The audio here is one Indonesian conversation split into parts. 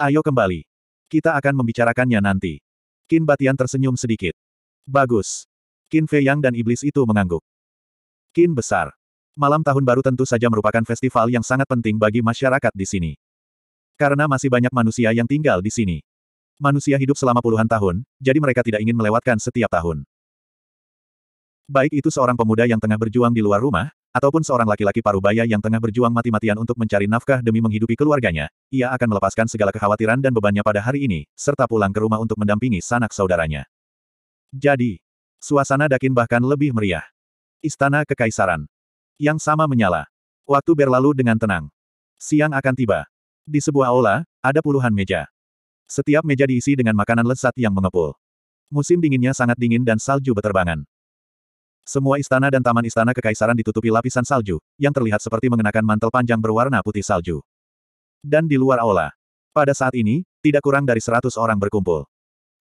Ayo kembali. Kita akan membicarakannya nanti. Qin Batian tersenyum sedikit. Bagus. Qin Fei Yang dan iblis itu mengangguk. Qin besar. Malam tahun baru tentu saja merupakan festival yang sangat penting bagi masyarakat di sini. Karena masih banyak manusia yang tinggal di sini. Manusia hidup selama puluhan tahun, jadi mereka tidak ingin melewatkan setiap tahun. Baik itu seorang pemuda yang tengah berjuang di luar rumah, ataupun seorang laki-laki parubaya yang tengah berjuang mati-matian untuk mencari nafkah demi menghidupi keluarganya, ia akan melepaskan segala kekhawatiran dan bebannya pada hari ini, serta pulang ke rumah untuk mendampingi sanak saudaranya. Jadi, suasana dakin bahkan lebih meriah. Istana Kekaisaran. Yang sama menyala. Waktu berlalu dengan tenang. Siang akan tiba. Di sebuah aula, ada puluhan meja. Setiap meja diisi dengan makanan lezat yang mengepul. Musim dinginnya sangat dingin dan salju beterbangan. Semua istana dan taman istana kekaisaran ditutupi lapisan salju, yang terlihat seperti mengenakan mantel panjang berwarna putih salju. Dan di luar aula. Pada saat ini, tidak kurang dari seratus orang berkumpul.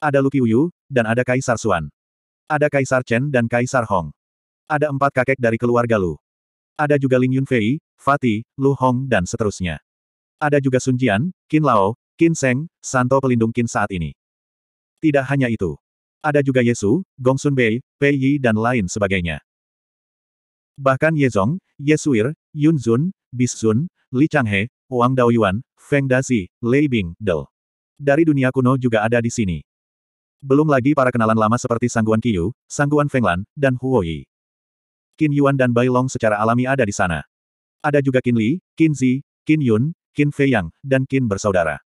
Ada Luki Uyu, dan ada Kaisar Suan. Ada Kaisar Chen dan Kaisar Hong. Ada empat kakek dari keluarga Lu. Ada juga Ling Yunfei, Fatih, Lu Hong dan seterusnya. Ada juga Sun Jian, Qin Lao, Qin Seng, Santo pelindung Qin saat ini. Tidak hanya itu. Ada juga Yesu, Gongsun Bei, Pei Yi dan lain sebagainya. Bahkan Ye Zong, Ye Suir, Yun Zun, Bis Zun, Li Changhe, Wang Daoyuan, Feng Dazi, Lei Bing, Del. Dari dunia kuno juga ada di sini. Belum lagi para kenalan lama seperti Sangguan Qiyu, Sangguan Fenglan, dan Huo Yi. Qin Yuan dan Bai Long secara alami ada di sana. Ada juga Qin Li, Qin Zi, Qin Yun, Qin Fei Yang, dan Qin bersaudara.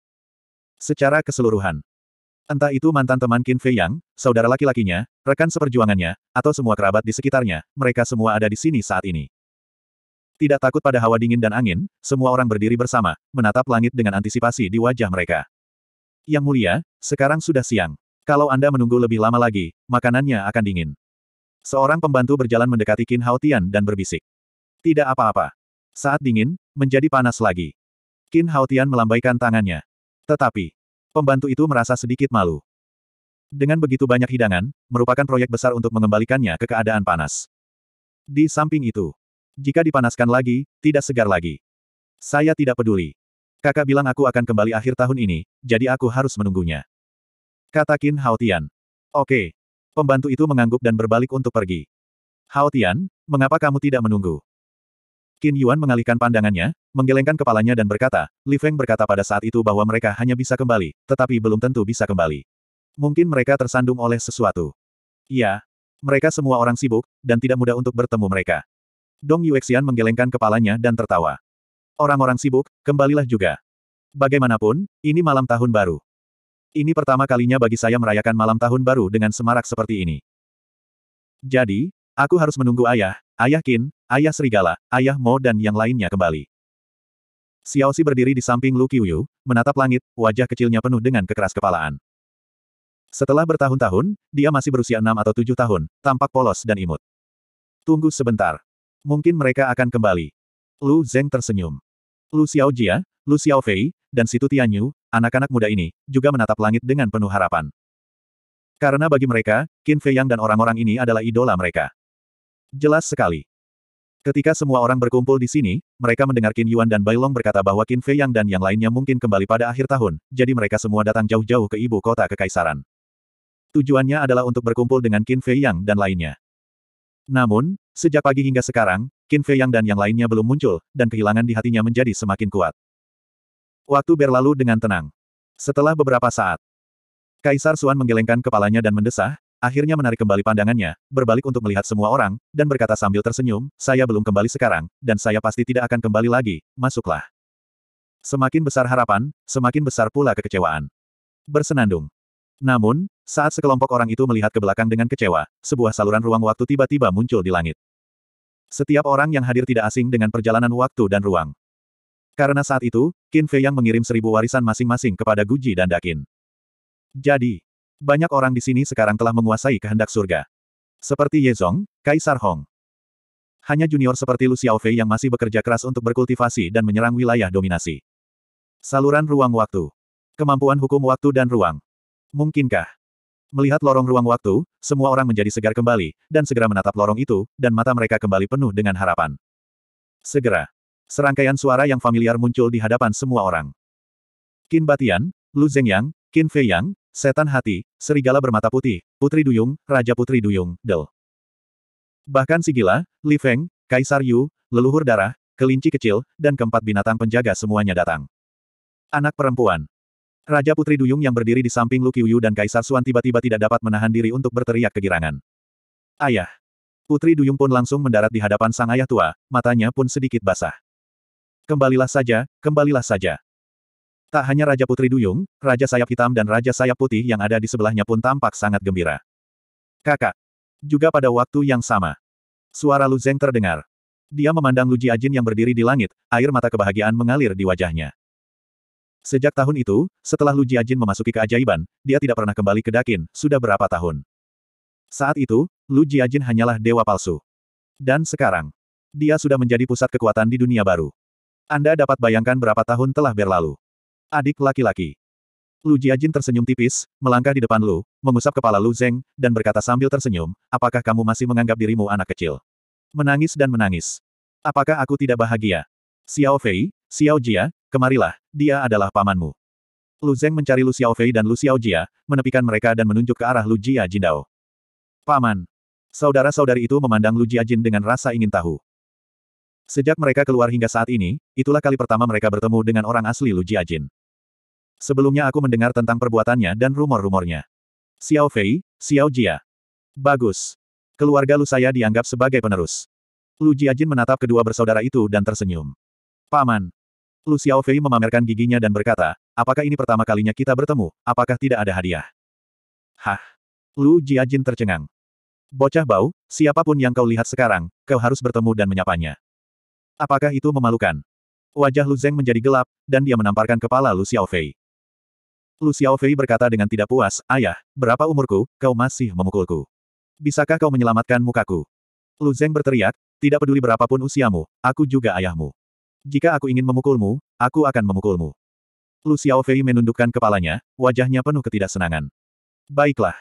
Secara keseluruhan, Entah itu mantan teman Qin Fei Yang, saudara laki-lakinya, rekan seperjuangannya, atau semua kerabat di sekitarnya, mereka semua ada di sini saat ini. Tidak takut pada hawa dingin dan angin, semua orang berdiri bersama, menatap langit dengan antisipasi di wajah mereka. Yang mulia, sekarang sudah siang. Kalau Anda menunggu lebih lama lagi, makanannya akan dingin. Seorang pembantu berjalan mendekati Qin Hao Tian dan berbisik. Tidak apa-apa. Saat dingin, menjadi panas lagi. Qin Hao Tian melambaikan tangannya. Tetapi, Pembantu itu merasa sedikit malu. Dengan begitu banyak hidangan, merupakan proyek besar untuk mengembalikannya ke keadaan panas. Di samping itu, jika dipanaskan lagi, tidak segar lagi. Saya tidak peduli. Kakak bilang aku akan kembali akhir tahun ini, jadi aku harus menunggunya. Katakin Qin Tian. Oke. Pembantu itu mengangguk dan berbalik untuk pergi. Hao Tian, mengapa kamu tidak menunggu? Qin Yuan mengalihkan pandangannya, menggelengkan kepalanya dan berkata, Li Feng berkata pada saat itu bahwa mereka hanya bisa kembali, tetapi belum tentu bisa kembali. Mungkin mereka tersandung oleh sesuatu. Iya. Mereka semua orang sibuk, dan tidak mudah untuk bertemu mereka. Dong Yuexian menggelengkan kepalanya dan tertawa. Orang-orang sibuk, kembalilah juga. Bagaimanapun, ini malam tahun baru. Ini pertama kalinya bagi saya merayakan malam tahun baru dengan semarak seperti ini. Jadi, aku harus menunggu ayah, ayah Kin, Ayah Serigala, Ayah Mo dan yang lainnya kembali. Xiao Xi berdiri di samping Lu Qiuyu, menatap langit, wajah kecilnya penuh dengan kekeras kepalaan. Setelah bertahun-tahun, dia masih berusia enam atau tujuh tahun, tampak polos dan imut. Tunggu sebentar. Mungkin mereka akan kembali. Lu Zeng tersenyum. Lu Xiao Jia, Lu Xiao Fei, dan Situ Tianyu, anak-anak muda ini, juga menatap langit dengan penuh harapan. Karena bagi mereka, Qin Fei Yang dan orang-orang ini adalah idola mereka. Jelas sekali. Ketika semua orang berkumpul di sini, mereka mendengar Qin Yuan dan Bailong berkata bahwa Qin Fei Yang dan yang lainnya mungkin kembali pada akhir tahun, jadi mereka semua datang jauh-jauh ke ibu kota kekaisaran. Tujuannya adalah untuk berkumpul dengan Qin Fei Yang dan lainnya. Namun, sejak pagi hingga sekarang, Qin Fei Yang dan yang lainnya belum muncul, dan kehilangan di hatinya menjadi semakin kuat. Waktu berlalu dengan tenang. Setelah beberapa saat, Kaisar Suan menggelengkan kepalanya dan mendesah, akhirnya menarik kembali pandangannya, berbalik untuk melihat semua orang, dan berkata sambil tersenyum, saya belum kembali sekarang, dan saya pasti tidak akan kembali lagi, masuklah. Semakin besar harapan, semakin besar pula kekecewaan. Bersenandung. Namun, saat sekelompok orang itu melihat ke belakang dengan kecewa, sebuah saluran ruang waktu tiba-tiba muncul di langit. Setiap orang yang hadir tidak asing dengan perjalanan waktu dan ruang. Karena saat itu, Qin Fei yang mengirim seribu warisan masing-masing kepada Guji dan Dakin. Jadi, banyak orang di sini sekarang telah menguasai kehendak surga. Seperti Ye Yezong, Kaisar Hong. Hanya junior seperti Lu Xiaofei yang masih bekerja keras untuk berkultivasi dan menyerang wilayah dominasi. Saluran ruang waktu. Kemampuan hukum waktu dan ruang. Mungkinkah? Melihat lorong ruang waktu, semua orang menjadi segar kembali, dan segera menatap lorong itu, dan mata mereka kembali penuh dengan harapan. Segera. Serangkaian suara yang familiar muncul di hadapan semua orang. Qin Batian, Lu Zhengyang, Qin Feiyang, Setan hati, serigala bermata putih, putri duyung, raja putri duyung, del. Bahkan si gila, Li Feng, Kaisar Yu, leluhur darah, kelinci kecil, dan keempat binatang penjaga semuanya datang. Anak perempuan. Raja Putri Duyung yang berdiri di samping Lu Qiuyu dan Kaisar suan tiba-tiba tidak dapat menahan diri untuk berteriak kegirangan. Ayah. Putri Duyung pun langsung mendarat di hadapan sang ayah tua, matanya pun sedikit basah. Kembalilah saja, kembalilah saja. Tak hanya Raja Putri Duyung, Raja Sayap Hitam dan Raja Sayap Putih yang ada di sebelahnya pun tampak sangat gembira. Kakak. Juga pada waktu yang sama. Suara Lu Zeng terdengar. Dia memandang Lu Jiajin yang berdiri di langit, air mata kebahagiaan mengalir di wajahnya. Sejak tahun itu, setelah Lu Jiajin memasuki keajaiban, dia tidak pernah kembali ke Dakin, sudah berapa tahun. Saat itu, Lu Jiajin hanyalah dewa palsu. Dan sekarang, dia sudah menjadi pusat kekuatan di dunia baru. Anda dapat bayangkan berapa tahun telah berlalu. Adik laki-laki. Lu Jiajin tersenyum tipis, melangkah di depan Lu, mengusap kepala Lu Zeng, dan berkata sambil tersenyum, apakah kamu masih menganggap dirimu anak kecil? Menangis dan menangis. Apakah aku tidak bahagia? Xiao Fei, Xiao Jia, kemarilah, dia adalah pamanmu. Lu Zeng mencari Lu Xiao Fei dan Lu Xiao Jia, menepikan mereka dan menunjuk ke arah Lu Jia Jindao. Paman. Saudara-saudari itu memandang Lu Jiajin dengan rasa ingin tahu. Sejak mereka keluar hingga saat ini, itulah kali pertama mereka bertemu dengan orang asli Lu Jiajin. Sebelumnya aku mendengar tentang perbuatannya dan rumor-rumornya. Xiao Fei, Xiao Jia. Bagus. Keluarga Lu saya dianggap sebagai penerus. Lu Jiajin menatap kedua bersaudara itu dan tersenyum. Paman. Lu Xiao Fei memamerkan giginya dan berkata, apakah ini pertama kalinya kita bertemu, apakah tidak ada hadiah? Hah. Lu Jiajin tercengang. Bocah bau, siapapun yang kau lihat sekarang, kau harus bertemu dan menyapanya. Apakah itu memalukan? Wajah Lu Zeng menjadi gelap, dan dia menamparkan kepala Lu Xiaofei. Lu Xiaofei berkata dengan tidak puas, Ayah, berapa umurku, kau masih memukulku. Bisakah kau menyelamatkan mukaku? Lu Zeng berteriak, tidak peduli berapapun usiamu, aku juga ayahmu. Jika aku ingin memukulmu, aku akan memukulmu. Lu Xiaofei menundukkan kepalanya, wajahnya penuh ketidaksenangan. Baiklah.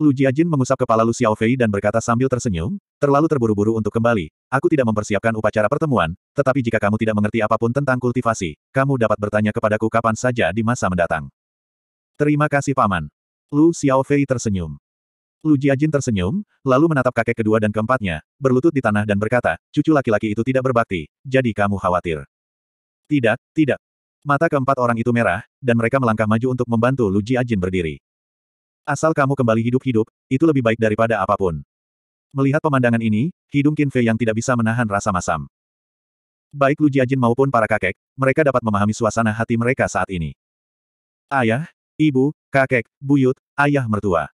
Lu Jiajin mengusap kepala Lu Xiaofei dan berkata sambil tersenyum, terlalu terburu-buru untuk kembali, aku tidak mempersiapkan upacara pertemuan, tetapi jika kamu tidak mengerti apapun tentang kultivasi, kamu dapat bertanya kepadaku kapan saja di masa mendatang. Terima kasih Paman. Lu Xiaofei tersenyum. Lu Jiajin tersenyum, lalu menatap kakek kedua dan keempatnya, berlutut di tanah dan berkata, cucu laki-laki itu tidak berbakti, jadi kamu khawatir. Tidak, tidak. Mata keempat orang itu merah, dan mereka melangkah maju untuk membantu Lu Jiajin berdiri. Asal kamu kembali hidup-hidup, itu lebih baik daripada apapun. Melihat pemandangan ini, hidung Qin Fei yang tidak bisa menahan rasa masam. Baik Lu Jiajin maupun para kakek, mereka dapat memahami suasana hati mereka saat ini. Ayah, ibu, kakek, buyut, ayah mertua.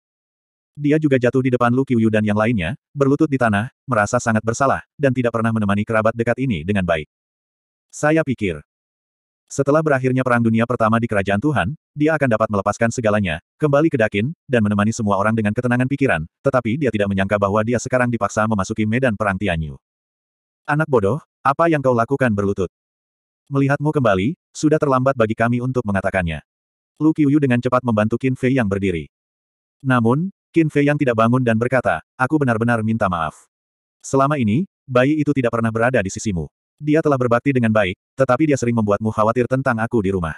Dia juga jatuh di depan Lu Qiuyu dan yang lainnya, berlutut di tanah, merasa sangat bersalah, dan tidak pernah menemani kerabat dekat ini dengan baik. Saya pikir, setelah berakhirnya Perang Dunia Pertama di Kerajaan Tuhan, dia akan dapat melepaskan segalanya, kembali ke Dakin, dan menemani semua orang dengan ketenangan pikiran, tetapi dia tidak menyangka bahwa dia sekarang dipaksa memasuki medan Perang Tianyu. Anak bodoh, apa yang kau lakukan berlutut? Melihatmu kembali, sudah terlambat bagi kami untuk mengatakannya. Lu Qiuyu dengan cepat membantu Qin Fei yang berdiri. Namun, Qin Fei yang tidak bangun dan berkata, aku benar-benar minta maaf. Selama ini, bayi itu tidak pernah berada di sisimu. Dia telah berbakti dengan baik, tetapi dia sering membuatmu khawatir tentang aku di rumah.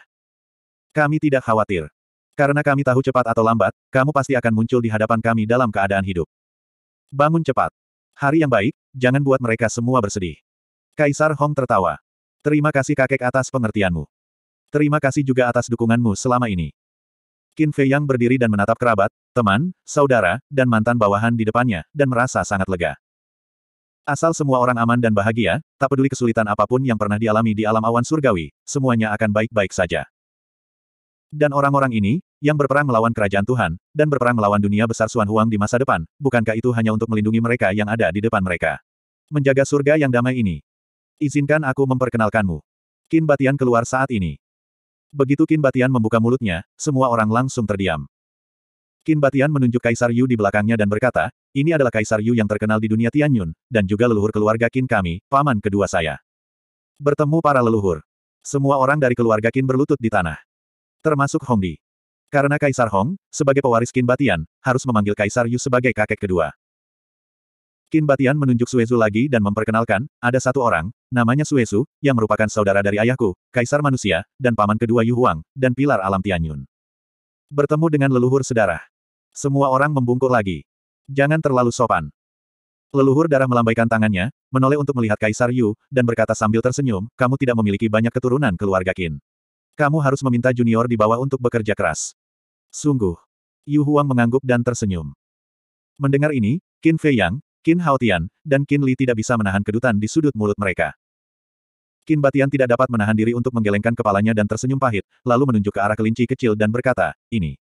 Kami tidak khawatir. Karena kami tahu cepat atau lambat, kamu pasti akan muncul di hadapan kami dalam keadaan hidup. Bangun cepat. Hari yang baik, jangan buat mereka semua bersedih. Kaisar Hong tertawa. Terima kasih kakek atas pengertianmu. Terima kasih juga atas dukunganmu selama ini. Qin Fei Yang berdiri dan menatap kerabat, teman, saudara, dan mantan bawahan di depannya, dan merasa sangat lega. Asal semua orang aman dan bahagia, tak peduli kesulitan apapun yang pernah dialami di alam awan surgawi, semuanya akan baik-baik saja. Dan orang-orang ini, yang berperang melawan kerajaan Tuhan, dan berperang melawan dunia besar Suan Huang di masa depan, bukankah itu hanya untuk melindungi mereka yang ada di depan mereka? Menjaga surga yang damai ini. Izinkan aku memperkenalkanmu. Kin Batian keluar saat ini. Begitu Kin Batian membuka mulutnya, semua orang langsung terdiam. Qin Batian menunjuk Kaisar Yu di belakangnya dan berkata, ini adalah Kaisar Yu yang terkenal di dunia Tianyun, dan juga leluhur keluarga Kin kami, paman kedua saya. Bertemu para leluhur. Semua orang dari keluarga Kin berlutut di tanah. Termasuk Hongdi. Karena Kaisar Hong, sebagai pewaris Qin Batian, harus memanggil Kaisar Yu sebagai kakek kedua. Qin Batian menunjuk Suezu lagi dan memperkenalkan, ada satu orang, namanya Suezu, yang merupakan saudara dari ayahku, Kaisar Manusia, dan paman kedua Yu Huang, dan pilar alam Tianyun. Bertemu dengan leluhur sedarah. Semua orang membungkuk lagi. Jangan terlalu sopan. Leluhur darah melambaikan tangannya, menoleh untuk melihat Kaisar Yu, dan berkata sambil tersenyum, kamu tidak memiliki banyak keturunan keluarga Qin. Kamu harus meminta junior di bawah untuk bekerja keras. Sungguh. Yu Huang mengangguk dan tersenyum. Mendengar ini, Qin Fei Yang, Qin Hao Tian, dan Qin Li tidak bisa menahan kedutan di sudut mulut mereka. Qin Batian tidak dapat menahan diri untuk menggelengkan kepalanya dan tersenyum pahit, lalu menunjuk ke arah kelinci kecil dan berkata, ini.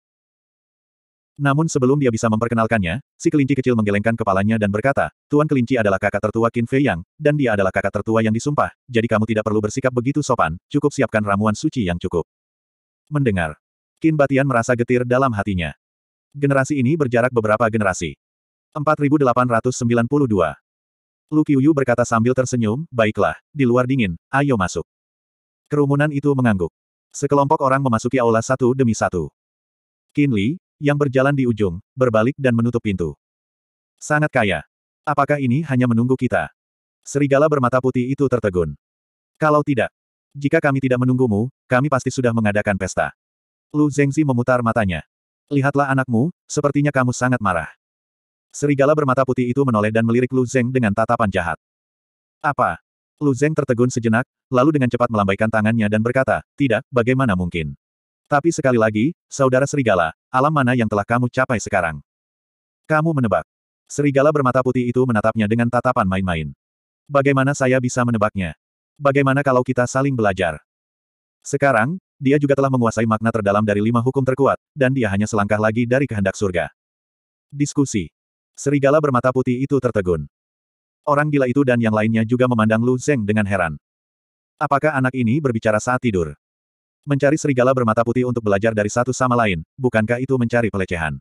Namun sebelum dia bisa memperkenalkannya, si kelinci kecil menggelengkan kepalanya dan berkata, Tuan kelinci adalah kakak tertua Qin Fei Yang, dan dia adalah kakak tertua yang disumpah, jadi kamu tidak perlu bersikap begitu sopan, cukup siapkan ramuan suci yang cukup. Mendengar. Qin Batian merasa getir dalam hatinya. Generasi ini berjarak beberapa generasi. 4892. Lu Qiuyu berkata sambil tersenyum, baiklah, di luar dingin, ayo masuk. Kerumunan itu mengangguk. Sekelompok orang memasuki aula satu demi satu. Qin Li, yang berjalan di ujung, berbalik dan menutup pintu. Sangat kaya. Apakah ini hanya menunggu kita? Serigala bermata putih itu tertegun. Kalau tidak, jika kami tidak menunggumu, kami pasti sudah mengadakan pesta. Lu Zengzi memutar matanya. Lihatlah anakmu, sepertinya kamu sangat marah. Serigala bermata putih itu menoleh dan melirik Lu Zeng dengan tatapan jahat. Apa? Lu Zeng tertegun sejenak, lalu dengan cepat melambaikan tangannya dan berkata, tidak, bagaimana mungkin. Tapi sekali lagi, saudara serigala, alam mana yang telah kamu capai sekarang? Kamu menebak. Serigala bermata putih itu menatapnya dengan tatapan main-main. Bagaimana saya bisa menebaknya? Bagaimana kalau kita saling belajar? Sekarang, dia juga telah menguasai makna terdalam dari lima hukum terkuat, dan dia hanya selangkah lagi dari kehendak surga. Diskusi. Serigala bermata putih itu tertegun. Orang gila itu dan yang lainnya juga memandang Lu Zeng dengan heran. Apakah anak ini berbicara saat tidur? Mencari serigala bermata putih untuk belajar dari satu sama lain, bukankah itu mencari pelecehan?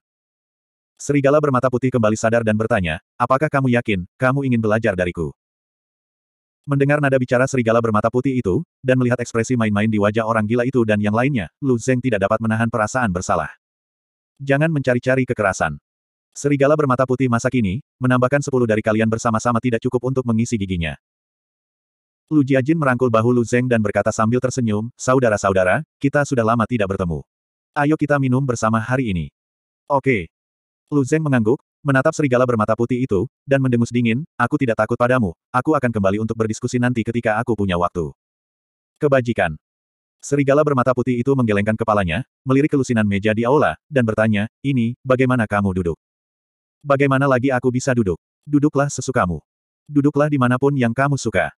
Serigala bermata putih kembali sadar dan bertanya, apakah kamu yakin, kamu ingin belajar dariku? Mendengar nada bicara serigala bermata putih itu, dan melihat ekspresi main-main di wajah orang gila itu dan yang lainnya, Lu Zeng tidak dapat menahan perasaan bersalah. Jangan mencari-cari kekerasan. Serigala bermata putih masa kini, menambahkan sepuluh dari kalian bersama-sama tidak cukup untuk mengisi giginya. Lu Jiajin merangkul bahu Lu Zeng dan berkata sambil tersenyum, Saudara-saudara, kita sudah lama tidak bertemu. Ayo kita minum bersama hari ini. Oke. Lu Zeng mengangguk, menatap serigala bermata putih itu, dan mendengus dingin, aku tidak takut padamu, aku akan kembali untuk berdiskusi nanti ketika aku punya waktu. Kebajikan. Serigala bermata putih itu menggelengkan kepalanya, melirik kelusinan meja di aula, dan bertanya, ini, bagaimana kamu duduk? Bagaimana lagi aku bisa duduk? Duduklah sesukamu. Duduklah dimanapun yang kamu suka.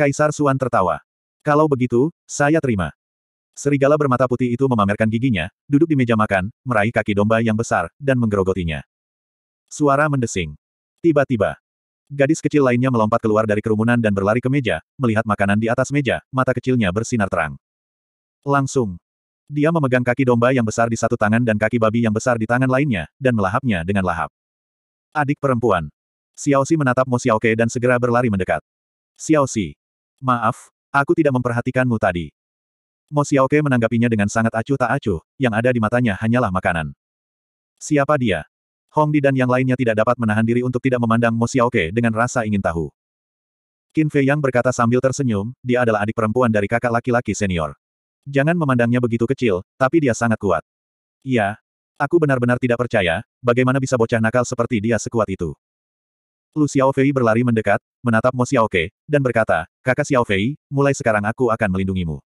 Kaisar Suan tertawa. Kalau begitu, saya terima. Serigala bermata putih itu memamerkan giginya, duduk di meja makan, meraih kaki domba yang besar, dan menggerogotinya. Suara mendesing. Tiba-tiba, gadis kecil lainnya melompat keluar dari kerumunan dan berlari ke meja, melihat makanan di atas meja, mata kecilnya bersinar terang. Langsung, dia memegang kaki domba yang besar di satu tangan dan kaki babi yang besar di tangan lainnya, dan melahapnya dengan lahap. Adik perempuan. Xiao Xi menatap Mo Xiao Ke dan segera berlari mendekat. Xiao Xi. Maaf, aku tidak memperhatikanmu tadi. Mo Xiaoke menanggapinya dengan sangat acuh tak acuh, yang ada di matanya hanyalah makanan. Siapa dia? Hongdi dan yang lainnya tidak dapat menahan diri untuk tidak memandang Mo Xiaoke dengan rasa ingin tahu. Qin Fei Yang berkata sambil tersenyum, dia adalah adik perempuan dari kakak laki-laki senior. Jangan memandangnya begitu kecil, tapi dia sangat kuat. Iya, aku benar-benar tidak percaya, bagaimana bisa bocah nakal seperti dia sekuat itu. Lu Xiaofei berlari mendekat, menatap Mo Xiaoke, dan berkata, kakak Xiaofei, mulai sekarang aku akan melindungimu.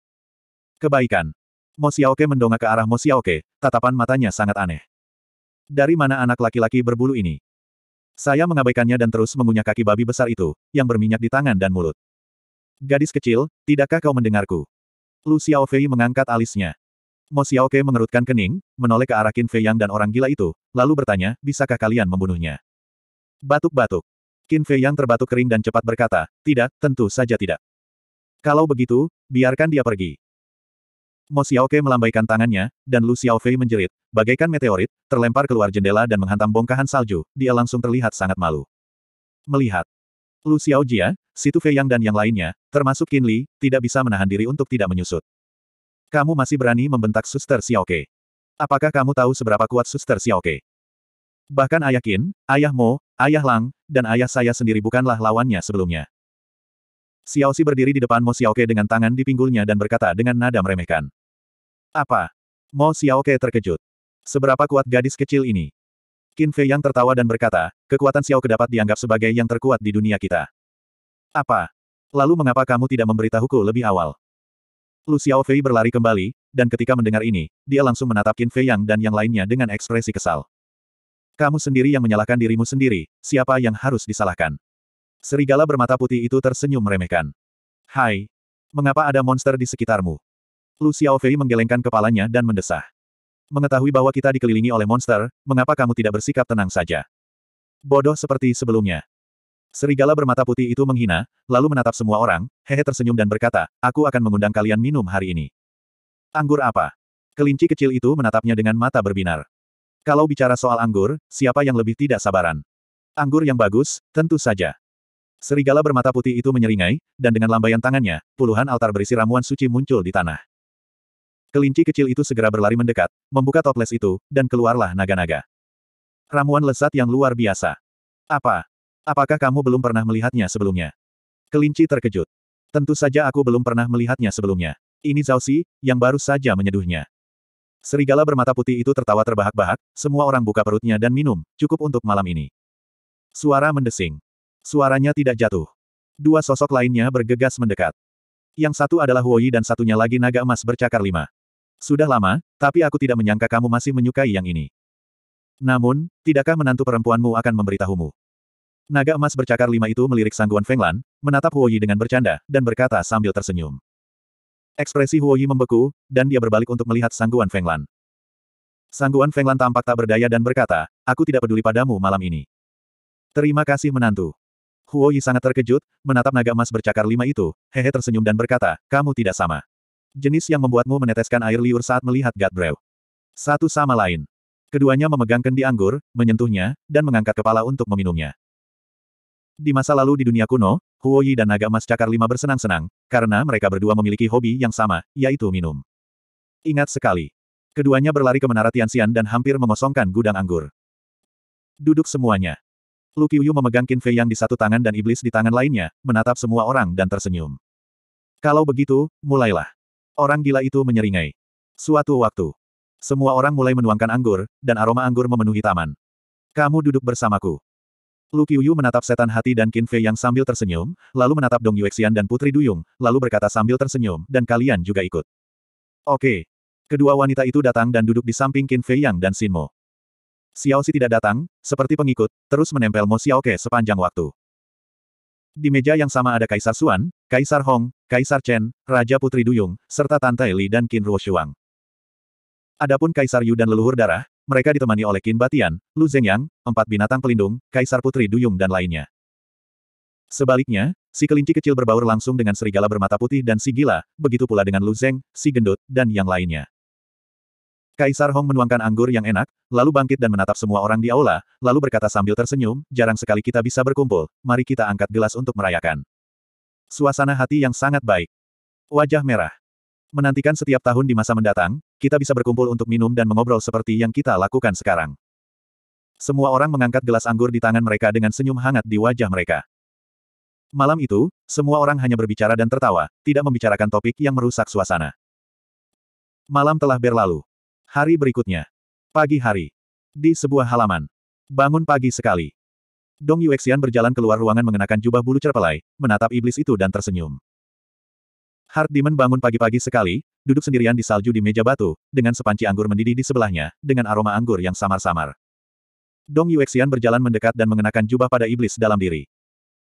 Kebaikan. Mo Xiaoke mendongak ke arah Mo Xiaoke, tatapan matanya sangat aneh. Dari mana anak laki-laki berbulu ini? Saya mengabaikannya dan terus mengunyah kaki babi besar itu, yang berminyak di tangan dan mulut. Gadis kecil, tidakkah kau mendengarku? Lu Xiaofei mengangkat alisnya. Mo Xiaoke mengerutkan kening, menoleh ke arah Qin Fei Yang dan orang gila itu, lalu bertanya, bisakah kalian membunuhnya? Batuk-batuk. Qin Fei yang terbatuk kering dan cepat berkata, tidak, tentu saja tidak. Kalau begitu, biarkan dia pergi. Mo Xiaoke melambaikan tangannya, dan Lu Xiaofei menjerit, bagaikan meteorit, terlempar keluar jendela dan menghantam bongkahan salju, dia langsung terlihat sangat malu. Melihat Lu Xiaojia, Situ Fei Yang dan yang lainnya, termasuk Qin Li, tidak bisa menahan diri untuk tidak menyusut. Kamu masih berani membentak suster Xiaoke. Apakah kamu tahu seberapa kuat suster Xiaoke? Bahkan ayah Qin, ayah Mo, Ayah Lang, dan ayah saya sendiri bukanlah lawannya sebelumnya. Xiao Si berdiri di depan Mo Xiao Ke dengan tangan di pinggulnya dan berkata dengan nada meremehkan. Apa? Mo Xiao Ke terkejut. Seberapa kuat gadis kecil ini? Qin Fei yang tertawa dan berkata, kekuatan Xiao Ke dapat dianggap sebagai yang terkuat di dunia kita. Apa? Lalu mengapa kamu tidak memberitahuku lebih awal? Lu Xiao Fei berlari kembali, dan ketika mendengar ini, dia langsung menatap Qin Fei Yang dan yang lainnya dengan ekspresi kesal. Kamu sendiri yang menyalahkan dirimu sendiri, siapa yang harus disalahkan? Serigala bermata putih itu tersenyum meremehkan. Hai. Mengapa ada monster di sekitarmu? Lu Xiaofei menggelengkan kepalanya dan mendesah. Mengetahui bahwa kita dikelilingi oleh monster, mengapa kamu tidak bersikap tenang saja? Bodoh seperti sebelumnya. Serigala bermata putih itu menghina, lalu menatap semua orang, hehe tersenyum dan berkata, aku akan mengundang kalian minum hari ini. Anggur apa? Kelinci kecil itu menatapnya dengan mata berbinar. Kalau bicara soal anggur, siapa yang lebih tidak sabaran? Anggur yang bagus, tentu saja. Serigala bermata putih itu menyeringai, dan dengan lambaian tangannya, puluhan altar berisi ramuan suci muncul di tanah. Kelinci kecil itu segera berlari mendekat, membuka toples itu, dan keluarlah naga-naga. Ramuan lesat yang luar biasa. Apa? Apakah kamu belum pernah melihatnya sebelumnya? Kelinci terkejut. Tentu saja aku belum pernah melihatnya sebelumnya. Ini Zausi yang baru saja menyeduhnya. Serigala bermata putih itu tertawa terbahak-bahak, semua orang buka perutnya dan minum, cukup untuk malam ini. Suara mendesing. Suaranya tidak jatuh. Dua sosok lainnya bergegas mendekat. Yang satu adalah Huoyi dan satunya lagi naga emas bercakar lima. Sudah lama, tapi aku tidak menyangka kamu masih menyukai yang ini. Namun, tidakkah menantu perempuanmu akan memberitahumu? Naga emas bercakar lima itu melirik Sangguan Fenglan, menatap Huoyi dengan bercanda, dan berkata sambil tersenyum. Ekspresi Huo Yi membeku, dan dia berbalik untuk melihat Sangguan Fenglan. Sangguan Fenglan tampak tak berdaya dan berkata, aku tidak peduli padamu malam ini. Terima kasih menantu. Huo Yi sangat terkejut, menatap naga emas bercakar lima itu, hehe tersenyum dan berkata, kamu tidak sama. Jenis yang membuatmu meneteskan air liur saat melihat Gadbrew. Satu sama lain. Keduanya memegang kendi anggur, menyentuhnya, dan mengangkat kepala untuk meminumnya. Di masa lalu di dunia kuno, Huoyi dan naga emas cakar lima bersenang-senang, karena mereka berdua memiliki hobi yang sama, yaitu minum. Ingat sekali. Keduanya berlari ke menara Tianxian dan hampir mengosongkan gudang anggur. Duduk semuanya. Lu Qiuyu memegang Qin Fei yang di satu tangan dan iblis di tangan lainnya, menatap semua orang dan tersenyum. Kalau begitu, mulailah. Orang gila itu menyeringai. Suatu waktu, semua orang mulai menuangkan anggur, dan aroma anggur memenuhi taman. Kamu duduk bersamaku. Lu Qiuyu menatap setan hati dan Qin Fei yang sambil tersenyum, lalu menatap Dong Yuexian dan Putri Duyung, lalu berkata sambil tersenyum, dan kalian juga ikut. Oke. Kedua wanita itu datang dan duduk di samping Qin Fei Yang dan Xiao Xi tidak datang, seperti pengikut, terus menempel Mo Xiaoke sepanjang waktu. Di meja yang sama ada Kaisar Suan, Kaisar Hong, Kaisar Chen, Raja Putri Duyung, serta Tante Li dan Qin Ruo Shuang. Adapun Kaisar Yu dan leluhur darah, mereka ditemani oleh Qin Batian, Lu Zhengyang, empat binatang pelindung, Kaisar Putri Duyung dan lainnya. Sebaliknya, si kelinci kecil berbaur langsung dengan serigala bermata putih dan si gila, begitu pula dengan Lu Zeng, si gendut, dan yang lainnya. Kaisar Hong menuangkan anggur yang enak, lalu bangkit dan menatap semua orang di aula, lalu berkata sambil tersenyum, jarang sekali kita bisa berkumpul, mari kita angkat gelas untuk merayakan. Suasana hati yang sangat baik. Wajah merah. Menantikan setiap tahun di masa mendatang, kita bisa berkumpul untuk minum dan mengobrol seperti yang kita lakukan sekarang. Semua orang mengangkat gelas anggur di tangan mereka dengan senyum hangat di wajah mereka. Malam itu, semua orang hanya berbicara dan tertawa, tidak membicarakan topik yang merusak suasana. Malam telah berlalu. Hari berikutnya. Pagi hari. Di sebuah halaman. Bangun pagi sekali. Dong Yuexian berjalan keluar ruangan mengenakan jubah bulu cerpelai, menatap iblis itu dan tersenyum. Hard Demon bangun pagi-pagi sekali, duduk sendirian di salju di meja batu, dengan sepanci anggur mendidih di sebelahnya, dengan aroma anggur yang samar-samar. Dong Yuexian berjalan mendekat dan mengenakan jubah pada iblis dalam diri.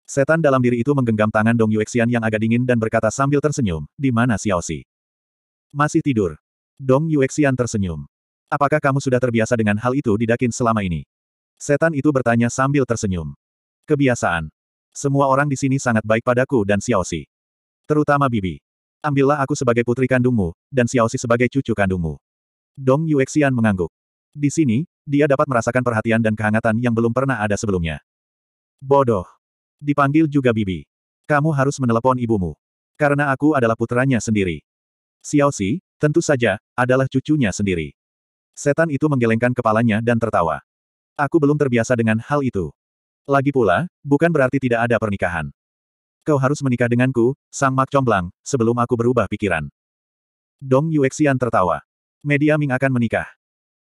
Setan dalam diri itu menggenggam tangan Dong Yuexian yang agak dingin dan berkata sambil tersenyum, di mana Xiao Si? Masih tidur. Dong Yuexian tersenyum. Apakah kamu sudah terbiasa dengan hal itu didakin selama ini? Setan itu bertanya sambil tersenyum. Kebiasaan. Semua orang di sini sangat baik padaku dan Xiao Si. Terutama Bibi. Ambillah aku sebagai putri kandungmu, dan Xiao Xiaoxi sebagai cucu kandungmu. Dong Yuexian mengangguk. Di sini, dia dapat merasakan perhatian dan kehangatan yang belum pernah ada sebelumnya. Bodoh. Dipanggil juga Bibi. Kamu harus menelepon ibumu. Karena aku adalah putranya sendiri. Xiao Xiaoxi, tentu saja, adalah cucunya sendiri. Setan itu menggelengkan kepalanya dan tertawa. Aku belum terbiasa dengan hal itu. Lagi pula, bukan berarti tidak ada pernikahan kau harus menikah denganku, Sang Mak Comblang, sebelum aku berubah pikiran. Dong Yuexian tertawa. Media Ming akan menikah.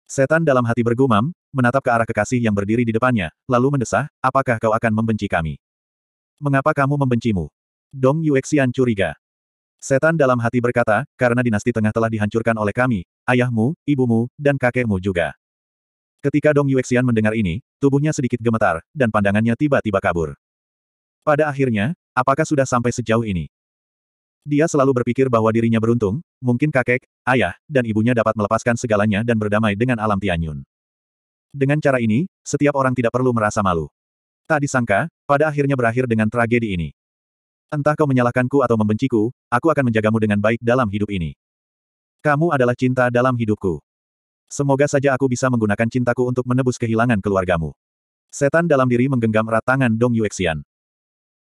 Setan dalam hati bergumam, menatap ke arah kekasih yang berdiri di depannya, lalu mendesah, apakah kau akan membenci kami? Mengapa kamu membencimu? Dong Yuexian curiga. Setan dalam hati berkata, karena dinasti tengah telah dihancurkan oleh kami, ayahmu, ibumu, dan kakekmu juga. Ketika Dong Yuexian mendengar ini, tubuhnya sedikit gemetar, dan pandangannya tiba-tiba kabur. Pada akhirnya, Apakah sudah sampai sejauh ini? Dia selalu berpikir bahwa dirinya beruntung, mungkin kakek, ayah, dan ibunya dapat melepaskan segalanya dan berdamai dengan alam Tianyun. Dengan cara ini, setiap orang tidak perlu merasa malu. Tak disangka, pada akhirnya berakhir dengan tragedi ini. Entah kau menyalahkanku atau membenciku, aku akan menjagamu dengan baik dalam hidup ini. Kamu adalah cinta dalam hidupku. Semoga saja aku bisa menggunakan cintaku untuk menebus kehilangan keluargamu. Setan dalam diri menggenggam erat tangan Dong Yuexian.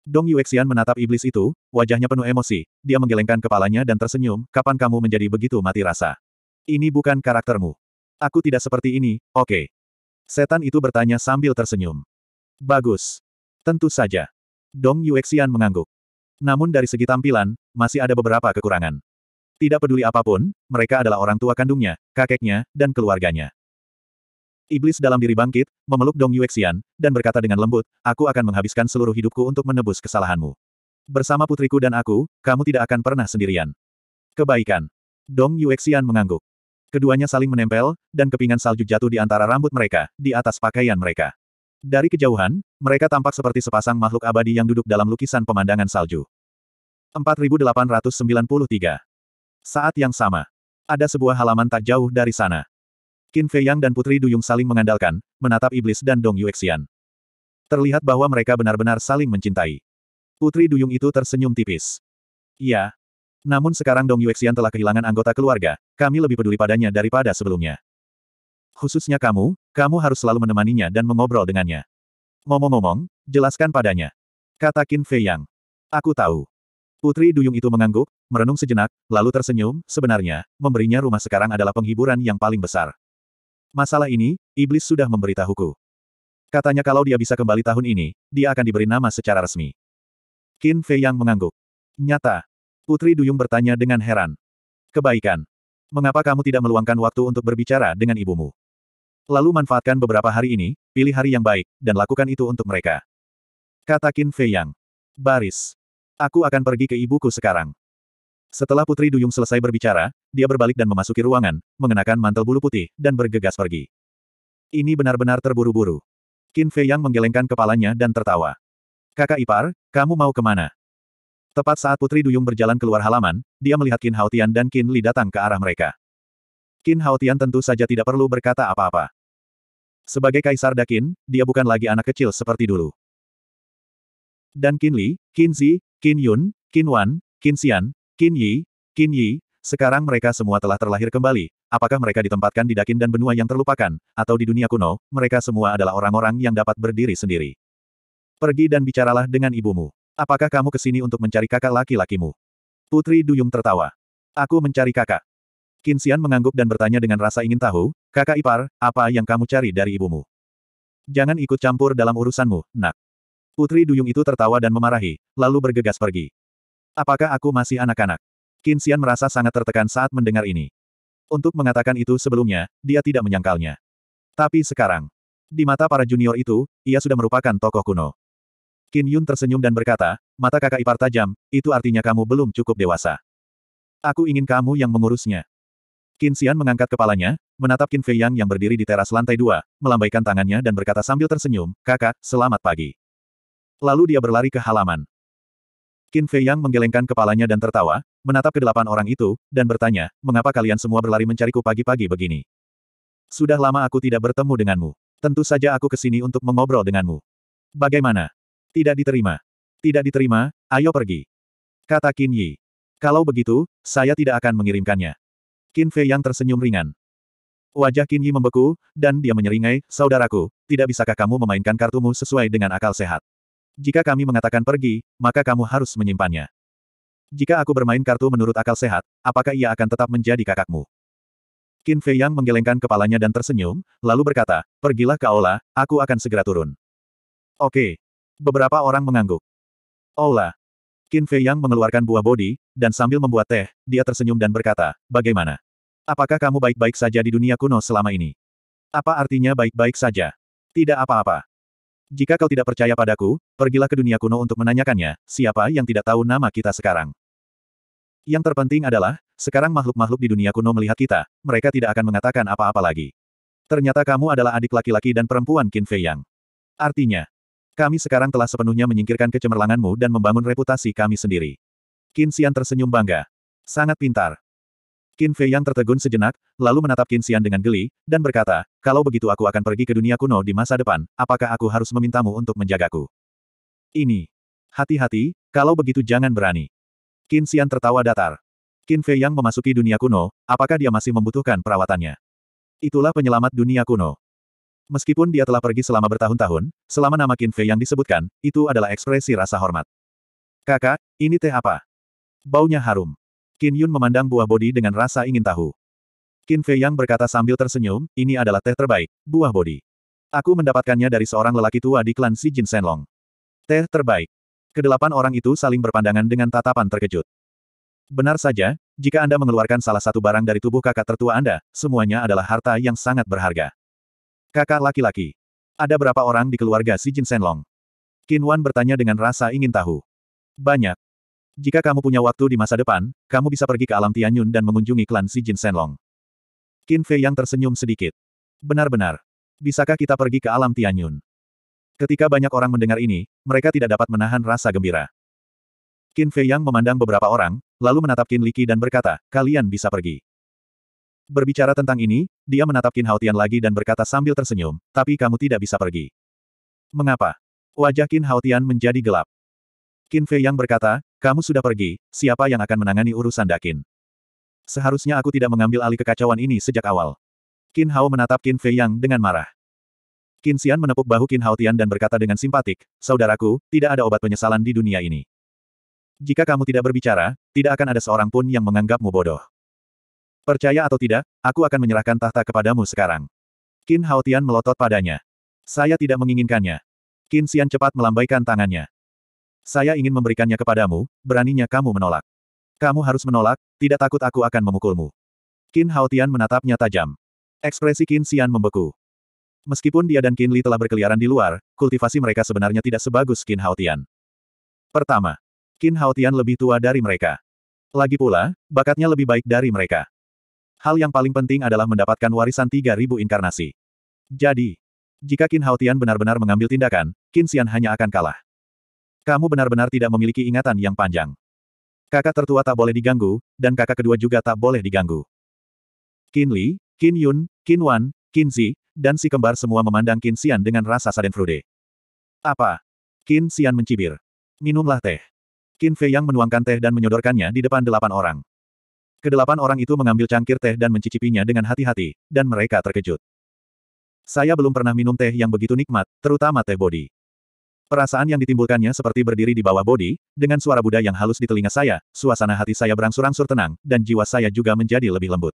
Dong Yuexian menatap iblis itu, wajahnya penuh emosi, dia menggelengkan kepalanya dan tersenyum, kapan kamu menjadi begitu mati rasa? Ini bukan karaktermu. Aku tidak seperti ini, oke. Okay. Setan itu bertanya sambil tersenyum. Bagus. Tentu saja. Dong Yuexian mengangguk. Namun dari segi tampilan, masih ada beberapa kekurangan. Tidak peduli apapun, mereka adalah orang tua kandungnya, kakeknya, dan keluarganya. Iblis dalam diri bangkit, memeluk Dong Yuexian, dan berkata dengan lembut, aku akan menghabiskan seluruh hidupku untuk menebus kesalahanmu. Bersama putriku dan aku, kamu tidak akan pernah sendirian. Kebaikan. Dong Yuexian mengangguk. Keduanya saling menempel, dan kepingan salju jatuh di antara rambut mereka, di atas pakaian mereka. Dari kejauhan, mereka tampak seperti sepasang makhluk abadi yang duduk dalam lukisan pemandangan salju. 4893. Saat yang sama. Ada sebuah halaman tak jauh dari sana. Qin Fei Yang dan Putri Duyung saling mengandalkan, menatap iblis dan Dong Yuexian. Terlihat bahwa mereka benar-benar saling mencintai. Putri Duyung itu tersenyum tipis. Iya. Namun sekarang Dong Yuexian telah kehilangan anggota keluarga, kami lebih peduli padanya daripada sebelumnya. Khususnya kamu, kamu harus selalu menemaninya dan mengobrol dengannya. Ngomong-ngomong, jelaskan padanya. Kata Qin Fei Yang. Aku tahu. Putri Duyung itu mengangguk, merenung sejenak, lalu tersenyum, sebenarnya, memberinya rumah sekarang adalah penghiburan yang paling besar. Masalah ini, iblis sudah memberitahuku. Katanya kalau dia bisa kembali tahun ini, dia akan diberi nama secara resmi. Qin Fei yang mengangguk. Nyata. Putri Duyung bertanya dengan heran. Kebaikan. Mengapa kamu tidak meluangkan waktu untuk berbicara dengan ibumu? Lalu manfaatkan beberapa hari ini, pilih hari yang baik, dan lakukan itu untuk mereka. Kata Qin Fei Yang. Baris. Aku akan pergi ke ibuku sekarang. Setelah Putri Duyung selesai berbicara, dia berbalik dan memasuki ruangan, mengenakan mantel bulu putih, dan bergegas pergi. Ini benar-benar terburu-buru. Qin Fei Yang menggelengkan kepalanya dan tertawa. Kakak Ipar, kamu mau kemana? Tepat saat Putri Duyung berjalan keluar halaman, dia melihat Qin Haotian dan Qin Li datang ke arah mereka. Qin Haotian tentu saja tidak perlu berkata apa-apa. Sebagai Kaisar Dakin, dia bukan lagi anak kecil seperti dulu. Dan Qin Li, Qin Zi, Qin Yun, Qin Wan, Qin Xian, Qin Yi, Qin Yi, sekarang mereka semua telah terlahir kembali. Apakah mereka ditempatkan di dakin dan benua yang terlupakan, atau di dunia kuno, mereka semua adalah orang-orang yang dapat berdiri sendiri. Pergi dan bicaralah dengan ibumu. Apakah kamu ke sini untuk mencari kakak laki-lakimu? Putri Duyung tertawa. Aku mencari kakak. Xian mengangguk dan bertanya dengan rasa ingin tahu, kakak ipar, apa yang kamu cari dari ibumu? Jangan ikut campur dalam urusanmu, nak. Putri Duyung itu tertawa dan memarahi, lalu bergegas pergi. Apakah aku masih anak-anak? Kinsian merasa sangat tertekan saat mendengar ini. Untuk mengatakan itu sebelumnya, dia tidak menyangkalnya. Tapi sekarang, di mata para junior itu, ia sudah merupakan tokoh kuno. Qin Yun tersenyum dan berkata, mata kakak ipar tajam, itu artinya kamu belum cukup dewasa. Aku ingin kamu yang mengurusnya. Qin Xian mengangkat kepalanya, menatap Qin Fei Yang yang berdiri di teras lantai dua, melambaikan tangannya dan berkata sambil tersenyum, kakak, selamat pagi. Lalu dia berlari ke halaman. Qin Fei Yang menggelengkan kepalanya dan tertawa, menatap ke delapan orang itu, dan bertanya, mengapa kalian semua berlari mencariku pagi-pagi begini? Sudah lama aku tidak bertemu denganmu. Tentu saja aku ke sini untuk mengobrol denganmu. Bagaimana? Tidak diterima. Tidak diterima, ayo pergi. Kata Qin Yi. Kalau begitu, saya tidak akan mengirimkannya. Qin Fei Yang tersenyum ringan. Wajah Qin Yi membeku, dan dia menyeringai, Saudaraku, tidak bisakah kamu memainkan kartumu sesuai dengan akal sehat? Jika kami mengatakan pergi, maka kamu harus menyimpannya. Jika aku bermain kartu menurut akal sehat, apakah ia akan tetap menjadi kakakmu? Qin Fei Yang menggelengkan kepalanya dan tersenyum, lalu berkata, Pergilah ke Aula, aku akan segera turun. Oke. Beberapa orang mengangguk. Aula. Qin Fei Yang mengeluarkan buah bodi, dan sambil membuat teh, dia tersenyum dan berkata, Bagaimana? Apakah kamu baik-baik saja di dunia kuno selama ini? Apa artinya baik-baik saja? Tidak apa-apa. Jika kau tidak percaya padaku, pergilah ke dunia kuno untuk menanyakannya, siapa yang tidak tahu nama kita sekarang. Yang terpenting adalah, sekarang makhluk-makhluk di dunia kuno melihat kita, mereka tidak akan mengatakan apa-apa lagi. Ternyata kamu adalah adik laki-laki dan perempuan Qin Fei Yang. Artinya, kami sekarang telah sepenuhnya menyingkirkan kecemerlanganmu dan membangun reputasi kami sendiri. Qin Xian tersenyum bangga. Sangat pintar. Qin Fei yang tertegun sejenak, lalu menatap Qin Xian dengan geli, dan berkata, kalau begitu aku akan pergi ke dunia kuno di masa depan, apakah aku harus memintamu untuk menjagaku? Ini. Hati-hati, kalau begitu jangan berani. Qin Xian tertawa datar. Qin Fei yang memasuki dunia kuno, apakah dia masih membutuhkan perawatannya? Itulah penyelamat dunia kuno. Meskipun dia telah pergi selama bertahun-tahun, selama nama Qin Fei yang disebutkan, itu adalah ekspresi rasa hormat. Kakak, ini teh apa? Baunya harum. Qin Yun memandang buah bodi dengan rasa ingin tahu. Qin Fei Yang berkata sambil tersenyum, ini adalah teh terbaik, buah bodi. Aku mendapatkannya dari seorang lelaki tua di klan Si Jin Senlong. Teh terbaik. Kedelapan orang itu saling berpandangan dengan tatapan terkejut. Benar saja, jika Anda mengeluarkan salah satu barang dari tubuh kakak tertua Anda, semuanya adalah harta yang sangat berharga. Kakak laki-laki. Ada berapa orang di keluarga Si Jin Senlong? Qin Wan bertanya dengan rasa ingin tahu. Banyak. Jika kamu punya waktu di masa depan, kamu bisa pergi ke alam Tianyun dan mengunjungi klan si Jin Senlong. Qin Fei yang tersenyum sedikit. Benar-benar. Bisakah kita pergi ke alam Tianyun? Ketika banyak orang mendengar ini, mereka tidak dapat menahan rasa gembira. Qin Fei Yang memandang beberapa orang, lalu menatap Qin Liqi dan berkata, kalian bisa pergi. Berbicara tentang ini, dia menatap Qin Hao Tian lagi dan berkata sambil tersenyum, tapi kamu tidak bisa pergi. Mengapa? Wajah Qin Hao Tian menjadi gelap. Qin Fei Yang berkata, kamu sudah pergi, siapa yang akan menangani urusan Dakin? Seharusnya aku tidak mengambil alih kekacauan ini sejak awal. Qin Hao menatap Qin Fei Yang dengan marah. Qin Xian menepuk bahu Qin Hao Tian dan berkata dengan simpatik, Saudaraku, tidak ada obat penyesalan di dunia ini. Jika kamu tidak berbicara, tidak akan ada seorang pun yang menganggapmu bodoh. Percaya atau tidak, aku akan menyerahkan tahta kepadamu sekarang. Qin Hao Tian melotot padanya. Saya tidak menginginkannya. Qin Xian cepat melambaikan tangannya. Saya ingin memberikannya kepadamu, beraninya kamu menolak. Kamu harus menolak, tidak takut aku akan memukulmu. Qin Haotian menatapnya tajam. Ekspresi Qin Xian membeku. Meskipun dia dan Qin Li telah berkeliaran di luar, kultivasi mereka sebenarnya tidak sebagus Qin Haotian. Pertama, Qin Haotian lebih tua dari mereka. Lagi pula, bakatnya lebih baik dari mereka. Hal yang paling penting adalah mendapatkan warisan 3000 inkarnasi. Jadi, jika Qin Haotian benar-benar mengambil tindakan, Qin Xian hanya akan kalah. Kamu benar-benar tidak memiliki ingatan yang panjang. Kakak tertua tak boleh diganggu, dan kakak kedua juga tak boleh diganggu. Qin Li, Qin Yun, Qin Wan, Qin Zi, dan si kembar semua memandang Qin Xian dengan rasa sadenfrude. Apa? Qin Xian mencibir. Minumlah teh. Qin Fei yang menuangkan teh dan menyodorkannya di depan delapan orang. Kedelapan orang itu mengambil cangkir teh dan mencicipinya dengan hati-hati, dan mereka terkejut. Saya belum pernah minum teh yang begitu nikmat, terutama teh bodi. Perasaan yang ditimbulkannya seperti berdiri di bawah bodi, dengan suara Buddha yang halus di telinga saya, suasana hati saya berangsur-angsur tenang, dan jiwa saya juga menjadi lebih lembut.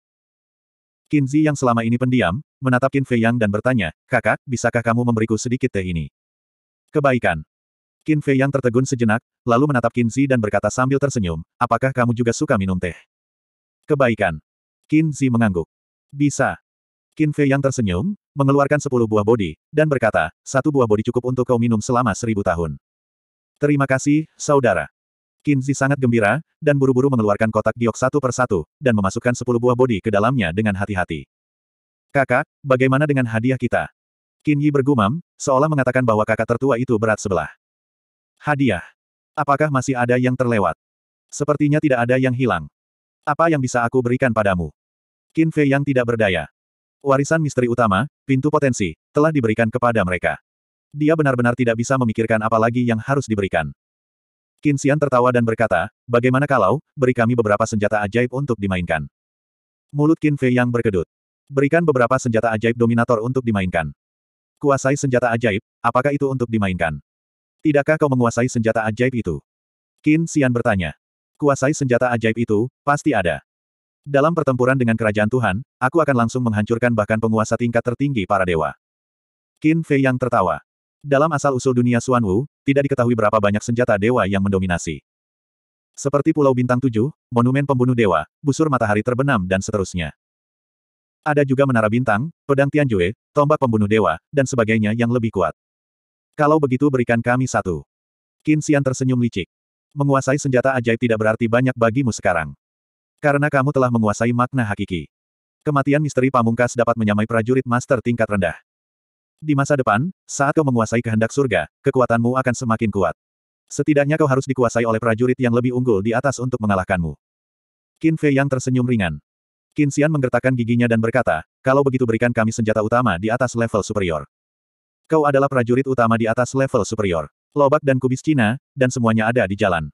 Kinzi yang selama ini pendiam, menatap Qin Fei Yang dan bertanya, kakak, bisakah kamu memberiku sedikit teh ini? Kebaikan. Qin Fei Yang tertegun sejenak, lalu menatap Kinzi dan berkata sambil tersenyum, apakah kamu juga suka minum teh? Kebaikan. Kinzi mengangguk. Bisa. Qin Fei yang tersenyum, mengeluarkan sepuluh buah bodi, dan berkata, satu buah bodi cukup untuk kau minum selama seribu tahun. Terima kasih, saudara. Zi sangat gembira, dan buru-buru mengeluarkan kotak giok satu persatu, dan memasukkan sepuluh buah bodi ke dalamnya dengan hati-hati. Kakak, bagaimana dengan hadiah kita? Qin Yi bergumam, seolah mengatakan bahwa kakak tertua itu berat sebelah. Hadiah. Apakah masih ada yang terlewat? Sepertinya tidak ada yang hilang. Apa yang bisa aku berikan padamu? Qin Fei yang tidak berdaya. Warisan misteri utama, pintu potensi, telah diberikan kepada mereka. Dia benar-benar tidak bisa memikirkan apa lagi yang harus diberikan. Qin Xian tertawa dan berkata, bagaimana kalau, beri kami beberapa senjata ajaib untuk dimainkan. Mulut Qin Fei yang berkedut. Berikan beberapa senjata ajaib dominator untuk dimainkan. Kuasai senjata ajaib, apakah itu untuk dimainkan? Tidakkah kau menguasai senjata ajaib itu? Qin Xian bertanya. Kuasai senjata ajaib itu, pasti ada. Dalam pertempuran dengan kerajaan Tuhan, aku akan langsung menghancurkan bahkan penguasa tingkat tertinggi para dewa. Qin Fei yang tertawa. Dalam asal-usul dunia Xuan Wu, tidak diketahui berapa banyak senjata dewa yang mendominasi. Seperti Pulau Bintang Tujuh, Monumen Pembunuh Dewa, Busur Matahari Terbenam dan seterusnya. Ada juga Menara Bintang, Pedang Tianjue, Tombak Pembunuh Dewa, dan sebagainya yang lebih kuat. Kalau begitu berikan kami satu. Qin Xian tersenyum licik. Menguasai senjata ajaib tidak berarti banyak bagimu sekarang. Karena kamu telah menguasai makna hakiki. Kematian misteri pamungkas dapat menyamai prajurit master tingkat rendah. Di masa depan, saat kau menguasai kehendak surga, kekuatanmu akan semakin kuat. Setidaknya kau harus dikuasai oleh prajurit yang lebih unggul di atas untuk mengalahkanmu. Qin Fei yang tersenyum ringan. Qin Xian menggertakkan giginya dan berkata, kalau begitu berikan kami senjata utama di atas level superior. Kau adalah prajurit utama di atas level superior. Lobak dan kubis Cina, dan semuanya ada di jalan.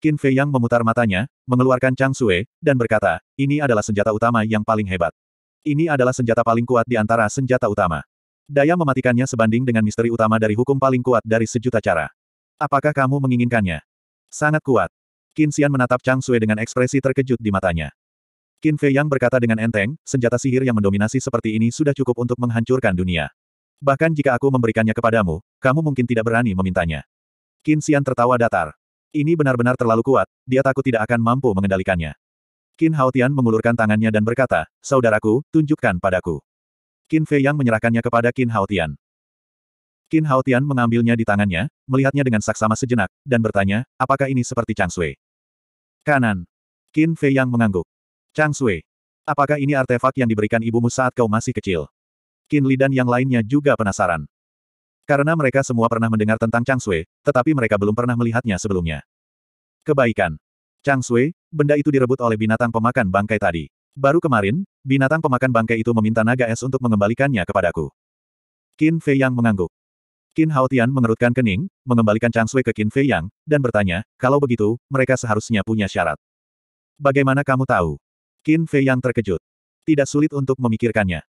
Qin Fei Yang memutar matanya, mengeluarkan Chang Sue, dan berkata, ini adalah senjata utama yang paling hebat. Ini adalah senjata paling kuat di antara senjata utama. Daya mematikannya sebanding dengan misteri utama dari hukum paling kuat dari sejuta cara. Apakah kamu menginginkannya? Sangat kuat. Qin Xian menatap Chang Sue dengan ekspresi terkejut di matanya. Qin Fei Yang berkata dengan enteng, senjata sihir yang mendominasi seperti ini sudah cukup untuk menghancurkan dunia. Bahkan jika aku memberikannya kepadamu, kamu mungkin tidak berani memintanya. Qin Xian tertawa datar. Ini benar-benar terlalu kuat, dia takut tidak akan mampu mengendalikannya. Qin Haotian mengulurkan tangannya dan berkata, Saudaraku, tunjukkan padaku. Qin Fei Yang menyerahkannya kepada Qin Haotian. Qin Haotian mengambilnya di tangannya, melihatnya dengan saksama sejenak, dan bertanya, apakah ini seperti Chang Sui? Kanan. Qin Fei Yang mengangguk. Chang Sui. Apakah ini artefak yang diberikan ibumu saat kau masih kecil? Qin Li dan yang lainnya juga penasaran. Karena mereka semua pernah mendengar tentang Chang Sui, tetapi mereka belum pernah melihatnya sebelumnya. Kebaikan. Chang Sui, benda itu direbut oleh binatang pemakan bangkai tadi. Baru kemarin, binatang pemakan bangkai itu meminta naga es untuk mengembalikannya kepadaku. Qin Fei Yang mengangguk. Qin Hao Tian mengerutkan kening, mengembalikan Chang Sui ke Qin Fei Yang, dan bertanya, kalau begitu, mereka seharusnya punya syarat. Bagaimana kamu tahu? Qin Fei Yang terkejut. Tidak sulit untuk memikirkannya.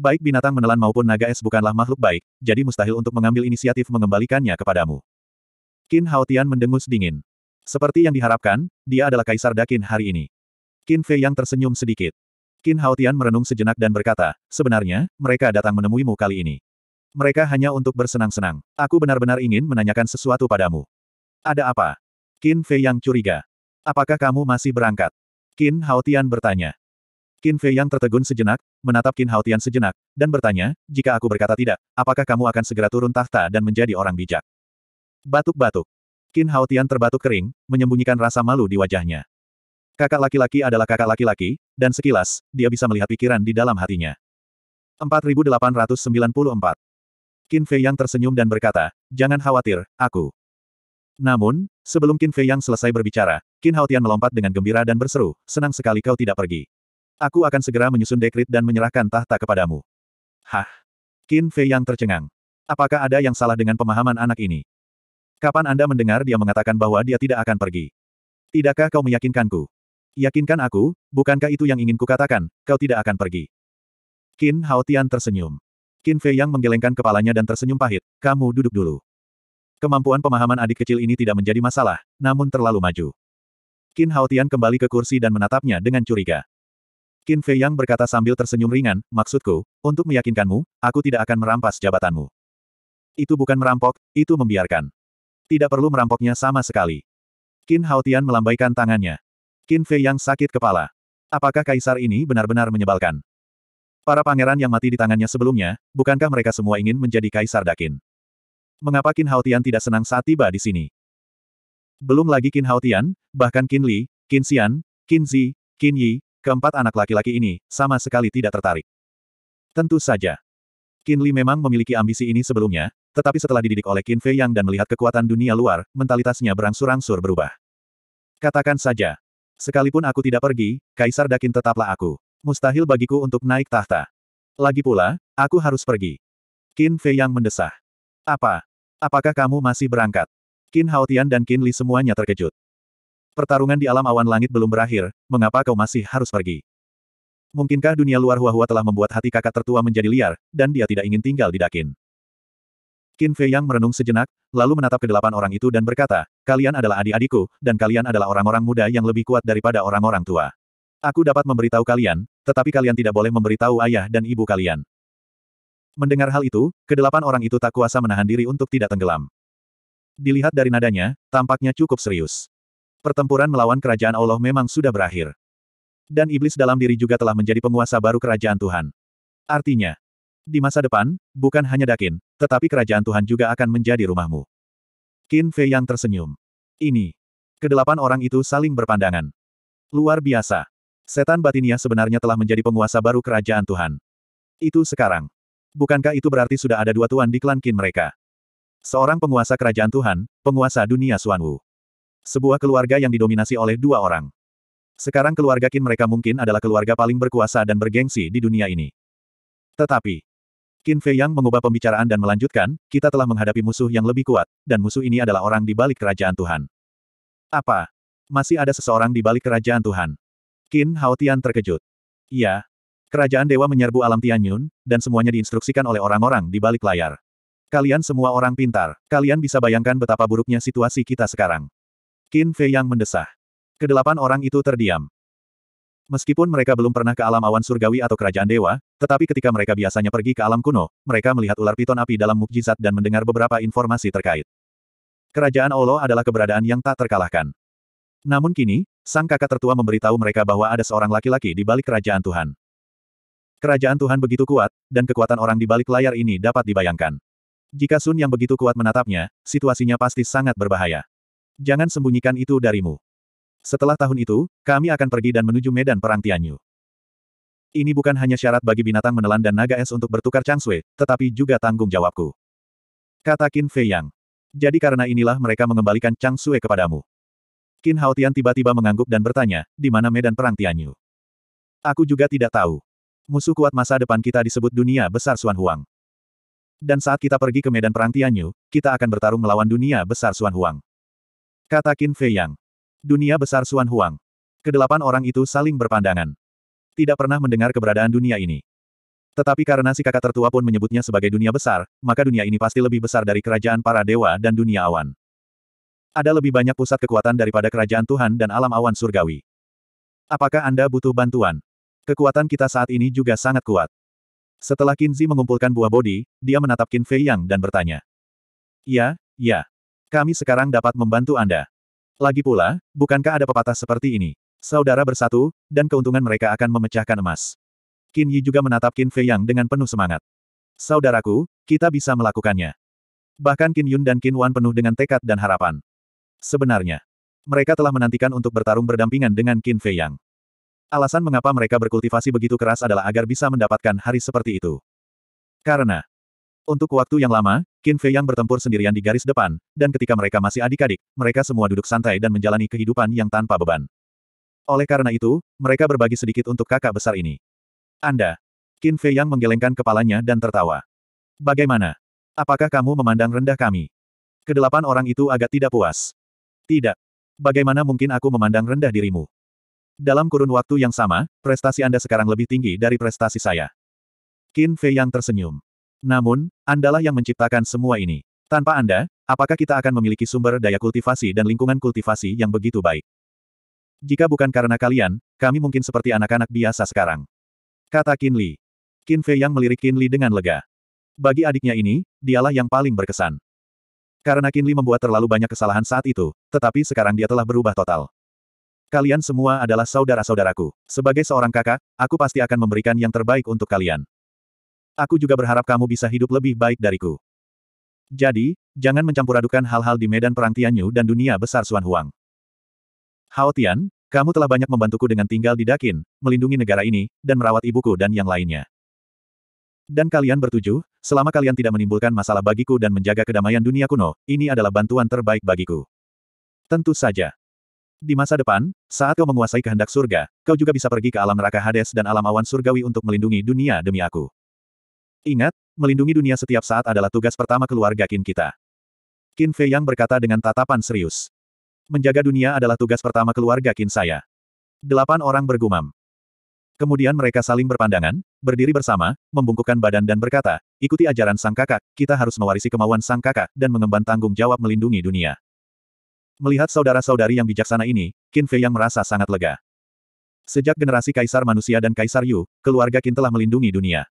Baik binatang menelan maupun naga es bukanlah makhluk baik, jadi mustahil untuk mengambil inisiatif mengembalikannya kepadamu. Qin Haotian mendengus dingin. Seperti yang diharapkan, dia adalah Kaisar Dakin hari ini. Qin Fei yang tersenyum sedikit. Qin Haotian merenung sejenak dan berkata, sebenarnya, mereka datang menemuimu kali ini. Mereka hanya untuk bersenang-senang. Aku benar-benar ingin menanyakan sesuatu padamu. Ada apa? Qin Fei yang curiga. Apakah kamu masih berangkat? Qin Haotian bertanya. Qin Fei yang tertegun sejenak, menatap Qin Haotian sejenak, dan bertanya, jika aku berkata tidak, apakah kamu akan segera turun tahta dan menjadi orang bijak? Batuk-batuk. Qin Haotian terbatuk kering, menyembunyikan rasa malu di wajahnya. Kakak laki-laki adalah kakak laki-laki, dan sekilas, dia bisa melihat pikiran di dalam hatinya. 4894 Qin Fei yang tersenyum dan berkata, jangan khawatir, aku. Namun, sebelum Qin Fei yang selesai berbicara, Qin Haotian melompat dengan gembira dan berseru, senang sekali kau tidak pergi. Aku akan segera menyusun dekrit dan menyerahkan tahta kepadamu. Hah? Qin Fei yang tercengang. Apakah ada yang salah dengan pemahaman anak ini? Kapan Anda mendengar dia mengatakan bahwa dia tidak akan pergi? Tidakkah kau meyakinkanku? Yakinkan aku, bukankah itu yang ingin kukatakan, kau tidak akan pergi? Qin Haotian tersenyum. Qin Fei yang menggelengkan kepalanya dan tersenyum pahit, kamu duduk dulu. Kemampuan pemahaman adik kecil ini tidak menjadi masalah, namun terlalu maju. Qin Haotian kembali ke kursi dan menatapnya dengan curiga. Qin Fei Yang berkata sambil tersenyum ringan, maksudku, untuk meyakinkanmu, aku tidak akan merampas jabatanmu. Itu bukan merampok, itu membiarkan. Tidak perlu merampoknya sama sekali. Qin Haotian melambaikan tangannya. Qin Fei Yang sakit kepala. Apakah kaisar ini benar-benar menyebalkan? Para pangeran yang mati di tangannya sebelumnya, bukankah mereka semua ingin menjadi kaisar Dakin? Mengapa Qin Haotian tidak senang saat tiba di sini? Belum lagi Qin Haotian, bahkan Qin Li, Qin Xian, Qin Zi, Qin Yi, Keempat anak laki-laki ini, sama sekali tidak tertarik. Tentu saja. Qin Li memang memiliki ambisi ini sebelumnya, tetapi setelah dididik oleh Qin Fei Yang dan melihat kekuatan dunia luar, mentalitasnya berangsur-angsur berubah. Katakan saja. Sekalipun aku tidak pergi, Kaisar Dakin tetaplah aku. Mustahil bagiku untuk naik tahta. Lagi pula, aku harus pergi. Qin Fei Yang mendesah. Apa? Apakah kamu masih berangkat? Qin Haotian dan Qin Li semuanya terkejut. Pertarungan di alam awan langit belum berakhir, mengapa kau masih harus pergi? Mungkinkah dunia luar Huahua telah membuat hati kakak tertua menjadi liar, dan dia tidak ingin tinggal di Dakin? Qin Fei Yang merenung sejenak, lalu menatap ke delapan orang itu dan berkata, kalian adalah adik-adikku, dan kalian adalah orang-orang muda yang lebih kuat daripada orang-orang tua. Aku dapat memberitahu kalian, tetapi kalian tidak boleh memberitahu ayah dan ibu kalian. Mendengar hal itu, kedelapan orang itu tak kuasa menahan diri untuk tidak tenggelam. Dilihat dari nadanya, tampaknya cukup serius. Pertempuran melawan kerajaan Allah memang sudah berakhir. Dan iblis dalam diri juga telah menjadi penguasa baru kerajaan Tuhan. Artinya, di masa depan, bukan hanya Dakin, tetapi kerajaan Tuhan juga akan menjadi rumahmu. Qin Fei yang tersenyum. Ini. Kedelapan orang itu saling berpandangan. Luar biasa. Setan batinia sebenarnya telah menjadi penguasa baru kerajaan Tuhan. Itu sekarang. Bukankah itu berarti sudah ada dua tuan di klan Qin mereka? Seorang penguasa kerajaan Tuhan, penguasa dunia Suanwu. Sebuah keluarga yang didominasi oleh dua orang. Sekarang keluarga Qin mereka mungkin adalah keluarga paling berkuasa dan bergengsi di dunia ini. Tetapi, Qin Fei Yang mengubah pembicaraan dan melanjutkan, kita telah menghadapi musuh yang lebih kuat, dan musuh ini adalah orang di balik kerajaan Tuhan. Apa? Masih ada seseorang di balik kerajaan Tuhan? Qin Hao Tian terkejut. Iya. Kerajaan Dewa menyerbu alam Tianyun, dan semuanya diinstruksikan oleh orang-orang di balik layar. Kalian semua orang pintar, kalian bisa bayangkan betapa buruknya situasi kita sekarang. Qin Fei yang mendesah. Kedelapan orang itu terdiam. Meskipun mereka belum pernah ke alam awan surgawi atau kerajaan dewa, tetapi ketika mereka biasanya pergi ke alam kuno, mereka melihat ular piton api dalam mukjizat dan mendengar beberapa informasi terkait. Kerajaan Allah adalah keberadaan yang tak terkalahkan. Namun kini, sang kakak tertua memberitahu mereka bahwa ada seorang laki-laki di balik kerajaan Tuhan. Kerajaan Tuhan begitu kuat, dan kekuatan orang di balik layar ini dapat dibayangkan. Jika Sun yang begitu kuat menatapnya, situasinya pasti sangat berbahaya jangan sembunyikan itu darimu. Setelah tahun itu, kami akan pergi dan menuju medan perang Tianyu. Ini bukan hanya syarat bagi binatang menelan dan naga es untuk bertukar Changsui, tetapi juga tanggung jawabku. Kata Qin Fei Yang. Jadi karena inilah mereka mengembalikan Changsui kepadamu. Qin Hao Tian tiba-tiba mengangguk dan bertanya, di mana medan perang Tianyu? Aku juga tidak tahu. Musuh kuat masa depan kita disebut dunia besar Xuan Huang. Dan saat kita pergi ke medan perang Tianyu, kita akan bertarung melawan dunia besar Xuan Huang. Kata Qin Fei Yang. Dunia besar Suan Huang. Kedelapan orang itu saling berpandangan. Tidak pernah mendengar keberadaan dunia ini. Tetapi karena si kakak tertua pun menyebutnya sebagai dunia besar, maka dunia ini pasti lebih besar dari kerajaan para dewa dan dunia awan. Ada lebih banyak pusat kekuatan daripada kerajaan Tuhan dan alam awan surgawi. Apakah Anda butuh bantuan? Kekuatan kita saat ini juga sangat kuat. Setelah zi mengumpulkan buah bodi, dia menatap Qin Fei Yang dan bertanya. Ya, ya. Kami sekarang dapat membantu Anda. Lagi pula, bukankah ada pepatah seperti ini? Saudara bersatu, dan keuntungan mereka akan memecahkan emas. Qin Yi juga menatap Qin Fei Yang dengan penuh semangat. Saudaraku, kita bisa melakukannya. Bahkan Qin Yun dan Qin Wan penuh dengan tekad dan harapan. Sebenarnya, mereka telah menantikan untuk bertarung berdampingan dengan Qin Fei Yang. Alasan mengapa mereka berkultivasi begitu keras adalah agar bisa mendapatkan hari seperti itu. Karena, untuk waktu yang lama, Qin Fei yang bertempur sendirian di garis depan, dan ketika mereka masih adik-adik, mereka semua duduk santai dan menjalani kehidupan yang tanpa beban. Oleh karena itu, mereka berbagi sedikit untuk kakak besar ini. Anda. Qin Fei yang menggelengkan kepalanya dan tertawa. Bagaimana? Apakah kamu memandang rendah kami? Kedelapan orang itu agak tidak puas. Tidak. Bagaimana mungkin aku memandang rendah dirimu? Dalam kurun waktu yang sama, prestasi Anda sekarang lebih tinggi dari prestasi saya. Qin Fei yang tersenyum. Namun, Andalah yang menciptakan semua ini. Tanpa Anda, apakah kita akan memiliki sumber daya kultivasi dan lingkungan kultivasi yang begitu baik? Jika bukan karena kalian, kami mungkin seperti anak-anak biasa sekarang. Kata Qin Li. Qin Fei yang melirik Qin Li dengan lega. Bagi adiknya ini, dialah yang paling berkesan. Karena Qin Li membuat terlalu banyak kesalahan saat itu, tetapi sekarang dia telah berubah total. Kalian semua adalah saudara-saudaraku. Sebagai seorang kakak, aku pasti akan memberikan yang terbaik untuk kalian. Aku juga berharap kamu bisa hidup lebih baik dariku. Jadi, jangan mencampuradukkan hal-hal di medan perang Tianyu dan dunia besar Suan Huang. Hao Tian, kamu telah banyak membantuku dengan tinggal di Dakin, melindungi negara ini, dan merawat ibuku dan yang lainnya. Dan kalian bertujuh, selama kalian tidak menimbulkan masalah bagiku dan menjaga kedamaian dunia kuno, ini adalah bantuan terbaik bagiku. Tentu saja. Di masa depan, saat kau menguasai kehendak surga, kau juga bisa pergi ke alam neraka Hades dan alam awan surgawi untuk melindungi dunia demi aku. Ingat, melindungi dunia setiap saat adalah tugas pertama keluarga Qin kita. Qin Fei Yang berkata dengan tatapan serius. Menjaga dunia adalah tugas pertama keluarga Qin saya. Delapan orang bergumam. Kemudian mereka saling berpandangan, berdiri bersama, membungkukkan badan dan berkata, ikuti ajaran sang kakak, kita harus mewarisi kemauan sang kakak dan mengemban tanggung jawab melindungi dunia. Melihat saudara-saudari yang bijaksana ini, Qin Fei yang merasa sangat lega. Sejak generasi Kaisar Manusia dan Kaisar Yu, keluarga Qin telah melindungi dunia.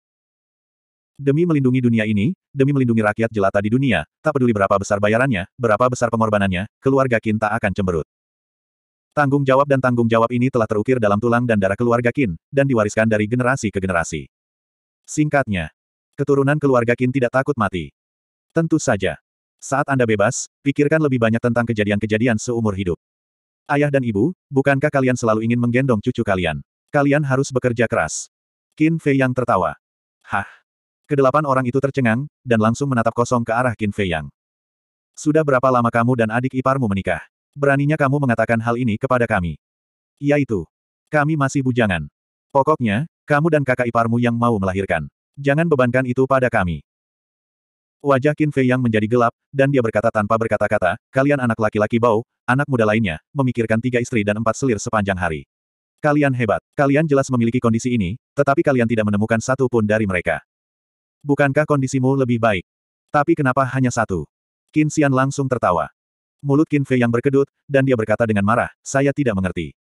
Demi melindungi dunia ini, demi melindungi rakyat jelata di dunia, tak peduli berapa besar bayarannya, berapa besar pengorbanannya, keluarga Qin tak akan cemberut. Tanggung jawab dan tanggung jawab ini telah terukir dalam tulang dan darah keluarga Qin, dan diwariskan dari generasi ke generasi. Singkatnya, keturunan keluarga Qin tidak takut mati. Tentu saja. Saat Anda bebas, pikirkan lebih banyak tentang kejadian-kejadian seumur hidup. Ayah dan ibu, bukankah kalian selalu ingin menggendong cucu kalian? Kalian harus bekerja keras. Qin Fei yang tertawa. Hah. Kedelapan orang itu tercengang, dan langsung menatap kosong ke arah Qin Fei Yang. Sudah berapa lama kamu dan adik iparmu menikah? Beraninya kamu mengatakan hal ini kepada kami. Iya itu, kami masih bujangan. Pokoknya, kamu dan kakak iparmu yang mau melahirkan. Jangan bebankan itu pada kami. Wajah Qin Fei Yang menjadi gelap, dan dia berkata tanpa berkata-kata, kalian anak laki-laki bau, anak muda lainnya, memikirkan tiga istri dan empat selir sepanjang hari. Kalian hebat, kalian jelas memiliki kondisi ini, tetapi kalian tidak menemukan satu pun dari mereka. Bukankah kondisimu lebih baik? Tapi kenapa hanya satu? Qin Xian langsung tertawa. Mulut Qin Fei yang berkedut, dan dia berkata dengan marah, saya tidak mengerti.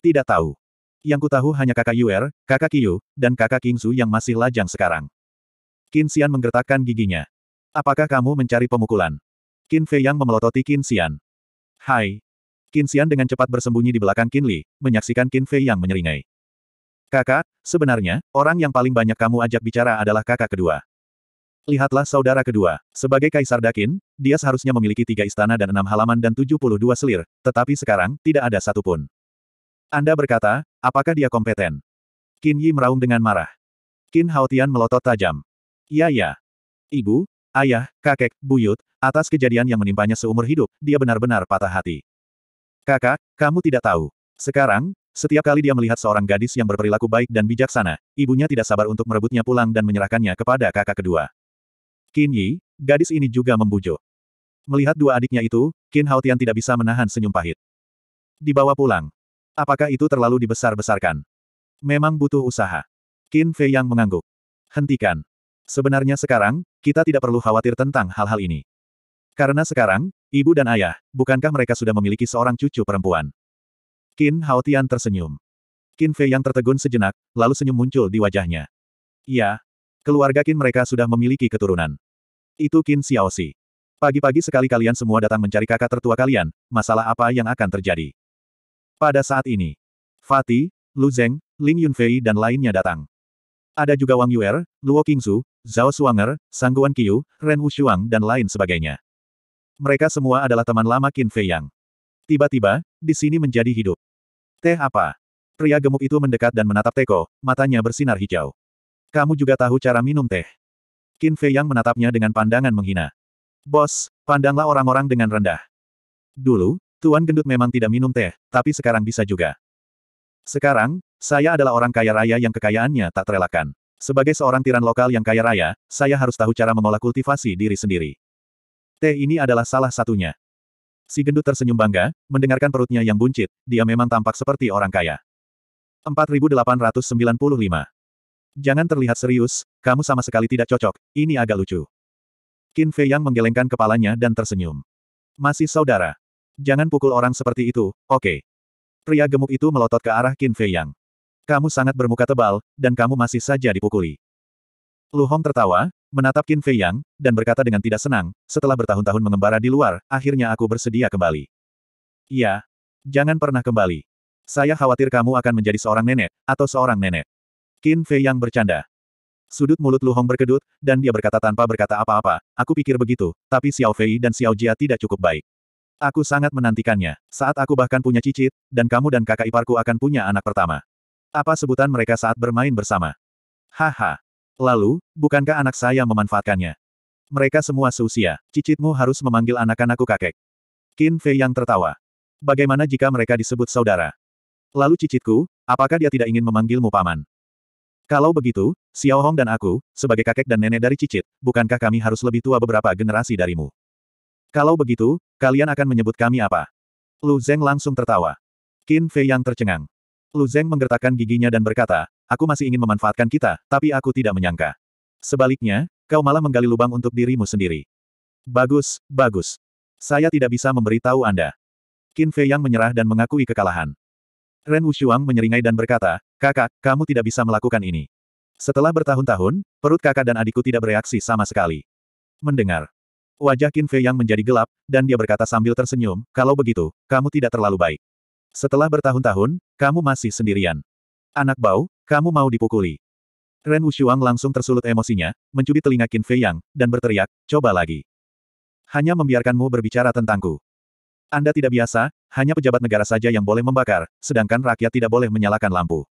Tidak tahu. Yang kutahu hanya kakak Yuer, kakak Qiyu, dan kakak King Su yang masih lajang sekarang. Qin Xian menggertakkan giginya. Apakah kamu mencari pemukulan? Qin Fei yang memelototi Qin Xian. Hai. Qin Xian dengan cepat bersembunyi di belakang Qin Li, menyaksikan Qin Fei yang menyeringai. Kakak, sebenarnya, orang yang paling banyak kamu ajak bicara adalah kakak kedua. Lihatlah saudara kedua. Sebagai Kaisar Dakin, dia seharusnya memiliki tiga istana dan enam halaman dan tujuh puluh dua selir, tetapi sekarang, tidak ada satupun. Anda berkata, apakah dia kompeten? Qin Yi meraung dengan marah. Qin Haotian melotot tajam. Ya ya. Ibu, ayah, kakek, buyut, atas kejadian yang menimpanya seumur hidup, dia benar-benar patah hati. Kakak, kamu tidak tahu. Sekarang, setiap kali dia melihat seorang gadis yang berperilaku baik dan bijaksana, ibunya tidak sabar untuk merebutnya pulang dan menyerahkannya kepada kakak kedua. Qin Yi, gadis ini juga membujuk. Melihat dua adiknya itu, Qin Tian tidak bisa menahan senyum pahit. Dibawa pulang. Apakah itu terlalu dibesar-besarkan? Memang butuh usaha. Qin Fei yang mengangguk. Hentikan. Sebenarnya sekarang, kita tidak perlu khawatir tentang hal-hal ini. Karena sekarang, ibu dan ayah, bukankah mereka sudah memiliki seorang cucu perempuan? Qin Haotian tersenyum. Qin Fei yang tertegun sejenak, lalu senyum muncul di wajahnya. Ya, keluarga Qin mereka sudah memiliki keturunan. Itu Qin Xiaoxi. Pagi-pagi sekali kalian semua datang mencari kakak tertua kalian, masalah apa yang akan terjadi? Pada saat ini, Fati, Lu Zeng, Ling Yunfei dan lainnya datang. Ada juga Wang Yuer, Luo Qingzu, Zhao Suanger, Sangguan Qiu, Ren Wushuang dan lain sebagainya. Mereka semua adalah teman lama Qin Fei Yang. Tiba-tiba, di sini menjadi hidup. Teh apa? Pria gemuk itu mendekat dan menatap Teko, matanya bersinar hijau. Kamu juga tahu cara minum teh. Qin Fei Yang menatapnya dengan pandangan menghina. Bos, pandanglah orang-orang dengan rendah. Dulu, Tuan Gendut memang tidak minum teh, tapi sekarang bisa juga. Sekarang, saya adalah orang kaya raya yang kekayaannya tak terelakkan. Sebagai seorang tiran lokal yang kaya raya, saya harus tahu cara mengolah kultivasi diri sendiri. Teh ini adalah salah satunya. Si gendut tersenyum bangga, mendengarkan perutnya yang buncit, dia memang tampak seperti orang kaya. 4895. Jangan terlihat serius, kamu sama sekali tidak cocok, ini agak lucu. Qin Fei yang menggelengkan kepalanya dan tersenyum. Masih saudara. Jangan pukul orang seperti itu, oke. Okay. Pria gemuk itu melotot ke arah Qin Fei Yang. Kamu sangat bermuka tebal, dan kamu masih saja dipukuli. Lu Hong tertawa, menatap Qin Fei Yang, dan berkata dengan tidak senang, setelah bertahun-tahun mengembara di luar, akhirnya aku bersedia kembali. Iya. Jangan pernah kembali. Saya khawatir kamu akan menjadi seorang nenek, atau seorang nenek. Qin Fei Yang bercanda. Sudut mulut Lu Hong berkedut, dan dia berkata tanpa berkata apa-apa, aku pikir begitu, tapi Xiao Fei dan Xiao Jia tidak cukup baik. Aku sangat menantikannya. Saat aku bahkan punya cicit, dan kamu dan kakak iparku akan punya anak pertama. Apa sebutan mereka saat bermain bersama? Haha. Lalu, bukankah anak saya memanfaatkannya? Mereka semua seusia, cicitmu harus memanggil anak-anakku kakek. Qin Fei yang tertawa. Bagaimana jika mereka disebut saudara? Lalu cicitku, apakah dia tidak ingin memanggilmu paman? Kalau begitu, Xiao Hong dan aku, sebagai kakek dan nenek dari cicit, bukankah kami harus lebih tua beberapa generasi darimu? Kalau begitu, kalian akan menyebut kami apa? Lu Zeng langsung tertawa. Qin Fei yang tercengang. Lu Zeng menggertakkan giginya dan berkata, Aku masih ingin memanfaatkan kita, tapi aku tidak menyangka. Sebaliknya, kau malah menggali lubang untuk dirimu sendiri. Bagus, bagus. Saya tidak bisa memberitahu Anda. Qin Fei Yang menyerah dan mengakui kekalahan. Ren Wushuang menyeringai dan berkata, kakak, kamu tidak bisa melakukan ini. Setelah bertahun-tahun, perut kakak dan adikku tidak bereaksi sama sekali. Mendengar. Wajah Qin Fei Yang menjadi gelap, dan dia berkata sambil tersenyum, kalau begitu, kamu tidak terlalu baik. Setelah bertahun-tahun, kamu masih sendirian. Anak bau, kamu mau dipukuli. Ren Wushuang langsung tersulut emosinya, mencubit telinga Qin Fei Yang, dan berteriak, coba lagi. Hanya membiarkanmu berbicara tentangku. Anda tidak biasa, hanya pejabat negara saja yang boleh membakar, sedangkan rakyat tidak boleh menyalakan lampu.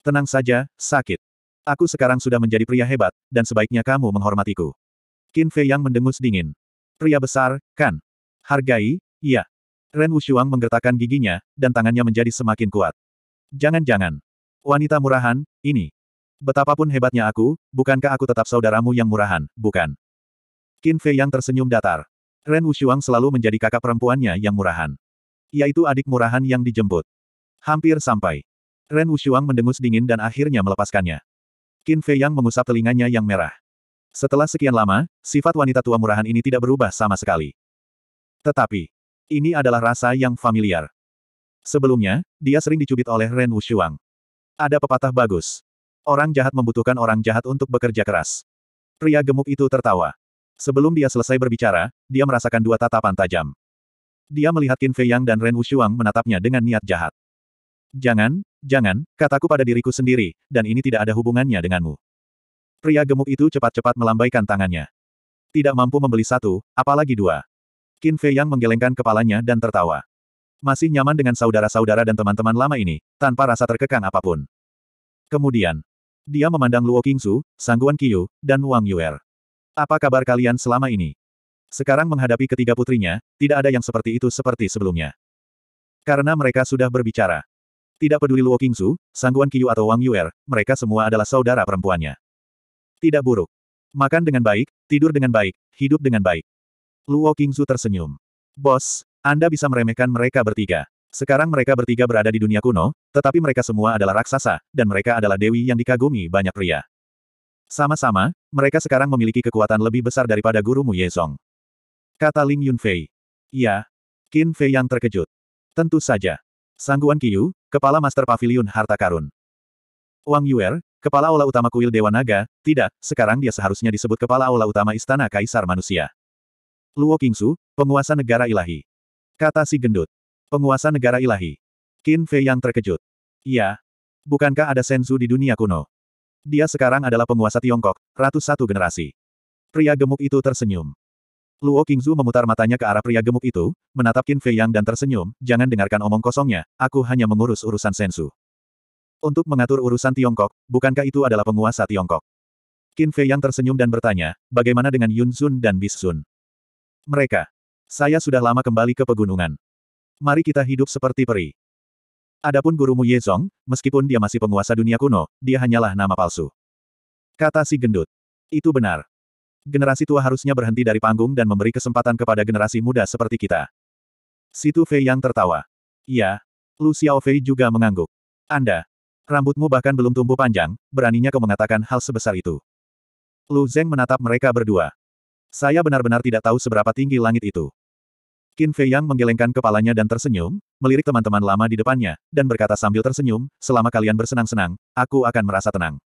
Tenang saja, sakit. Aku sekarang sudah menjadi pria hebat, dan sebaiknya kamu menghormatiku. Qin Fei Yang mendengus dingin. Pria besar, kan? Hargai, iya. Ren Wushuang menggertakkan giginya, dan tangannya menjadi semakin kuat. Jangan-jangan. Wanita murahan, ini. Betapapun hebatnya aku, bukankah aku tetap saudaramu yang murahan, bukan? Qin Fei yang tersenyum datar. Ren Wushuang selalu menjadi kakak perempuannya yang murahan. Yaitu adik murahan yang dijemput. Hampir sampai. Ren Wushuang mendengus dingin dan akhirnya melepaskannya. Qin Fei yang mengusap telinganya yang merah. Setelah sekian lama, sifat wanita tua murahan ini tidak berubah sama sekali. Tetapi, ini adalah rasa yang familiar. Sebelumnya, dia sering dicubit oleh Ren Wushuang. Ada pepatah bagus. Orang jahat membutuhkan orang jahat untuk bekerja keras. Pria gemuk itu tertawa. Sebelum dia selesai berbicara, dia merasakan dua tatapan tajam. Dia melihat Qin Fei Yang dan Ren Wushuang menatapnya dengan niat jahat. Jangan, jangan, kataku pada diriku sendiri, dan ini tidak ada hubungannya denganmu. Pria gemuk itu cepat-cepat melambaikan tangannya. Tidak mampu membeli satu, apalagi dua. Qin Fei Yang menggelengkan kepalanya dan tertawa. Masih nyaman dengan saudara-saudara dan teman-teman lama ini, tanpa rasa terkekang apapun. Kemudian, dia memandang Luo Qingsu, Sangguan Qiu, dan Wang Yuer. Apa kabar kalian selama ini? Sekarang menghadapi ketiga putrinya, tidak ada yang seperti itu seperti sebelumnya. Karena mereka sudah berbicara. Tidak peduli Luo Qingsu, Sangguan Qiu atau Wang Yuer, mereka semua adalah saudara perempuannya. Tidak buruk. Makan dengan baik, tidur dengan baik, hidup dengan baik. Luo Qingsu tersenyum. Bos, anda bisa meremehkan mereka bertiga. Sekarang mereka bertiga berada di dunia kuno, tetapi mereka semua adalah raksasa, dan mereka adalah dewi yang dikagumi banyak pria. Sama-sama, mereka sekarang memiliki kekuatan lebih besar daripada gurumu Yezong. Kata Ling Yunfei. Ya, Qin Fei yang terkejut. Tentu saja. Sangguan Yu, Kepala Master Pavilion Harta Karun. Wang Yuer, Kepala Aula Utama Kuil Dewa Naga, tidak, sekarang dia seharusnya disebut Kepala Aula Utama Istana Kaisar Manusia. Luo Qingsu, Penguasa Negara Ilahi. Kata si gendut. Penguasa negara ilahi. Qin Fei yang terkejut. ya Bukankah ada sensu di dunia kuno? Dia sekarang adalah penguasa Tiongkok, ratus satu generasi. Pria gemuk itu tersenyum. Luo Qingzu memutar matanya ke arah pria gemuk itu, menatap Qin Fei Yang dan tersenyum, jangan dengarkan omong kosongnya, aku hanya mengurus urusan sensu. Untuk mengatur urusan Tiongkok, bukankah itu adalah penguasa Tiongkok? Qin Fei Yang tersenyum dan bertanya, bagaimana dengan Yun Sun dan Bis Sun? Mereka saya sudah lama kembali ke pegunungan. Mari kita hidup seperti peri. Adapun gurumu Yezong, meskipun dia masih penguasa dunia kuno, dia hanyalah nama palsu. Kata si gendut. Itu benar. Generasi tua harusnya berhenti dari panggung dan memberi kesempatan kepada generasi muda seperti kita. Situ Fei yang tertawa. Iya. Lu Xiao Fei juga mengangguk. Anda. Rambutmu bahkan belum tumbuh panjang, beraninya kau mengatakan hal sebesar itu. Lu Zeng menatap mereka berdua. Saya benar-benar tidak tahu seberapa tinggi langit itu. Qin Fei Yang menggelengkan kepalanya dan tersenyum, melirik teman-teman lama di depannya, dan berkata sambil tersenyum, selama kalian bersenang-senang, aku akan merasa tenang.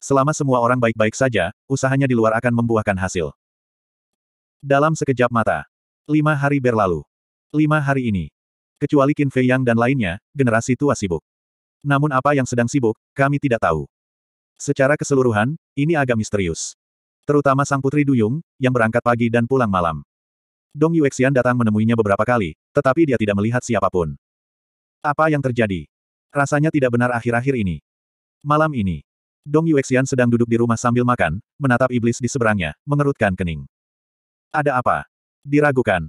Selama semua orang baik-baik saja, usahanya di luar akan membuahkan hasil. Dalam sekejap mata. Lima hari berlalu. Lima hari ini. Kecuali Qin Fei Yang dan lainnya, generasi tua sibuk. Namun apa yang sedang sibuk, kami tidak tahu. Secara keseluruhan, ini agak misterius. Terutama sang putri Duyung, yang berangkat pagi dan pulang malam. Dong Yuexian datang menemuinya beberapa kali, tetapi dia tidak melihat siapapun. Apa yang terjadi? Rasanya tidak benar akhir-akhir ini. Malam ini, Dong Yuexian sedang duduk di rumah sambil makan, menatap iblis di seberangnya, mengerutkan kening. Ada apa? Diragukan.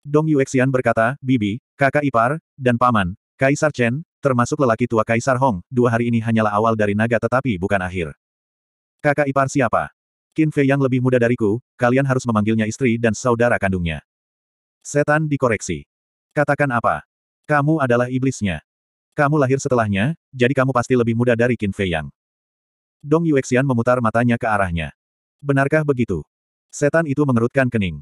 Dong Yuexian berkata, Bibi, kakak ipar, dan paman, Kaisar Chen, termasuk lelaki tua Kaisar Hong, dua hari ini hanyalah awal dari naga tetapi bukan akhir. Kakak ipar siapa? Qin Fei yang lebih muda dariku, kalian harus memanggilnya istri dan saudara kandungnya. Setan dikoreksi. Katakan apa? Kamu adalah iblisnya. Kamu lahir setelahnya, jadi kamu pasti lebih muda dari Qin Fei Yang. Dong Yuexian memutar matanya ke arahnya. Benarkah begitu? Setan itu mengerutkan kening.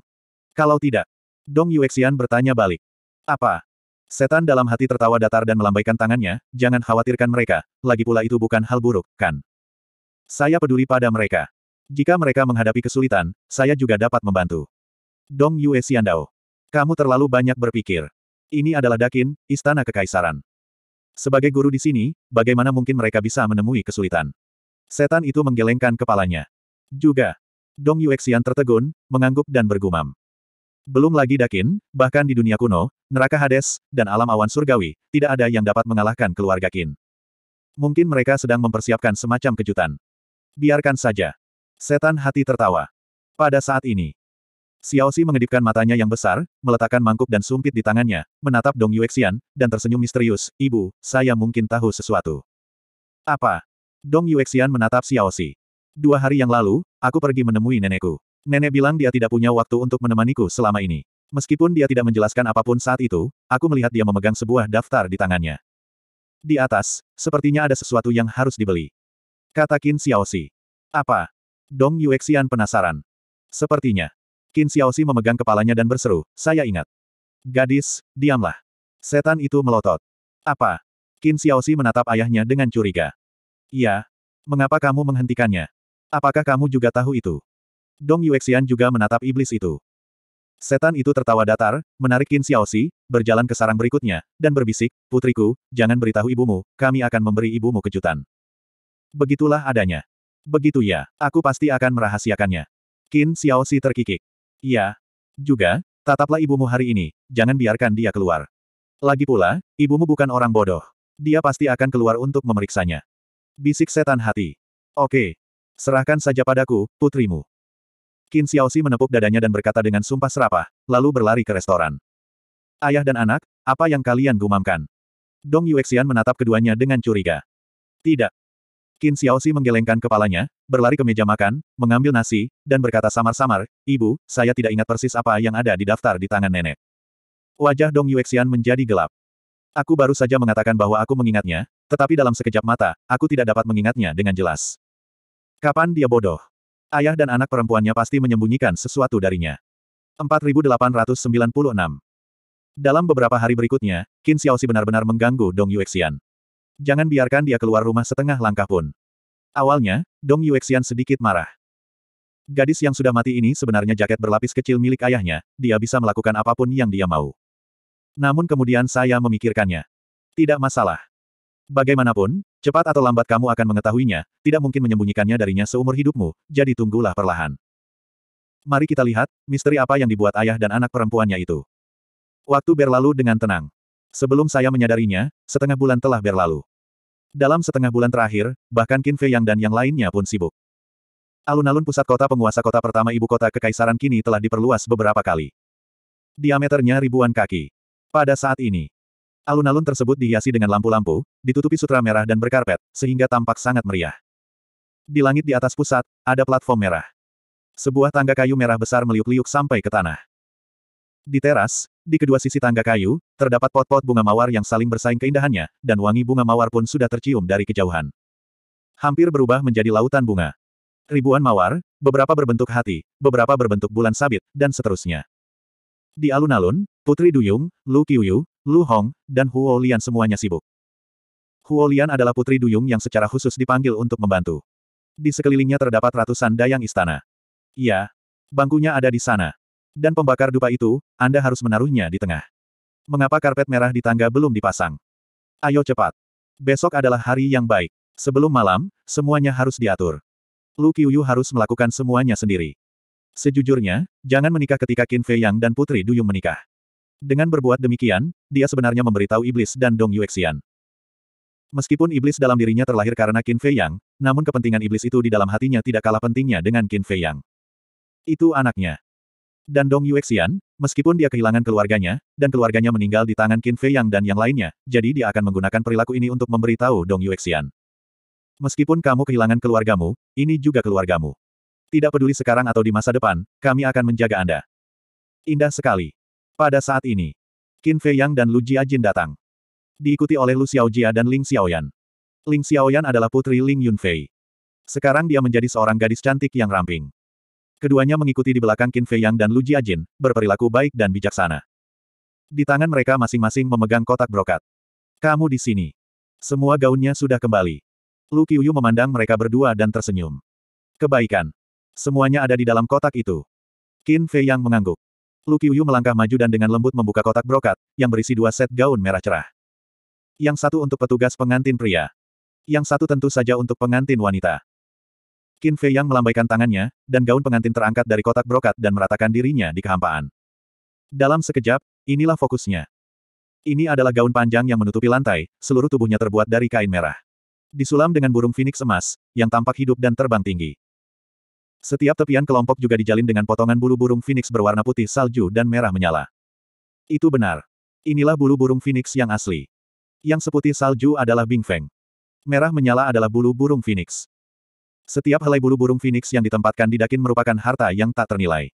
Kalau tidak, Dong Yuexian bertanya balik. Apa? Setan dalam hati tertawa datar dan melambaikan tangannya, jangan khawatirkan mereka, lagi pula itu bukan hal buruk, kan? Saya peduli pada mereka. Jika mereka menghadapi kesulitan, saya juga dapat membantu. Dong Yue Xiandao. Kamu terlalu banyak berpikir. Ini adalah Dakin, Istana Kekaisaran. Sebagai guru di sini, bagaimana mungkin mereka bisa menemui kesulitan? Setan itu menggelengkan kepalanya. Juga. Dong Yue Xian tertegun, mengangguk dan bergumam. Belum lagi Dakin, bahkan di dunia kuno, neraka Hades, dan alam awan surgawi, tidak ada yang dapat mengalahkan keluarga Kin. Mungkin mereka sedang mempersiapkan semacam kejutan. Biarkan saja. Setan hati tertawa. Pada saat ini, Xiao Xi mengedipkan matanya yang besar, meletakkan mangkuk dan sumpit di tangannya, menatap Dong Yuexian, dan tersenyum misterius, Ibu, saya mungkin tahu sesuatu. Apa? Dong Yuexian menatap Xiao Xi. Dua hari yang lalu, aku pergi menemui nenekku. Nenek bilang dia tidak punya waktu untuk menemaniku selama ini. Meskipun dia tidak menjelaskan apapun saat itu, aku melihat dia memegang sebuah daftar di tangannya. Di atas, sepertinya ada sesuatu yang harus dibeli. Kata Xiao Xi. Apa? Dong Yuexian penasaran. Sepertinya. Qin Xiaoxi memegang kepalanya dan berseru, saya ingat. Gadis, diamlah. Setan itu melotot. Apa? Qin Xiaoxi menatap ayahnya dengan curiga. Iya. Mengapa kamu menghentikannya? Apakah kamu juga tahu itu? Dong Yuexian juga menatap iblis itu. Setan itu tertawa datar, menarik Qin Xiaoxi, berjalan ke sarang berikutnya, dan berbisik, Putriku, jangan beritahu ibumu, kami akan memberi ibumu kejutan. Begitulah adanya. Begitu ya, aku pasti akan merahasiakannya. Qin Si terkikik. ya Juga, tataplah ibumu hari ini, jangan biarkan dia keluar. Lagi pula, ibumu bukan orang bodoh. Dia pasti akan keluar untuk memeriksanya. Bisik setan hati. Oke. Serahkan saja padaku, putrimu. Qin Si menepuk dadanya dan berkata dengan sumpah serapah, lalu berlari ke restoran. Ayah dan anak, apa yang kalian gumamkan? Dong Yuexian menatap keduanya dengan curiga. Tidak, Qin Xiaoxi menggelengkan kepalanya, berlari ke meja makan, mengambil nasi, dan berkata samar-samar, Ibu, saya tidak ingat persis apa yang ada di daftar di tangan nenek. Wajah Dong Yuexian menjadi gelap. Aku baru saja mengatakan bahwa aku mengingatnya, tetapi dalam sekejap mata, aku tidak dapat mengingatnya dengan jelas. Kapan dia bodoh? Ayah dan anak perempuannya pasti menyembunyikan sesuatu darinya. 4896 Dalam beberapa hari berikutnya, Qin Xiaoxi benar-benar mengganggu Dong Yuexian. Jangan biarkan dia keluar rumah setengah langkah pun. Awalnya, Dong Yuexian sedikit marah. Gadis yang sudah mati ini sebenarnya jaket berlapis kecil milik ayahnya, dia bisa melakukan apapun yang dia mau. Namun kemudian saya memikirkannya. Tidak masalah. Bagaimanapun, cepat atau lambat kamu akan mengetahuinya, tidak mungkin menyembunyikannya darinya seumur hidupmu, jadi tunggulah perlahan. Mari kita lihat, misteri apa yang dibuat ayah dan anak perempuannya itu. Waktu berlalu dengan tenang. Sebelum saya menyadarinya, setengah bulan telah berlalu. Dalam setengah bulan terakhir, bahkan Qin Fei Yang dan yang lainnya pun sibuk. Alun-alun pusat kota penguasa kota pertama ibu kota kekaisaran kini telah diperluas beberapa kali. Diameternya ribuan kaki. Pada saat ini, alun-alun tersebut dihiasi dengan lampu-lampu, ditutupi sutra merah dan berkarpet, sehingga tampak sangat meriah. Di langit di atas pusat, ada platform merah. Sebuah tangga kayu merah besar meliuk-liuk sampai ke tanah. Di teras, di kedua sisi tangga kayu, terdapat pot-pot bunga mawar yang saling bersaing keindahannya, dan wangi bunga mawar pun sudah tercium dari kejauhan. Hampir berubah menjadi lautan bunga. Ribuan mawar, beberapa berbentuk hati, beberapa berbentuk bulan sabit, dan seterusnya. Di alun-alun, Putri Duyung, Lu Qiuyu, Lu Hong, dan Huo Lian semuanya sibuk. Huo Lian adalah Putri Duyung yang secara khusus dipanggil untuk membantu. Di sekelilingnya terdapat ratusan dayang istana. Iya, bangkunya ada di sana. Dan pembakar dupa itu, Anda harus menaruhnya di tengah. Mengapa karpet merah di tangga belum dipasang? Ayo cepat. Besok adalah hari yang baik. Sebelum malam, semuanya harus diatur. Lu Qiuyu harus melakukan semuanya sendiri. Sejujurnya, jangan menikah ketika Qin Fei Yang dan Putri Duyung menikah. Dengan berbuat demikian, dia sebenarnya memberitahu Iblis dan Dong Yuexian. Meskipun Iblis dalam dirinya terlahir karena Qin Fei Yang, namun kepentingan Iblis itu di dalam hatinya tidak kalah pentingnya dengan Qin Fei Yang. Itu anaknya dan Dong Yuexian, meskipun dia kehilangan keluarganya, dan keluarganya meninggal di tangan Qin Fei Yang dan yang lainnya, jadi dia akan menggunakan perilaku ini untuk memberitahu Dong Yuexian. Meskipun kamu kehilangan keluargamu, ini juga keluargamu. Tidak peduli sekarang atau di masa depan, kami akan menjaga Anda. Indah sekali. Pada saat ini, Qin Fei Yang dan Lu Jiajin datang. Diikuti oleh Lu Xiaojia dan Ling Xiaoyan. Ling Xiaoyan adalah putri Ling Yunfei. Sekarang dia menjadi seorang gadis cantik yang ramping. Keduanya mengikuti di belakang Qin Fei Yang dan Lu Jin berperilaku baik dan bijaksana. Di tangan mereka masing-masing memegang kotak brokat. Kamu di sini. Semua gaunnya sudah kembali. Lu Qiuyu memandang mereka berdua dan tersenyum. Kebaikan. Semuanya ada di dalam kotak itu. Qin Fei Yang mengangguk. Lu Qiuyu melangkah maju dan dengan lembut membuka kotak brokat, yang berisi dua set gaun merah cerah. Yang satu untuk petugas pengantin pria. Yang satu tentu saja untuk pengantin wanita. Qin Fei Yang melambaikan tangannya, dan gaun pengantin terangkat dari kotak brokat dan meratakan dirinya di kehampaan. Dalam sekejap, inilah fokusnya. Ini adalah gaun panjang yang menutupi lantai, seluruh tubuhnya terbuat dari kain merah. Disulam dengan burung phoenix emas, yang tampak hidup dan terbang tinggi. Setiap tepian kelompok juga dijalin dengan potongan bulu burung phoenix berwarna putih salju dan merah menyala. Itu benar. Inilah bulu burung phoenix yang asli. Yang seputih salju adalah Bing Feng. Merah menyala adalah bulu burung phoenix. Setiap helai bulu burung phoenix yang ditempatkan di dakin merupakan harta yang tak ternilai.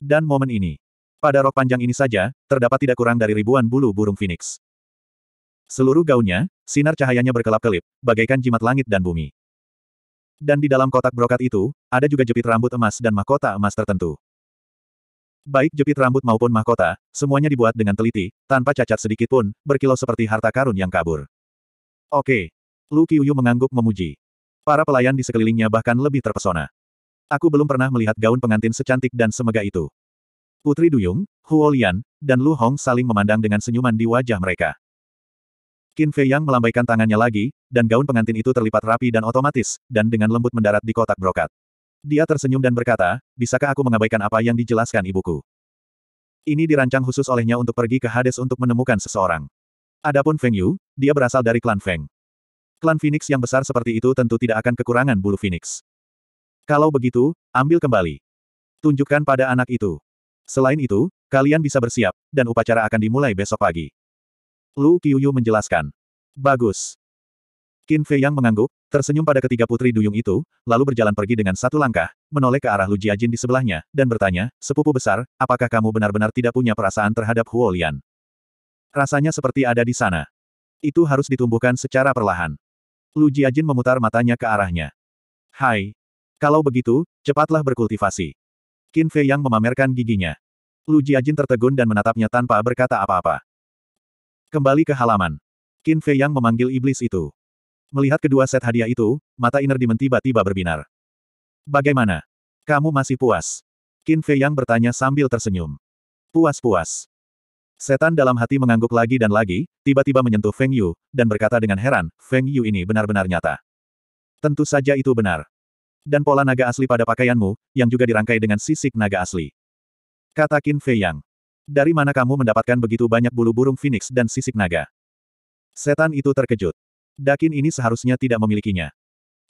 Dan momen ini. Pada rok panjang ini saja, terdapat tidak kurang dari ribuan bulu burung phoenix. Seluruh gaunnya, sinar cahayanya berkelap-kelip, bagaikan jimat langit dan bumi. Dan di dalam kotak brokat itu, ada juga jepit rambut emas dan mahkota emas tertentu. Baik jepit rambut maupun mahkota, semuanya dibuat dengan teliti, tanpa cacat sedikit pun, berkilau seperti harta karun yang kabur. Oke. Lu Qiuyu mengangguk memuji. Para pelayan di sekelilingnya bahkan lebih terpesona. Aku belum pernah melihat gaun pengantin secantik dan semegah itu. Putri Duyung, Huo Lian, dan Lu Hong saling memandang dengan senyuman di wajah mereka. Qin Fei Yang melambaikan tangannya lagi, dan gaun pengantin itu terlipat rapi dan otomatis, dan dengan lembut mendarat di kotak brokat. Dia tersenyum dan berkata, bisakah aku mengabaikan apa yang dijelaskan ibuku? Ini dirancang khusus olehnya untuk pergi ke Hades untuk menemukan seseorang. Adapun Feng Yu, dia berasal dari klan Feng. Klan Phoenix yang besar seperti itu tentu tidak akan kekurangan bulu Phoenix. Kalau begitu, ambil kembali. Tunjukkan pada anak itu. Selain itu, kalian bisa bersiap, dan upacara akan dimulai besok pagi. Lu Qiuyu menjelaskan. Bagus. Qin Fei yang mengangguk, tersenyum pada ketiga putri duyung itu, lalu berjalan pergi dengan satu langkah, menoleh ke arah Lu Jiajin di sebelahnya, dan bertanya, sepupu besar, apakah kamu benar-benar tidak punya perasaan terhadap Huo Lian? Rasanya seperti ada di sana. Itu harus ditumbuhkan secara perlahan. Lu Jiajin memutar matanya ke arahnya. Hai. Kalau begitu, cepatlah berkultivasi. Qin Fei yang memamerkan giginya. Lu Jiajin tertegun dan menatapnya tanpa berkata apa-apa. Kembali ke halaman. Qin Fei yang memanggil iblis itu. Melihat kedua set hadiah itu, mata Inner Demon tiba-tiba berbinar. Bagaimana? Kamu masih puas? Qin Fei yang bertanya sambil tersenyum. Puas-puas. Setan dalam hati mengangguk lagi dan lagi, tiba-tiba menyentuh Feng Yu, dan berkata dengan heran, Feng Yu ini benar-benar nyata. Tentu saja itu benar. Dan pola naga asli pada pakaianmu, yang juga dirangkai dengan sisik naga asli. Kata Qin Fei Yang. Dari mana kamu mendapatkan begitu banyak bulu burung phoenix dan sisik naga? Setan itu terkejut. Dakin ini seharusnya tidak memilikinya.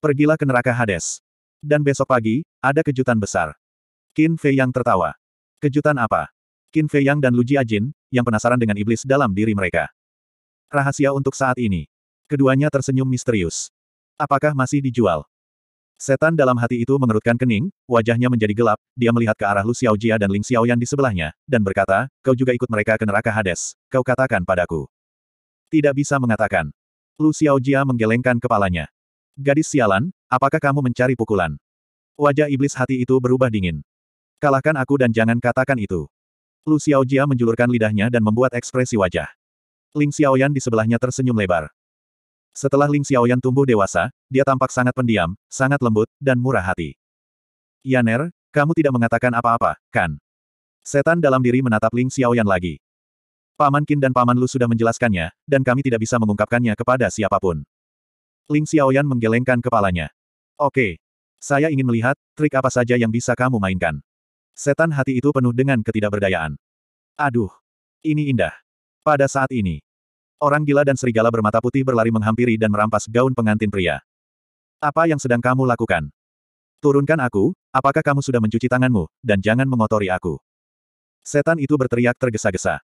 Pergilah ke neraka Hades. Dan besok pagi, ada kejutan besar. Qin Fei Yang tertawa. Kejutan apa? Qin Fei Yang dan Lu Ajin, yang penasaran dengan iblis dalam diri mereka. Rahasia untuk saat ini. Keduanya tersenyum misterius. Apakah masih dijual? Setan dalam hati itu mengerutkan kening, wajahnya menjadi gelap, dia melihat ke arah Lu Xiaojia dan Ling Xiaoyan di sebelahnya, dan berkata, kau juga ikut mereka ke neraka Hades, kau katakan padaku. Tidak bisa mengatakan. Lu Xiaojia menggelengkan kepalanya. Gadis sialan, apakah kamu mencari pukulan? Wajah iblis hati itu berubah dingin. Kalahkan aku dan jangan katakan itu. Lu Xiaojia menjulurkan lidahnya dan membuat ekspresi wajah. Ling Xiaoyan di sebelahnya tersenyum lebar. Setelah Ling Xiaoyan tumbuh dewasa, dia tampak sangat pendiam, sangat lembut, dan murah hati. Yaner, kamu tidak mengatakan apa-apa, kan? Setan dalam diri menatap Ling Xiaoyan lagi. Paman Qin dan Paman Lu sudah menjelaskannya, dan kami tidak bisa mengungkapkannya kepada siapapun. Ling Xiaoyan menggelengkan kepalanya. Oke. Saya ingin melihat, trik apa saja yang bisa kamu mainkan. Setan hati itu penuh dengan ketidakberdayaan. Aduh! Ini indah. Pada saat ini, orang gila dan serigala bermata putih berlari menghampiri dan merampas gaun pengantin pria. Apa yang sedang kamu lakukan? Turunkan aku, apakah kamu sudah mencuci tanganmu, dan jangan mengotori aku. Setan itu berteriak tergesa-gesa.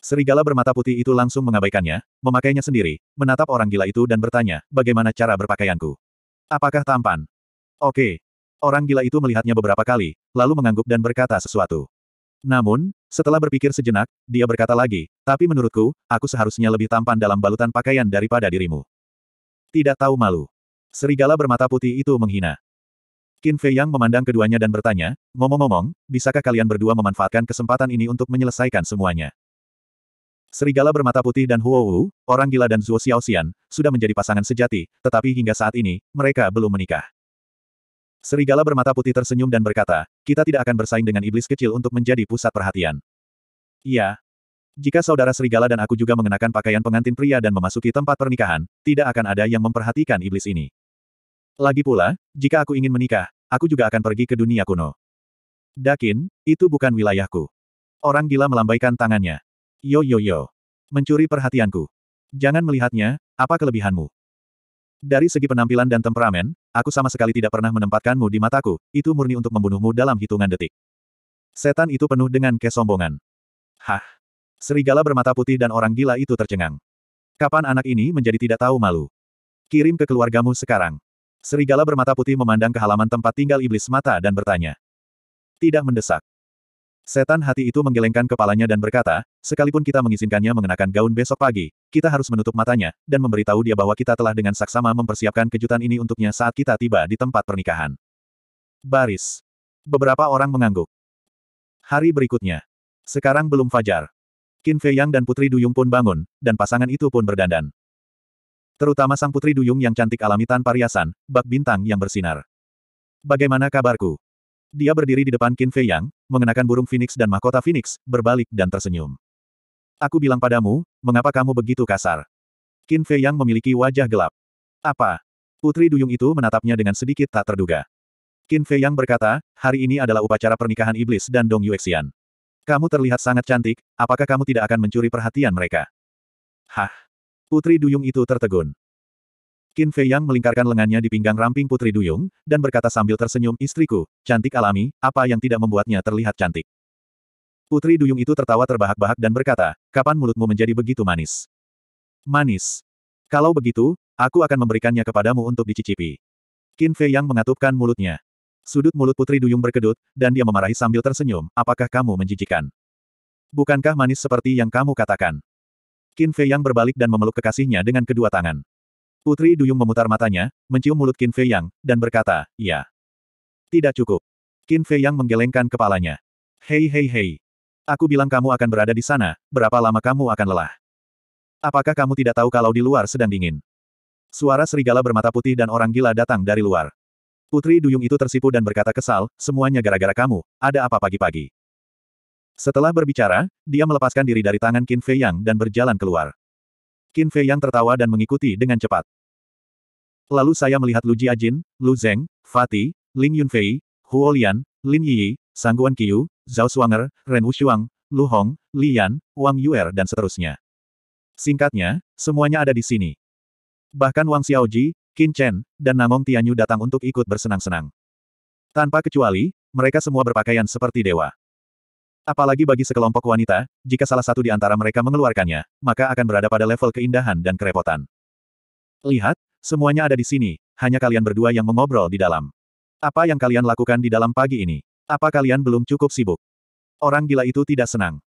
Serigala bermata putih itu langsung mengabaikannya, memakainya sendiri, menatap orang gila itu dan bertanya, bagaimana cara berpakaianku? Apakah tampan? Oke, Orang gila itu melihatnya beberapa kali, lalu mengangguk dan berkata sesuatu. Namun, setelah berpikir sejenak, dia berkata lagi, tapi menurutku, aku seharusnya lebih tampan dalam balutan pakaian daripada dirimu. Tidak tahu malu. Serigala bermata putih itu menghina. Qin Fei Yang memandang keduanya dan bertanya, ngomong-ngomong, bisakah kalian berdua memanfaatkan kesempatan ini untuk menyelesaikan semuanya? Serigala bermata putih dan Huo Wu, orang gila dan Zuo Xiaoxian, sudah menjadi pasangan sejati, tetapi hingga saat ini, mereka belum menikah. Serigala bermata putih tersenyum dan berkata, kita tidak akan bersaing dengan iblis kecil untuk menjadi pusat perhatian. Iya. Jika saudara Serigala dan aku juga mengenakan pakaian pengantin pria dan memasuki tempat pernikahan, tidak akan ada yang memperhatikan iblis ini. Lagi pula, jika aku ingin menikah, aku juga akan pergi ke dunia kuno. Dakin, itu bukan wilayahku. Orang gila melambaikan tangannya. Yo yo yo. Mencuri perhatianku. Jangan melihatnya, apa kelebihanmu? Dari segi penampilan dan temperamen, aku sama sekali tidak pernah menempatkanmu di mataku, itu murni untuk membunuhmu dalam hitungan detik. Setan itu penuh dengan kesombongan. Hah. Serigala bermata putih dan orang gila itu tercengang. Kapan anak ini menjadi tidak tahu malu? Kirim ke keluargamu sekarang. Serigala bermata putih memandang ke halaman tempat tinggal iblis mata dan bertanya. Tidak mendesak. Setan hati itu menggelengkan kepalanya dan berkata, sekalipun kita mengizinkannya mengenakan gaun besok pagi, kita harus menutup matanya, dan memberitahu dia bahwa kita telah dengan saksama mempersiapkan kejutan ini untuknya saat kita tiba di tempat pernikahan. Baris. Beberapa orang mengangguk. Hari berikutnya. Sekarang belum fajar. Qin Fei Yang dan Putri Duyung pun bangun, dan pasangan itu pun berdandan. Terutama sang Putri Duyung yang cantik alami tanpa riasan, bak bintang yang bersinar. Bagaimana kabarku? Dia berdiri di depan Qin Fei Yang, mengenakan burung Phoenix dan mahkota Phoenix, berbalik dan tersenyum. Aku bilang padamu, mengapa kamu begitu kasar? Qin Fei yang memiliki wajah gelap. Apa? Putri Duyung itu menatapnya dengan sedikit tak terduga. Qin Fei yang berkata, hari ini adalah upacara pernikahan iblis dan Dong Yuexian. Kamu terlihat sangat cantik, apakah kamu tidak akan mencuri perhatian mereka? Hah? Putri Duyung itu tertegun. Qin Fei Yang melingkarkan lengannya di pinggang ramping Putri Duyung, dan berkata sambil tersenyum, Istriku, cantik alami, apa yang tidak membuatnya terlihat cantik? Putri Duyung itu tertawa terbahak-bahak dan berkata, Kapan mulutmu menjadi begitu manis? Manis. Kalau begitu, aku akan memberikannya kepadamu untuk dicicipi. Qin Fei Yang mengatupkan mulutnya. Sudut mulut Putri Duyung berkedut, dan dia memarahi sambil tersenyum, apakah kamu menjijikan? Bukankah manis seperti yang kamu katakan? Qin Fei Yang berbalik dan memeluk kekasihnya dengan kedua tangan. Putri Duyung memutar matanya, mencium mulut Qin Fei Yang, dan berkata, ya. Tidak cukup. Qin Fei Yang menggelengkan kepalanya. Hei hei hei. Aku bilang kamu akan berada di sana, berapa lama kamu akan lelah? Apakah kamu tidak tahu kalau di luar sedang dingin? Suara serigala bermata putih dan orang gila datang dari luar. Putri Duyung itu tersipu dan berkata kesal, semuanya gara-gara kamu, ada apa pagi-pagi? Setelah berbicara, dia melepaskan diri dari tangan Qin Fei Yang dan berjalan keluar. Qin Fei Yang tertawa dan mengikuti dengan cepat. Lalu saya melihat Lu Jiajin, Lu Zeng, Fati, Ling Yunfei, Huo Lian, Lin Yi, Sangguan Qiu, Zhao Suanger, Ren Wushuang, Lu Hong, Li Yan, Wang Yuer dan seterusnya. Singkatnya, semuanya ada di sini. Bahkan Wang Xiaoji, Qin Chen, dan Namong Tianyu datang untuk ikut bersenang-senang. Tanpa kecuali, mereka semua berpakaian seperti dewa. Apalagi bagi sekelompok wanita, jika salah satu di antara mereka mengeluarkannya, maka akan berada pada level keindahan dan kerepotan. Lihat, semuanya ada di sini, hanya kalian berdua yang mengobrol di dalam. Apa yang kalian lakukan di dalam pagi ini? Apa kalian belum cukup sibuk? Orang gila itu tidak senang.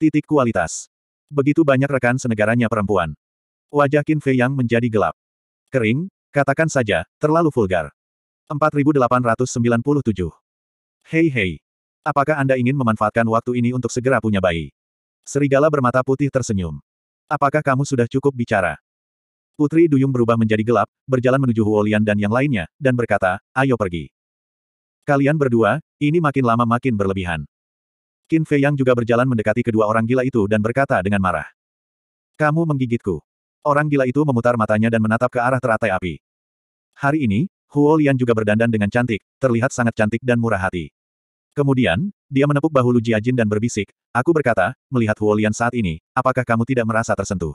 Titik kualitas. Begitu banyak rekan senegaranya perempuan. Wajah Qin Fei yang menjadi gelap. Kering, katakan saja, terlalu vulgar. 4897. Hei hei. Apakah Anda ingin memanfaatkan waktu ini untuk segera punya bayi? Serigala bermata putih tersenyum. Apakah kamu sudah cukup bicara? Putri Duyung berubah menjadi gelap, berjalan menuju Huolian dan yang lainnya, dan berkata, ayo pergi. Kalian berdua, ini makin lama makin berlebihan. Qin Fei Yang juga berjalan mendekati kedua orang gila itu dan berkata dengan marah. Kamu menggigitku. Orang gila itu memutar matanya dan menatap ke arah teratai api. Hari ini, Huolian juga berdandan dengan cantik, terlihat sangat cantik dan murah hati. Kemudian, dia menepuk bahu Lu Jiajin dan berbisik, aku berkata, melihat Huolian saat ini, apakah kamu tidak merasa tersentuh?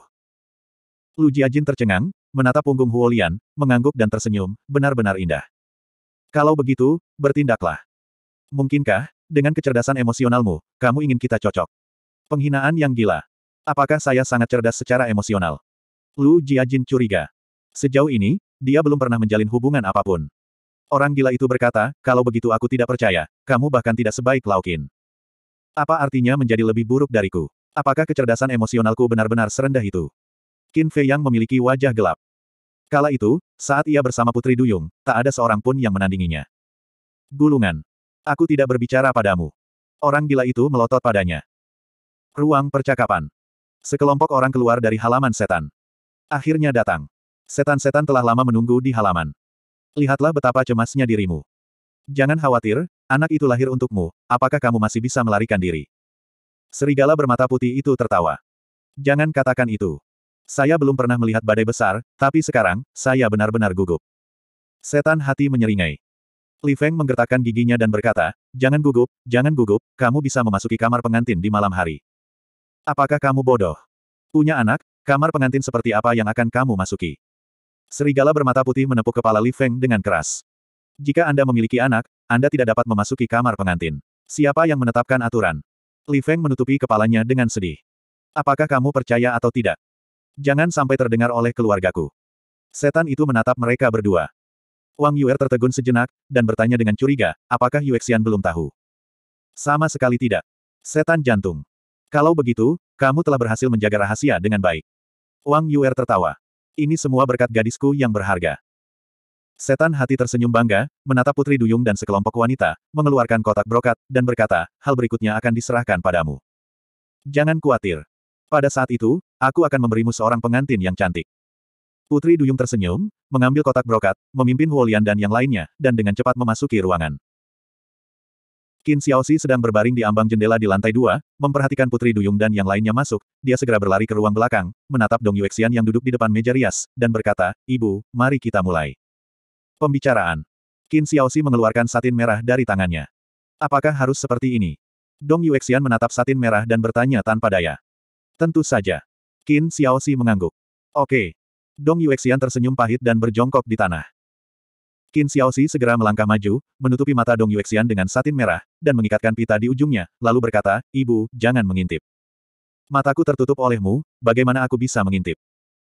Lu Jiajin tercengang, menatap punggung Huolian, mengangguk dan tersenyum, benar-benar indah. Kalau begitu, bertindaklah. Mungkinkah, dengan kecerdasan emosionalmu, kamu ingin kita cocok? Penghinaan yang gila. Apakah saya sangat cerdas secara emosional? Lu Jiajin curiga. Sejauh ini, dia belum pernah menjalin hubungan apapun. Orang gila itu berkata, kalau begitu aku tidak percaya, kamu bahkan tidak sebaik Laukin. Apa artinya menjadi lebih buruk dariku? Apakah kecerdasan emosionalku benar-benar serendah itu? Qin Fei yang memiliki wajah gelap. Kala itu, saat ia bersama Putri Duyung, tak ada seorang pun yang menandinginya. Gulungan. Aku tidak berbicara padamu. Orang gila itu melotot padanya. Ruang percakapan. Sekelompok orang keluar dari halaman setan. Akhirnya datang. Setan-setan telah lama menunggu di halaman. Lihatlah betapa cemasnya dirimu. Jangan khawatir, anak itu lahir untukmu, apakah kamu masih bisa melarikan diri? Serigala bermata putih itu tertawa. Jangan katakan itu. Saya belum pernah melihat badai besar, tapi sekarang, saya benar-benar gugup. Setan hati menyeringai. Li Feng menggertakkan giginya dan berkata, Jangan gugup, jangan gugup, kamu bisa memasuki kamar pengantin di malam hari. Apakah kamu bodoh? Punya anak, kamar pengantin seperti apa yang akan kamu masuki? Serigala bermata putih menepuk kepala Li Feng dengan keras. Jika Anda memiliki anak, Anda tidak dapat memasuki kamar pengantin. Siapa yang menetapkan aturan? Li Feng menutupi kepalanya dengan sedih. Apakah kamu percaya atau tidak? Jangan sampai terdengar oleh keluargaku. Setan itu menatap mereka berdua. Wang Yuer tertegun sejenak, dan bertanya dengan curiga, apakah Yuexian belum tahu? Sama sekali tidak. Setan jantung. Kalau begitu, kamu telah berhasil menjaga rahasia dengan baik. Wang Yuer tertawa. Ini semua berkat gadisku yang berharga. Setan hati tersenyum bangga, menatap Putri Duyung dan sekelompok wanita, mengeluarkan kotak brokat, dan berkata, hal berikutnya akan diserahkan padamu. Jangan khawatir. Pada saat itu, aku akan memberimu seorang pengantin yang cantik. Putri Duyung tersenyum, mengambil kotak brokat, memimpin Huolian dan yang lainnya, dan dengan cepat memasuki ruangan. Qin Xiaoxi sedang berbaring di ambang jendela di lantai dua, memperhatikan Putri Duyung dan yang lainnya masuk, dia segera berlari ke ruang belakang, menatap Dong Yuexian yang duduk di depan meja rias, dan berkata, Ibu, mari kita mulai. Pembicaraan. Qin Xiaoxi mengeluarkan satin merah dari tangannya. Apakah harus seperti ini? Dong Yuexian menatap satin merah dan bertanya tanpa daya. Tentu saja. Qin Xiaoxi mengangguk. Oke. Dong Yuexian tersenyum pahit dan berjongkok di tanah. Qin Xiaoxi segera melangkah maju, menutupi mata Dong Yuexian dengan satin merah, dan mengikatkan pita di ujungnya, lalu berkata, Ibu, jangan mengintip. Mataku tertutup olehmu, bagaimana aku bisa mengintip?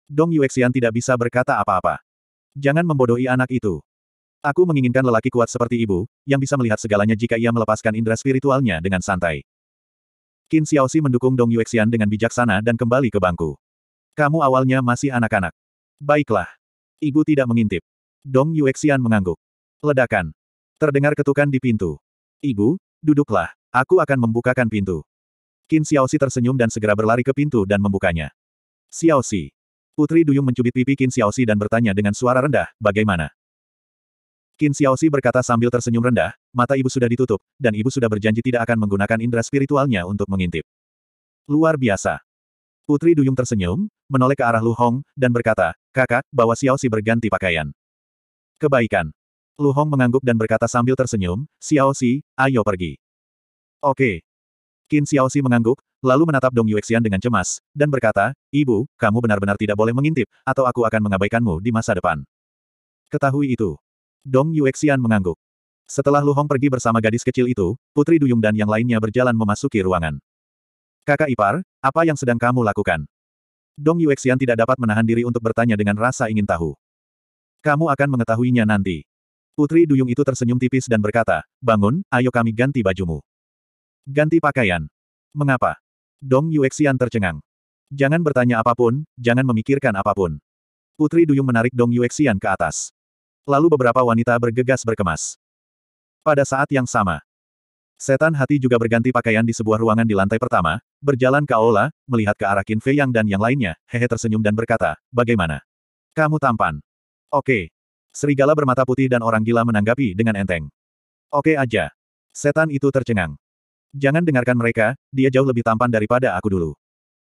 Dong Yuexian tidak bisa berkata apa-apa. Jangan membodohi anak itu. Aku menginginkan lelaki kuat seperti ibu, yang bisa melihat segalanya jika ia melepaskan indera spiritualnya dengan santai. Qin Xiaoxi mendukung Dong Yuexian dengan bijaksana dan kembali ke bangku. Kamu awalnya masih anak-anak. Baiklah. Ibu tidak mengintip. Dong Yuexian mengangguk. Ledakan. Terdengar ketukan di pintu. Ibu, duduklah, aku akan membukakan pintu. Qin Xiaoxi tersenyum dan segera berlari ke pintu dan membukanya. Xiaoxi. Putri Duyung mencubit pipi Qin Xiaoxi dan bertanya dengan suara rendah, bagaimana? Qin Xiaoxi berkata sambil tersenyum rendah, mata ibu sudah ditutup, dan ibu sudah berjanji tidak akan menggunakan indera spiritualnya untuk mengintip. Luar biasa. Putri Duyung tersenyum, menoleh ke arah Lu Hong, dan berkata, kakak, bawa Xiaoxi berganti pakaian. Kebaikan. Lu Hong mengangguk dan berkata sambil tersenyum, Xiao Xi, ayo pergi. Oke. Qin Xiao Xi mengangguk, lalu menatap Dong Yuexian dengan cemas, dan berkata, Ibu, kamu benar-benar tidak boleh mengintip, atau aku akan mengabaikanmu di masa depan. Ketahui itu. Dong Yuexian mengangguk. Setelah Lu Hong pergi bersama gadis kecil itu, Putri Duyung dan yang lainnya berjalan memasuki ruangan. Kakak ipar, apa yang sedang kamu lakukan? Dong Yuexian tidak dapat menahan diri untuk bertanya dengan rasa ingin tahu. Kamu akan mengetahuinya nanti. Putri Duyung itu tersenyum tipis dan berkata, bangun, ayo kami ganti bajumu. Ganti pakaian. Mengapa? Dong Yuexian tercengang. Jangan bertanya apapun, jangan memikirkan apapun. Putri Duyung menarik Dong Yuexian ke atas. Lalu beberapa wanita bergegas berkemas. Pada saat yang sama, Setan Hati juga berganti pakaian di sebuah ruangan di lantai pertama, berjalan ke aula, melihat ke arah Qin Fei Yang dan yang lainnya, Hehe tersenyum dan berkata, bagaimana? Kamu tampan. Oke. Serigala bermata putih dan orang gila menanggapi dengan enteng. Oke aja. Setan itu tercengang. Jangan dengarkan mereka, dia jauh lebih tampan daripada aku dulu.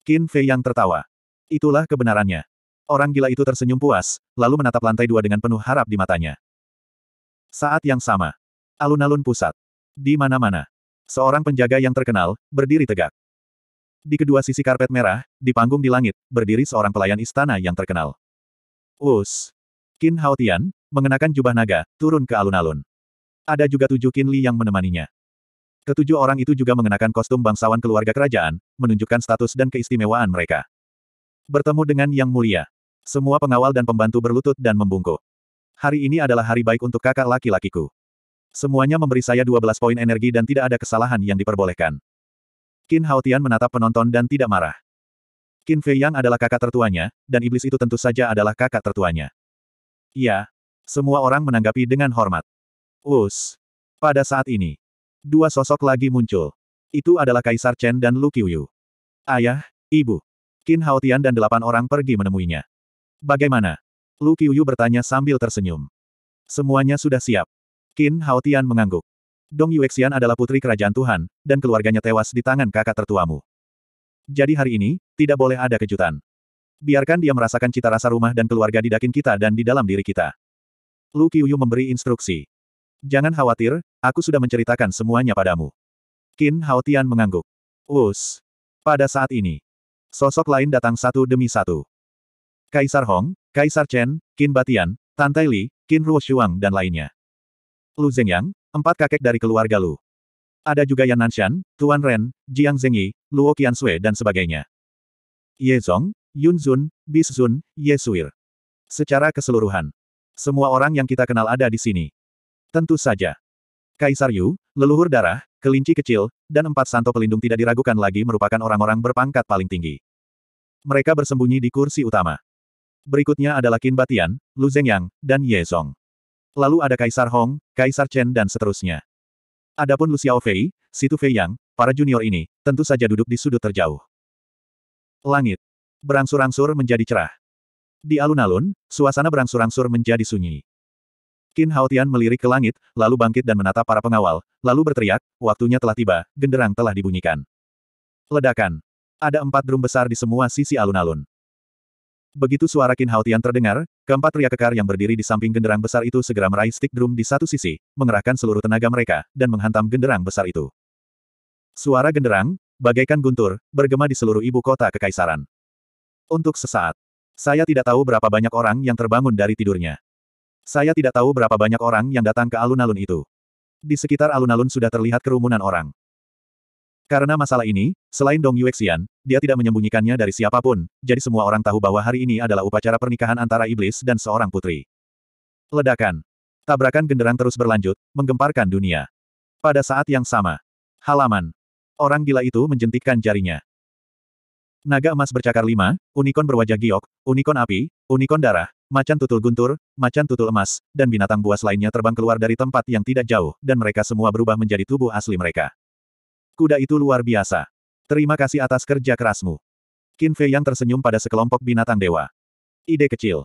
Qin Fei yang tertawa. Itulah kebenarannya. Orang gila itu tersenyum puas, lalu menatap lantai dua dengan penuh harap di matanya. Saat yang sama. Alun-alun pusat. Di mana-mana. Seorang penjaga yang terkenal, berdiri tegak. Di kedua sisi karpet merah, di panggung di langit, berdiri seorang pelayan istana yang terkenal. Us. Qin Haotian, mengenakan jubah naga, turun ke alun-alun. Ada juga tujuh Qin Li yang menemaninya. Ketujuh orang itu juga mengenakan kostum bangsawan keluarga kerajaan, menunjukkan status dan keistimewaan mereka. Bertemu dengan Yang Mulia. Semua pengawal dan pembantu berlutut dan membungkuk. Hari ini adalah hari baik untuk kakak laki-lakiku. Semuanya memberi saya 12 poin energi dan tidak ada kesalahan yang diperbolehkan. Qin Haotian menatap penonton dan tidak marah. Qin Fei Yang adalah kakak tertuanya, dan iblis itu tentu saja adalah kakak tertuanya. Iya. Semua orang menanggapi dengan hormat. Us. Pada saat ini. Dua sosok lagi muncul. Itu adalah Kaisar Chen dan Lu Qiuyu. Ayah, ibu. Qin Haotian dan delapan orang pergi menemuinya. Bagaimana? Lu Qiuyu bertanya sambil tersenyum. Semuanya sudah siap. Qin Haotian mengangguk. Dong Yuexian adalah putri kerajaan Tuhan, dan keluarganya tewas di tangan kakak tertuamu. Jadi hari ini, tidak boleh ada kejutan. Biarkan dia merasakan cita rasa rumah dan keluarga di dakin kita dan di dalam diri kita. Lu Qiuyu memberi instruksi. Jangan khawatir, aku sudah menceritakan semuanya padamu. Qin tian mengangguk. us Pada saat ini, sosok lain datang satu demi satu. Kaisar Hong, Kaisar Chen, Qin Batian, Tantai Li, Qin shuang dan lainnya. Lu zengyang empat kakek dari keluarga Lu. Ada juga Yan Nanshan, Tuan Ren, Jiang zengyi Luo Qiansui dan sebagainya. Ye Zong, Yunzun, Bisun, Yesuir. Secara keseluruhan. Semua orang yang kita kenal ada di sini. Tentu saja. Kaisar Yu, leluhur darah, kelinci kecil, dan empat santo pelindung tidak diragukan lagi merupakan orang-orang berpangkat paling tinggi. Mereka bersembunyi di kursi utama. Berikutnya adalah Qin Batian, Lu Zhengyang, dan Ye Song. Lalu ada Kaisar Hong, Kaisar Chen dan seterusnya. Adapun Lu Xiaofei, Situ Fei Yang, para junior ini, tentu saja duduk di sudut terjauh. Langit berangsur-angsur menjadi cerah. Di alun-alun, suasana berangsur-angsur menjadi sunyi. Qin Haotian melirik ke langit, lalu bangkit dan menatap para pengawal, lalu berteriak, waktunya telah tiba, genderang telah dibunyikan. Ledakan. Ada empat drum besar di semua sisi alun-alun. Begitu suara Qin Haotian terdengar, keempat pria kekar yang berdiri di samping genderang besar itu segera meraih stick drum di satu sisi, mengerahkan seluruh tenaga mereka, dan menghantam genderang besar itu. Suara genderang, bagaikan guntur, bergema di seluruh ibu kota kekaisaran. Untuk sesaat. Saya tidak tahu berapa banyak orang yang terbangun dari tidurnya. Saya tidak tahu berapa banyak orang yang datang ke alun-alun itu. Di sekitar alun-alun sudah terlihat kerumunan orang. Karena masalah ini, selain Dong Yuexian, dia tidak menyembunyikannya dari siapapun, jadi semua orang tahu bahwa hari ini adalah upacara pernikahan antara iblis dan seorang putri. Ledakan. Tabrakan genderang terus berlanjut, menggemparkan dunia. Pada saat yang sama. Halaman. Orang gila itu menjentikkan jarinya. Naga emas bercakar lima, unicorn berwajah giok, unicorn api, unicorn darah, macan tutul guntur, macan tutul emas, dan binatang buas lainnya terbang keluar dari tempat yang tidak jauh, dan mereka semua berubah menjadi tubuh asli mereka. Kuda itu luar biasa. Terima kasih atas kerja kerasmu. Qin Fei yang tersenyum pada sekelompok binatang dewa. Ide kecil.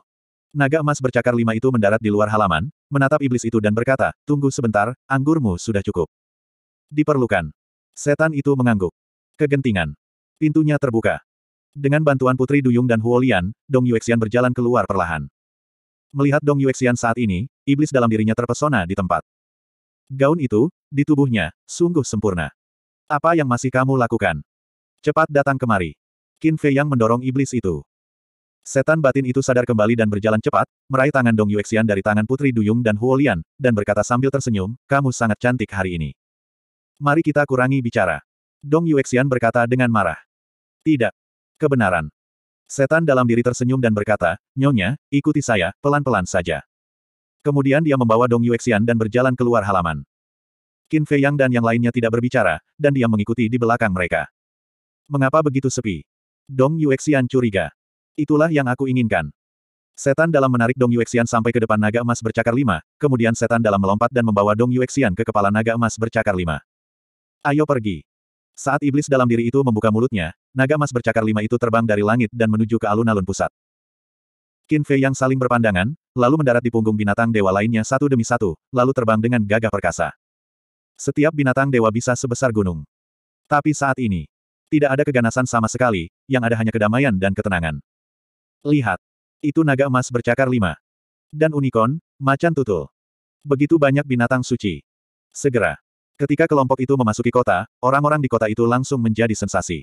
Naga emas bercakar lima itu mendarat di luar halaman, menatap iblis itu dan berkata, tunggu sebentar, anggurmu sudah cukup. Diperlukan. Setan itu mengangguk. Kegentingan. Pintunya terbuka. Dengan bantuan Putri Duyung dan Huolian, Dong Yuexian berjalan keluar perlahan. Melihat Dong Yuexian saat ini, iblis dalam dirinya terpesona di tempat. Gaun itu, di tubuhnya, sungguh sempurna. Apa yang masih kamu lakukan? Cepat datang kemari. Qin Fei yang mendorong iblis itu. Setan batin itu sadar kembali dan berjalan cepat, meraih tangan Dong Yuexian dari tangan Putri Duyung dan Huolian, dan berkata sambil tersenyum, kamu sangat cantik hari ini. Mari kita kurangi bicara. Dong Yuexian berkata dengan marah. Tidak. Kebenaran. Setan dalam diri tersenyum dan berkata, Nyonya, ikuti saya, pelan-pelan saja. Kemudian dia membawa Dong Yuexian dan berjalan keluar halaman. Qin Fei Yang dan yang lainnya tidak berbicara, dan dia mengikuti di belakang mereka. Mengapa begitu sepi? Dong Yuexian curiga. Itulah yang aku inginkan. Setan dalam menarik Dong Yuexian sampai ke depan naga emas bercakar lima, kemudian setan dalam melompat dan membawa Dong Yuexian ke kepala naga emas bercakar lima. Ayo pergi. Saat iblis dalam diri itu membuka mulutnya, naga emas bercakar lima itu terbang dari langit dan menuju ke alun-alun pusat. Qin Fei yang saling berpandangan, lalu mendarat di punggung binatang dewa lainnya satu demi satu, lalu terbang dengan gagah perkasa. Setiap binatang dewa bisa sebesar gunung. Tapi saat ini, tidak ada keganasan sama sekali, yang ada hanya kedamaian dan ketenangan. Lihat, itu naga emas bercakar lima. Dan unicorn, macan tutul. Begitu banyak binatang suci. Segera, Ketika kelompok itu memasuki kota, orang-orang di kota itu langsung menjadi sensasi.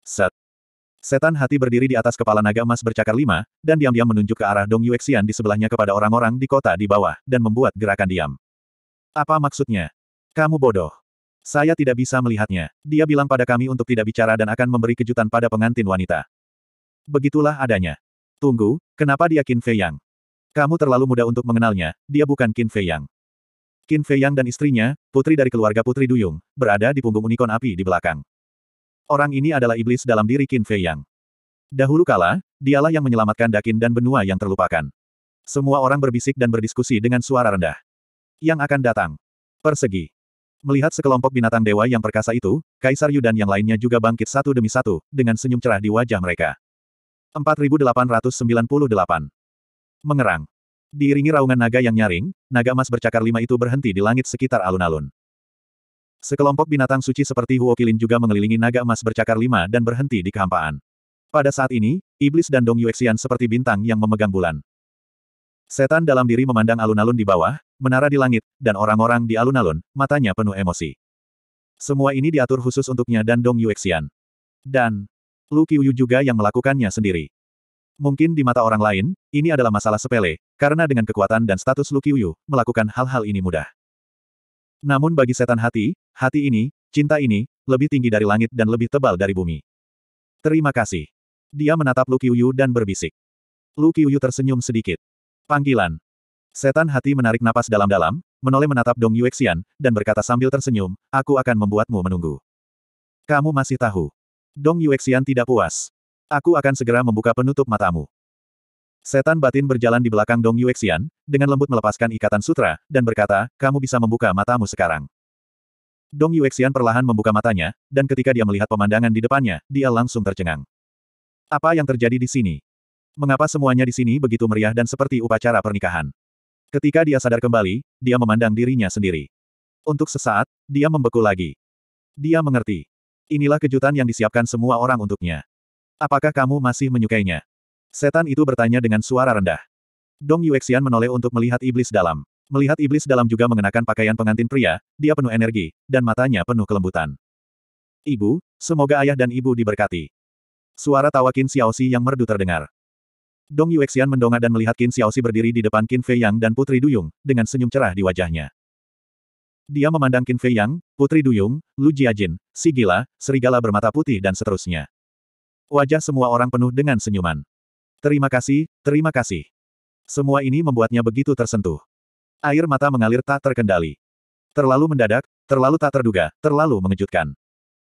Set. Setan hati berdiri di atas kepala naga emas bercakar lima, dan diam-diam menunjuk ke arah Dong Yuexian di sebelahnya kepada orang-orang di kota di bawah, dan membuat gerakan diam. Apa maksudnya? Kamu bodoh. Saya tidak bisa melihatnya. Dia bilang pada kami untuk tidak bicara dan akan memberi kejutan pada pengantin wanita. Begitulah adanya. Tunggu, kenapa dia Qin Fei Yang? Kamu terlalu muda untuk mengenalnya, dia bukan Qin Fei Yang. Qin Fei Yang dan istrinya, putri dari keluarga Putri Duyung, berada di punggung unicorn api di belakang. Orang ini adalah iblis dalam diri Qin Fei Yang. Dahulu kala, dialah yang menyelamatkan Dakin dan benua yang terlupakan. Semua orang berbisik dan berdiskusi dengan suara rendah. Yang akan datang. Persegi. Melihat sekelompok binatang dewa yang perkasa itu, Kaisar Yu dan yang lainnya juga bangkit satu demi satu, dengan senyum cerah di wajah mereka. 4898. Mengerang. Diiringi raungan naga yang nyaring, naga emas bercakar lima itu berhenti di langit sekitar alun-alun. Sekelompok binatang suci seperti Huokilin juga mengelilingi naga emas bercakar lima dan berhenti di kehampaan. Pada saat ini, iblis dan Dong Yuexian seperti bintang yang memegang bulan. Setan dalam diri memandang alun-alun di bawah, menara di langit, dan orang-orang di alun-alun, matanya penuh emosi. Semua ini diatur khusus untuknya dan Dong Yuexian. Dan Lu Qiuyu juga yang melakukannya sendiri. Mungkin di mata orang lain, ini adalah masalah sepele, karena dengan kekuatan dan status Lu Qiuyu melakukan hal-hal ini mudah. Namun bagi setan hati, hati ini, cinta ini, lebih tinggi dari langit dan lebih tebal dari bumi. Terima kasih. Dia menatap Lu Qiuyu dan berbisik. Lu Qiuyu tersenyum sedikit. Panggilan. Setan hati menarik napas dalam-dalam, menoleh menatap Dong Yuexian, dan berkata sambil tersenyum, aku akan membuatmu menunggu. Kamu masih tahu. Dong Yuexian tidak puas. Aku akan segera membuka penutup matamu. Setan batin berjalan di belakang Dong Yuexian, dengan lembut melepaskan ikatan sutra, dan berkata, kamu bisa membuka matamu sekarang. Dong Yuexian perlahan membuka matanya, dan ketika dia melihat pemandangan di depannya, dia langsung tercengang. Apa yang terjadi di sini? Mengapa semuanya di sini begitu meriah dan seperti upacara pernikahan? Ketika dia sadar kembali, dia memandang dirinya sendiri. Untuk sesaat, dia membeku lagi. Dia mengerti. Inilah kejutan yang disiapkan semua orang untuknya. Apakah kamu masih menyukainya? Setan itu bertanya dengan suara rendah. Dong Yuexian menoleh untuk melihat iblis dalam. Melihat iblis dalam juga mengenakan pakaian pengantin pria, dia penuh energi, dan matanya penuh kelembutan. Ibu, semoga ayah dan ibu diberkati. Suara tawa Qin Xiaoxi yang merdu terdengar. Dong Yuexian mendongak dan melihat Qin Xiaoxi berdiri di depan Qin Fei Yang dan Putri Duyung, dengan senyum cerah di wajahnya. Dia memandang Qin Fei Yang, Putri Duyung, Lu Jiajin, Sigila, serigala bermata putih dan seterusnya. Wajah semua orang penuh dengan senyuman. Terima kasih, terima kasih. Semua ini membuatnya begitu tersentuh. Air mata mengalir tak terkendali. Terlalu mendadak, terlalu tak terduga, terlalu mengejutkan.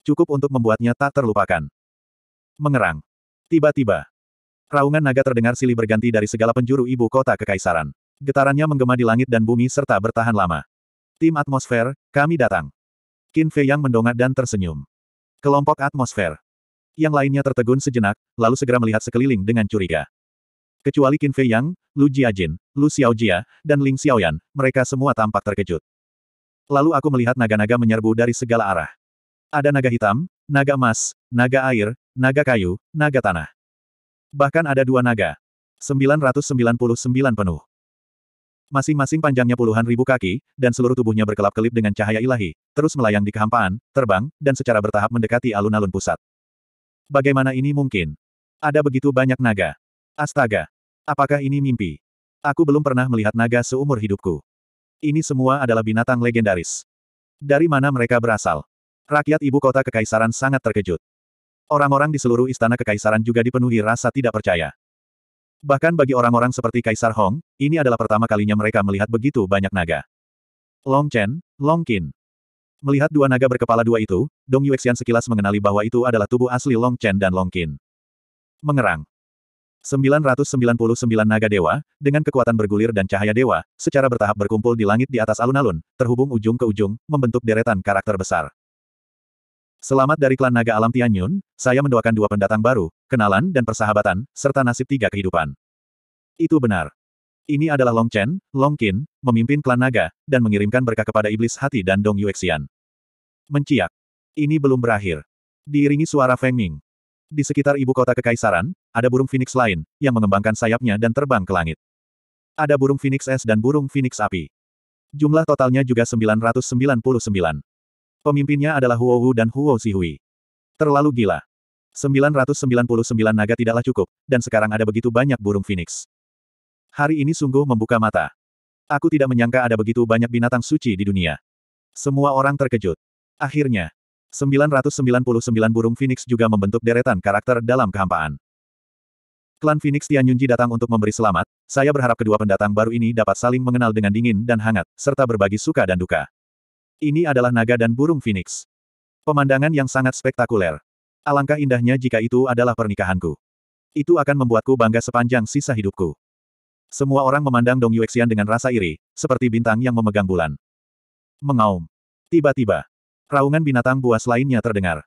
Cukup untuk membuatnya tak terlupakan. Mengerang. Tiba-tiba. Raungan naga terdengar silih berganti dari segala penjuru ibu kota kekaisaran. Getarannya menggema di langit dan bumi serta bertahan lama. Tim atmosfer, kami datang. Qin Fei yang mendongak dan tersenyum. Kelompok atmosfer. Yang lainnya tertegun sejenak, lalu segera melihat sekeliling dengan curiga. Kecuali Qin Fei Yang, Lu Jiajin, Lu Xiao Jia, dan Ling Xiaoyan, mereka semua tampak terkejut. Lalu aku melihat naga-naga menyerbu dari segala arah. Ada naga hitam, naga emas, naga air, naga kayu, naga tanah. Bahkan ada dua naga. 999 penuh. Masing-masing panjangnya puluhan ribu kaki, dan seluruh tubuhnya berkelap-kelip dengan cahaya ilahi, terus melayang di kehampaan, terbang, dan secara bertahap mendekati alun-alun pusat. Bagaimana ini mungkin? Ada begitu banyak naga. Astaga! Apakah ini mimpi? Aku belum pernah melihat naga seumur hidupku. Ini semua adalah binatang legendaris. Dari mana mereka berasal? Rakyat ibu kota kekaisaran sangat terkejut. Orang-orang di seluruh istana kekaisaran juga dipenuhi rasa tidak percaya. Bahkan bagi orang-orang seperti Kaisar Hong, ini adalah pertama kalinya mereka melihat begitu banyak naga. Long Chen, Long Qin, Melihat dua naga berkepala dua itu, Dong Yuexian sekilas mengenali bahwa itu adalah tubuh asli Long Chen dan Long Qin. Mengerang. 999 naga dewa, dengan kekuatan bergulir dan cahaya dewa, secara bertahap berkumpul di langit di atas alun-alun, terhubung ujung ke ujung, membentuk deretan karakter besar. Selamat dari klan naga alam Tianyun, saya mendoakan dua pendatang baru, kenalan dan persahabatan, serta nasib tiga kehidupan. Itu benar. Ini adalah Long Chen, Long Qin, memimpin klan naga, dan mengirimkan berkah kepada iblis hati dan Dong Yuexian. Menciak. Ini belum berakhir. Diiringi suara Feng Ming. Di sekitar ibu kota kekaisaran, ada burung phoenix lain, yang mengembangkan sayapnya dan terbang ke langit. Ada burung phoenix es dan burung phoenix api. Jumlah totalnya juga 999. Pemimpinnya adalah Huo Wu dan Huo Zihui. Terlalu gila. 999 naga tidaklah cukup, dan sekarang ada begitu banyak burung phoenix. Hari ini sungguh membuka mata. Aku tidak menyangka ada begitu banyak binatang suci di dunia. Semua orang terkejut. Akhirnya, 999 burung Phoenix juga membentuk deretan karakter dalam kehampaan. Klan Phoenix Tianyunji datang untuk memberi selamat, saya berharap kedua pendatang baru ini dapat saling mengenal dengan dingin dan hangat, serta berbagi suka dan duka. Ini adalah naga dan burung Phoenix. Pemandangan yang sangat spektakuler. Alangkah indahnya jika itu adalah pernikahanku. Itu akan membuatku bangga sepanjang sisa hidupku. Semua orang memandang Dong Yuexian dengan rasa iri, seperti bintang yang memegang bulan. Mengaum. Tiba-tiba, raungan binatang buas lainnya terdengar.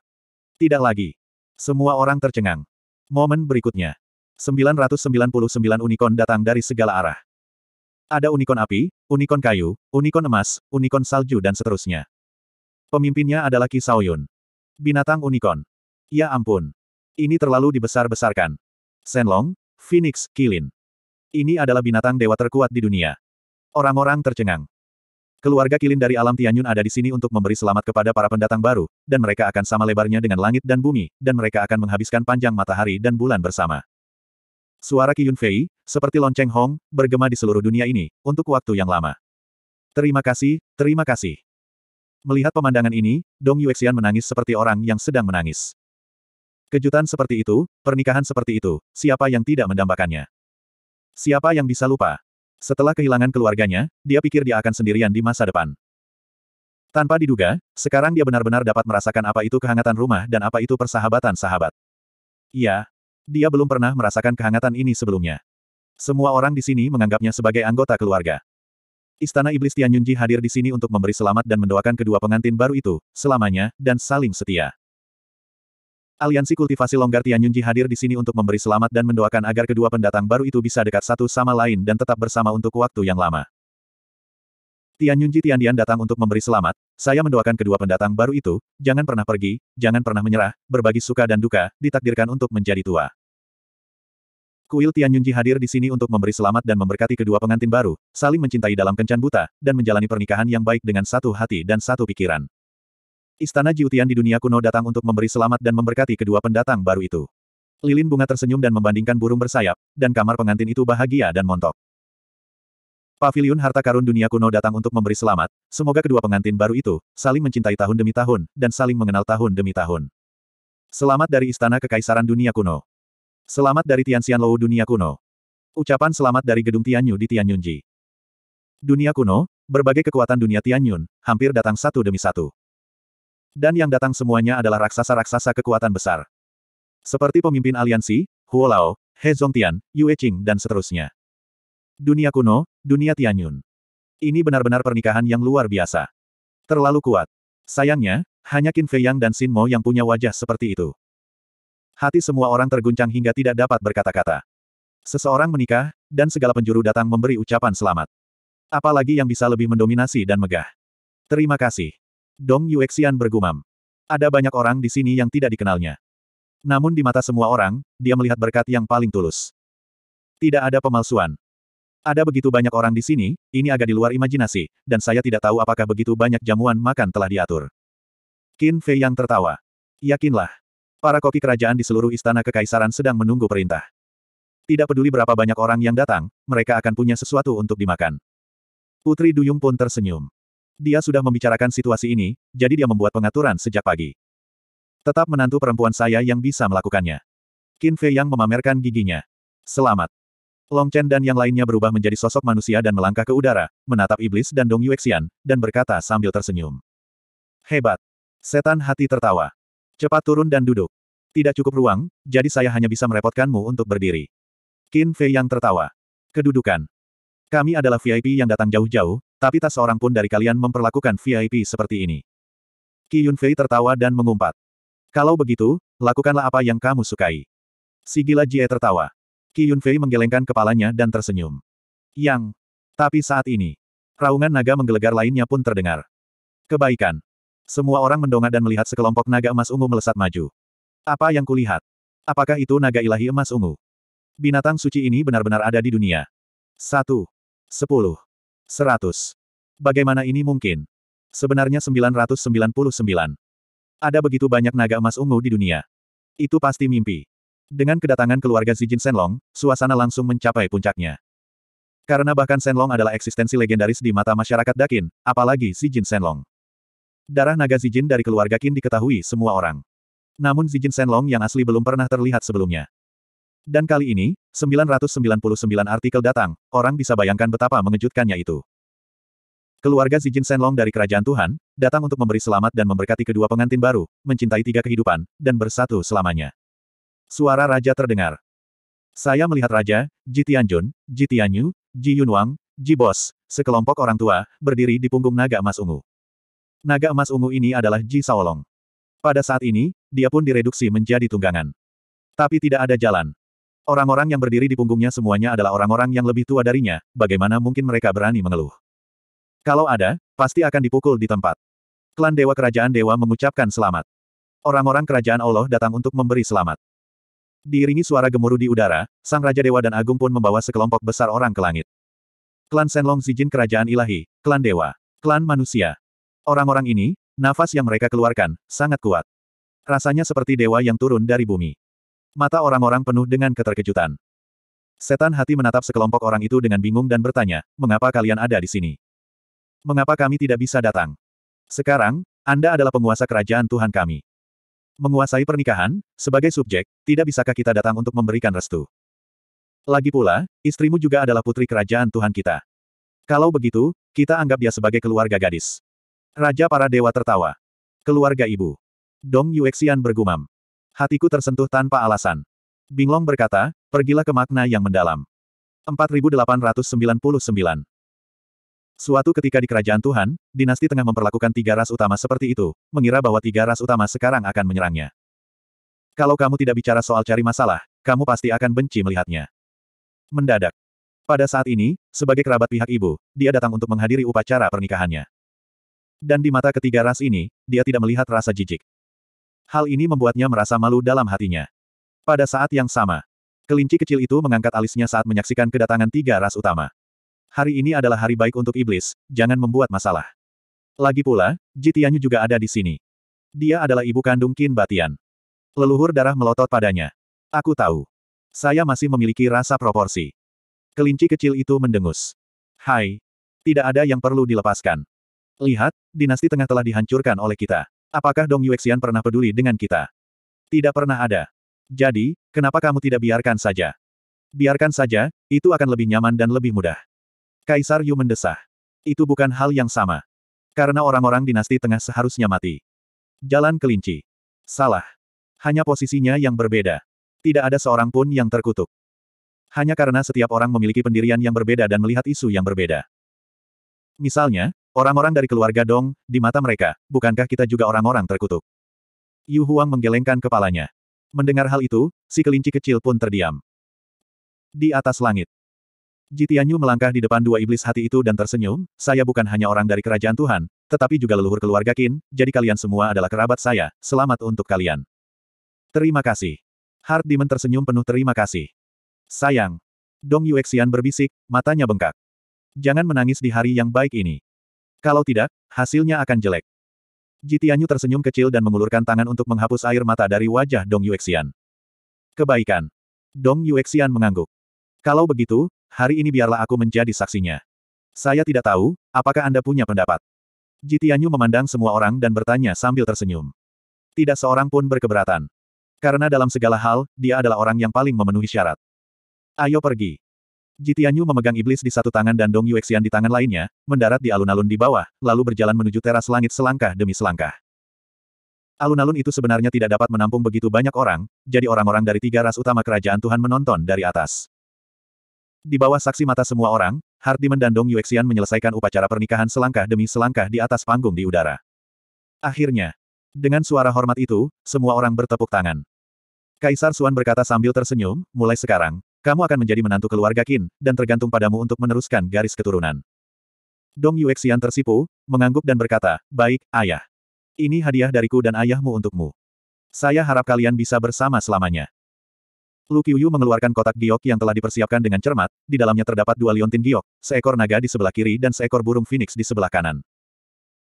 Tidak lagi. Semua orang tercengang. Momen berikutnya. 999 unicorn datang dari segala arah. Ada unicorn api, unicorn kayu, unicorn emas, unicorn salju dan seterusnya. Pemimpinnya adalah Ki Saoyun. Binatang unicorn. Ya ampun. Ini terlalu dibesar-besarkan. Senlong, Phoenix, Kilin. Ini adalah binatang dewa terkuat di dunia. Orang-orang tercengang. Keluarga Kilin dari alam Tianyun ada di sini untuk memberi selamat kepada para pendatang baru, dan mereka akan sama lebarnya dengan langit dan bumi, dan mereka akan menghabiskan panjang matahari dan bulan bersama. Suara Qiyun Fei, seperti lonceng Hong, bergema di seluruh dunia ini, untuk waktu yang lama. Terima kasih, terima kasih. Melihat pemandangan ini, Dong Yuexian menangis seperti orang yang sedang menangis. Kejutan seperti itu, pernikahan seperti itu, siapa yang tidak mendambakannya? Siapa yang bisa lupa? Setelah kehilangan keluarganya, dia pikir dia akan sendirian di masa depan. Tanpa diduga, sekarang dia benar-benar dapat merasakan apa itu kehangatan rumah dan apa itu persahabatan sahabat. Iya, dia belum pernah merasakan kehangatan ini sebelumnya. Semua orang di sini menganggapnya sebagai anggota keluarga. Istana Iblis Tianyunji hadir di sini untuk memberi selamat dan mendoakan kedua pengantin baru itu, selamanya, dan saling setia. Aliansi Kultivasi Longgar Tianyunji hadir di sini untuk memberi selamat dan mendoakan agar kedua pendatang baru itu bisa dekat satu sama lain dan tetap bersama untuk waktu yang lama. Tianyunji Tiandian datang untuk memberi selamat, saya mendoakan kedua pendatang baru itu, jangan pernah pergi, jangan pernah menyerah, berbagi suka dan duka, ditakdirkan untuk menjadi tua. Kuil Tianyunji hadir di sini untuk memberi selamat dan memberkati kedua pengantin baru, saling mencintai dalam kencan buta, dan menjalani pernikahan yang baik dengan satu hati dan satu pikiran. Istana Jiutian di dunia kuno datang untuk memberi selamat dan memberkati kedua pendatang baru itu. Lilin bunga tersenyum dan membandingkan burung bersayap, dan kamar pengantin itu bahagia dan montok. Pavilion harta karun dunia kuno datang untuk memberi selamat, semoga kedua pengantin baru itu, saling mencintai tahun demi tahun, dan saling mengenal tahun demi tahun. Selamat dari Istana Kekaisaran Dunia Kuno. Selamat dari Lou Dunia Kuno. Ucapan selamat dari Gedung Tianyu di Tianyunji. Dunia kuno, berbagai kekuatan dunia Tianyun, hampir datang satu demi satu. Dan yang datang semuanya adalah raksasa-raksasa kekuatan besar. Seperti pemimpin aliansi, Huo Lao, He Zongtian, Yue Qing dan seterusnya. Dunia kuno, dunia Tianyun. Ini benar-benar pernikahan yang luar biasa. Terlalu kuat. Sayangnya, hanya Qin Fei Yang dan Xin Mo yang punya wajah seperti itu. Hati semua orang terguncang hingga tidak dapat berkata-kata. Seseorang menikah, dan segala penjuru datang memberi ucapan selamat. Apalagi yang bisa lebih mendominasi dan megah. Terima kasih. Dong Yuexian bergumam. Ada banyak orang di sini yang tidak dikenalnya. Namun di mata semua orang, dia melihat berkat yang paling tulus. Tidak ada pemalsuan. Ada begitu banyak orang di sini, ini agak di luar imajinasi, dan saya tidak tahu apakah begitu banyak jamuan makan telah diatur. Qin Fei yang tertawa. Yakinlah. Para koki kerajaan di seluruh istana kekaisaran sedang menunggu perintah. Tidak peduli berapa banyak orang yang datang, mereka akan punya sesuatu untuk dimakan. Putri Duyung pun tersenyum. Dia sudah membicarakan situasi ini, jadi dia membuat pengaturan sejak pagi. Tetap menantu perempuan saya yang bisa melakukannya. Qin Fei yang memamerkan giginya. Selamat. Long Chen dan yang lainnya berubah menjadi sosok manusia dan melangkah ke udara, menatap iblis dan Dong Yuexian, dan berkata sambil tersenyum. Hebat. Setan hati tertawa. Cepat turun dan duduk. Tidak cukup ruang, jadi saya hanya bisa merepotkanmu untuk berdiri. Qin Fei yang tertawa. Kedudukan. Kami adalah VIP yang datang jauh-jauh, tapi tak seorang pun dari kalian memperlakukan VIP seperti ini. Qi Yunfei tertawa dan mengumpat. Kalau begitu, lakukanlah apa yang kamu sukai. Si gila Jie tertawa. Qi Yunfei menggelengkan kepalanya dan tersenyum. Yang. Tapi saat ini, raungan naga menggelegar lainnya pun terdengar. Kebaikan. Semua orang mendongak dan melihat sekelompok naga emas ungu melesat maju. Apa yang kulihat? Apakah itu naga ilahi emas ungu? Binatang suci ini benar-benar ada di dunia. Satu. Sepuluh. 100. Bagaimana ini mungkin? Sebenarnya 999. Ada begitu banyak naga emas ungu di dunia. Itu pasti mimpi. Dengan kedatangan keluarga Zijin Senlong, suasana langsung mencapai puncaknya. Karena bahkan Senlong adalah eksistensi legendaris di mata masyarakat Dakin, apalagi Zijin Senlong. Darah naga Zijin dari keluarga Qin diketahui semua orang. Namun Zijin Senlong yang asli belum pernah terlihat sebelumnya. Dan kali ini, 999 artikel datang, orang bisa bayangkan betapa mengejutkannya itu. Keluarga Zijin Senlong dari Kerajaan Tuhan, datang untuk memberi selamat dan memberkati kedua pengantin baru, mencintai tiga kehidupan, dan bersatu selamanya. Suara Raja terdengar. Saya melihat Raja, Ji Tianjun, Ji Tianyu, Ji Yunwang, Ji Bos, sekelompok orang tua, berdiri di punggung naga emas ungu. Naga emas ungu ini adalah Ji Saolong. Pada saat ini, dia pun direduksi menjadi tunggangan. Tapi tidak ada jalan. Orang-orang yang berdiri di punggungnya semuanya adalah orang-orang yang lebih tua darinya, bagaimana mungkin mereka berani mengeluh? Kalau ada, pasti akan dipukul di tempat. Klan Dewa Kerajaan Dewa mengucapkan selamat. Orang-orang Kerajaan Allah datang untuk memberi selamat. Diiringi suara gemuruh di udara, Sang Raja Dewa dan Agung pun membawa sekelompok besar orang ke langit. Klan Senlong Zijin Kerajaan Ilahi, Klan Dewa, Klan Manusia. Orang-orang ini, nafas yang mereka keluarkan, sangat kuat. Rasanya seperti dewa yang turun dari bumi. Mata orang-orang penuh dengan keterkejutan. Setan hati menatap sekelompok orang itu dengan bingung dan bertanya, mengapa kalian ada di sini? Mengapa kami tidak bisa datang? Sekarang, Anda adalah penguasa kerajaan Tuhan kami. Menguasai pernikahan, sebagai subjek, tidak bisakah kita datang untuk memberikan restu? Lagi pula, istrimu juga adalah putri kerajaan Tuhan kita. Kalau begitu, kita anggap dia sebagai keluarga gadis. Raja para dewa tertawa. Keluarga ibu. Dong Yuexian bergumam. Hatiku tersentuh tanpa alasan. Binglong berkata, pergilah ke makna yang mendalam. 4899 Suatu ketika di kerajaan Tuhan, dinasti tengah memperlakukan tiga ras utama seperti itu, mengira bahwa tiga ras utama sekarang akan menyerangnya. Kalau kamu tidak bicara soal cari masalah, kamu pasti akan benci melihatnya. Mendadak. Pada saat ini, sebagai kerabat pihak ibu, dia datang untuk menghadiri upacara pernikahannya. Dan di mata ketiga ras ini, dia tidak melihat rasa jijik. Hal ini membuatnya merasa malu dalam hatinya. Pada saat yang sama, kelinci kecil itu mengangkat alisnya saat menyaksikan kedatangan tiga ras utama. Hari ini adalah hari baik untuk iblis, jangan membuat masalah. Lagi pula, Jitianyu juga ada di sini. Dia adalah ibu kandung Kin Batian. Leluhur darah melotot padanya. Aku tahu. Saya masih memiliki rasa proporsi. Kelinci kecil itu mendengus. Hai. Tidak ada yang perlu dilepaskan. Lihat, dinasti tengah telah dihancurkan oleh kita. Apakah Dong Yuexian pernah peduli dengan kita? Tidak pernah ada. Jadi, kenapa kamu tidak biarkan saja? Biarkan saja, itu akan lebih nyaman dan lebih mudah. Kaisar Yu mendesah. Itu bukan hal yang sama. Karena orang-orang dinasti tengah seharusnya mati. Jalan kelinci. Salah. Hanya posisinya yang berbeda. Tidak ada seorang pun yang terkutuk. Hanya karena setiap orang memiliki pendirian yang berbeda dan melihat isu yang berbeda. Misalnya, Orang-orang dari keluarga Dong, di mata mereka, bukankah kita juga orang-orang terkutuk? Yu Huang menggelengkan kepalanya. Mendengar hal itu, si kelinci kecil pun terdiam. Di atas langit. Jitianyu melangkah di depan dua iblis hati itu dan tersenyum, saya bukan hanya orang dari kerajaan Tuhan, tetapi juga leluhur keluarga Qin, jadi kalian semua adalah kerabat saya, selamat untuk kalian. Terima kasih. Hard Demon tersenyum penuh terima kasih. Sayang. Dong Yuexian berbisik, matanya bengkak. Jangan menangis di hari yang baik ini. Kalau tidak, hasilnya akan jelek. Jitianyu tersenyum kecil dan mengulurkan tangan untuk menghapus air mata dari wajah Dong Yuexian. Kebaikan. Dong Yuexian mengangguk. Kalau begitu, hari ini biarlah aku menjadi saksinya. Saya tidak tahu, apakah Anda punya pendapat? Jitianyu memandang semua orang dan bertanya sambil tersenyum. Tidak seorang pun berkeberatan. Karena dalam segala hal, dia adalah orang yang paling memenuhi syarat. Ayo pergi. Jitianyu memegang iblis di satu tangan dan Dong Yuexian di tangan lainnya, mendarat di alun-alun di bawah, lalu berjalan menuju teras langit selangkah demi selangkah. Alun-alun itu sebenarnya tidak dapat menampung begitu banyak orang, jadi orang-orang dari tiga ras utama kerajaan Tuhan menonton dari atas. Di bawah saksi mata semua orang, Hardiman dan Dong Yuexian menyelesaikan upacara pernikahan selangkah demi selangkah di atas panggung di udara. Akhirnya, dengan suara hormat itu, semua orang bertepuk tangan. Kaisar Suan berkata sambil tersenyum, mulai sekarang, kamu akan menjadi menantu keluarga Qin, dan tergantung padamu untuk meneruskan garis keturunan. Dong Yuexian tersipu, mengangguk dan berkata, Baik, ayah. Ini hadiah dariku dan ayahmu untukmu. Saya harap kalian bisa bersama selamanya. Lu Qiuyu mengeluarkan kotak giok yang telah dipersiapkan dengan cermat, di dalamnya terdapat dua liontin giok, seekor naga di sebelah kiri dan seekor burung phoenix di sebelah kanan.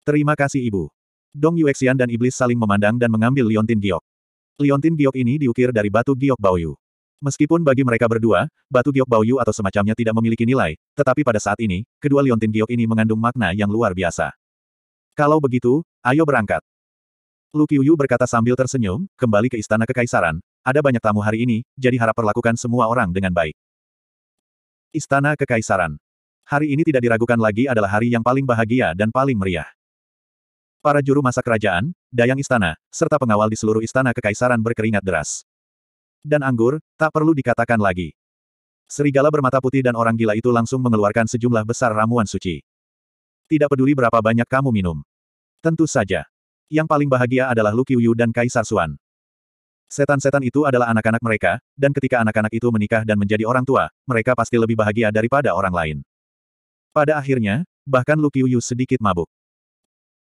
Terima kasih ibu. Dong Yuexian dan iblis saling memandang dan mengambil liontin giok. Liontin giok ini diukir dari batu giok Baoyu. Meskipun bagi mereka berdua, batu giok Baoyu atau semacamnya tidak memiliki nilai, tetapi pada saat ini, kedua liontin giok ini mengandung makna yang luar biasa. Kalau begitu, ayo berangkat. Lu Qiuyu berkata sambil tersenyum, kembali ke istana kekaisaran, ada banyak tamu hari ini, jadi harap perlakukan semua orang dengan baik. Istana Kekaisaran Hari ini tidak diragukan lagi adalah hari yang paling bahagia dan paling meriah. Para juru masak kerajaan, dayang istana, serta pengawal di seluruh istana kekaisaran berkeringat deras. Dan anggur, tak perlu dikatakan lagi. Serigala bermata putih dan orang gila itu langsung mengeluarkan sejumlah besar ramuan suci. Tidak peduli berapa banyak kamu minum. Tentu saja. Yang paling bahagia adalah Lu Qiuyu dan Kaisar Suan. Setan-setan itu adalah anak-anak mereka, dan ketika anak-anak itu menikah dan menjadi orang tua, mereka pasti lebih bahagia daripada orang lain. Pada akhirnya, bahkan Lu Qiuyu sedikit mabuk.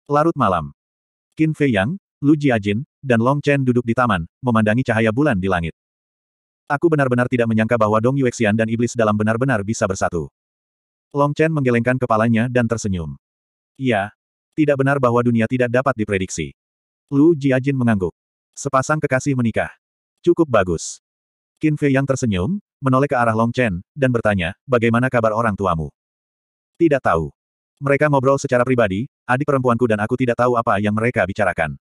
Larut malam. Qin Fei Yang, Lu Jiajin, dan Long Chen duduk di taman, memandangi cahaya bulan di langit. Aku benar-benar tidak menyangka bahwa Dong Yuexian dan iblis dalam benar-benar bisa bersatu. Long Chen menggelengkan kepalanya dan tersenyum. Iya. Tidak benar bahwa dunia tidak dapat diprediksi. Lu Jiajin mengangguk. Sepasang kekasih menikah. Cukup bagus. Qin Fei yang tersenyum, menoleh ke arah Long Chen, dan bertanya, bagaimana kabar orang tuamu? Tidak tahu. Mereka ngobrol secara pribadi, adik perempuanku dan aku tidak tahu apa yang mereka bicarakan.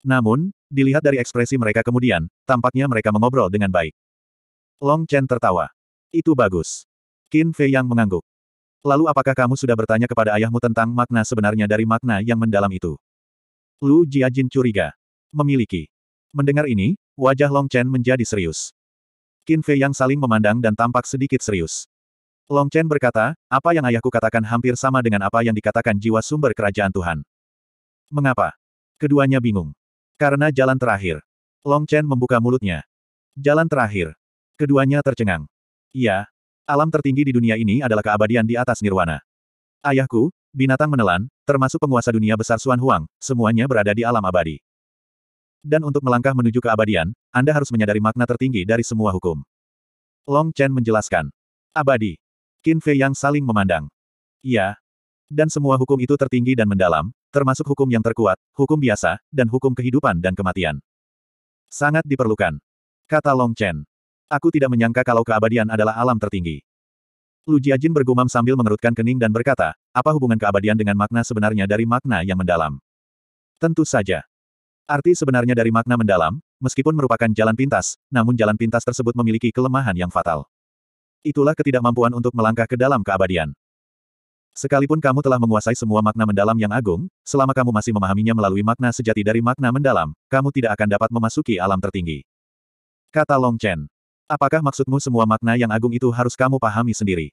Namun, dilihat dari ekspresi mereka kemudian, tampaknya mereka mengobrol dengan baik. Long Chen tertawa. Itu bagus. Qin Fei yang mengangguk. Lalu apakah kamu sudah bertanya kepada ayahmu tentang makna sebenarnya dari makna yang mendalam itu? Lu Jiajin curiga. Memiliki. Mendengar ini, wajah Long Chen menjadi serius. Qin Fei yang saling memandang dan tampak sedikit serius. Long Chen berkata, apa yang ayahku katakan hampir sama dengan apa yang dikatakan jiwa sumber kerajaan Tuhan. Mengapa? Keduanya bingung. Karena jalan terakhir. Long Chen membuka mulutnya. Jalan terakhir. Keduanya tercengang. Iya, alam tertinggi di dunia ini adalah keabadian di atas nirwana. Ayahku, binatang menelan, termasuk penguasa dunia besar Suan Huang, semuanya berada di alam abadi. Dan untuk melangkah menuju keabadian, Anda harus menyadari makna tertinggi dari semua hukum. Long Chen menjelaskan. Abadi. Qin Fei yang saling memandang. Iya. Dan semua hukum itu tertinggi dan mendalam, termasuk hukum yang terkuat, hukum biasa, dan hukum kehidupan dan kematian. Sangat diperlukan. Kata Long Chen. Aku tidak menyangka kalau keabadian adalah alam tertinggi. Lu Jiajin bergumam sambil mengerutkan kening dan berkata, apa hubungan keabadian dengan makna sebenarnya dari makna yang mendalam? Tentu saja. Arti sebenarnya dari makna mendalam, meskipun merupakan jalan pintas, namun jalan pintas tersebut memiliki kelemahan yang fatal. Itulah ketidakmampuan untuk melangkah ke dalam keabadian. Sekalipun kamu telah menguasai semua makna mendalam yang agung, selama kamu masih memahaminya melalui makna sejati dari makna mendalam, kamu tidak akan dapat memasuki alam tertinggi. Kata Long Chen. Apakah maksudmu semua makna yang agung itu harus kamu pahami sendiri?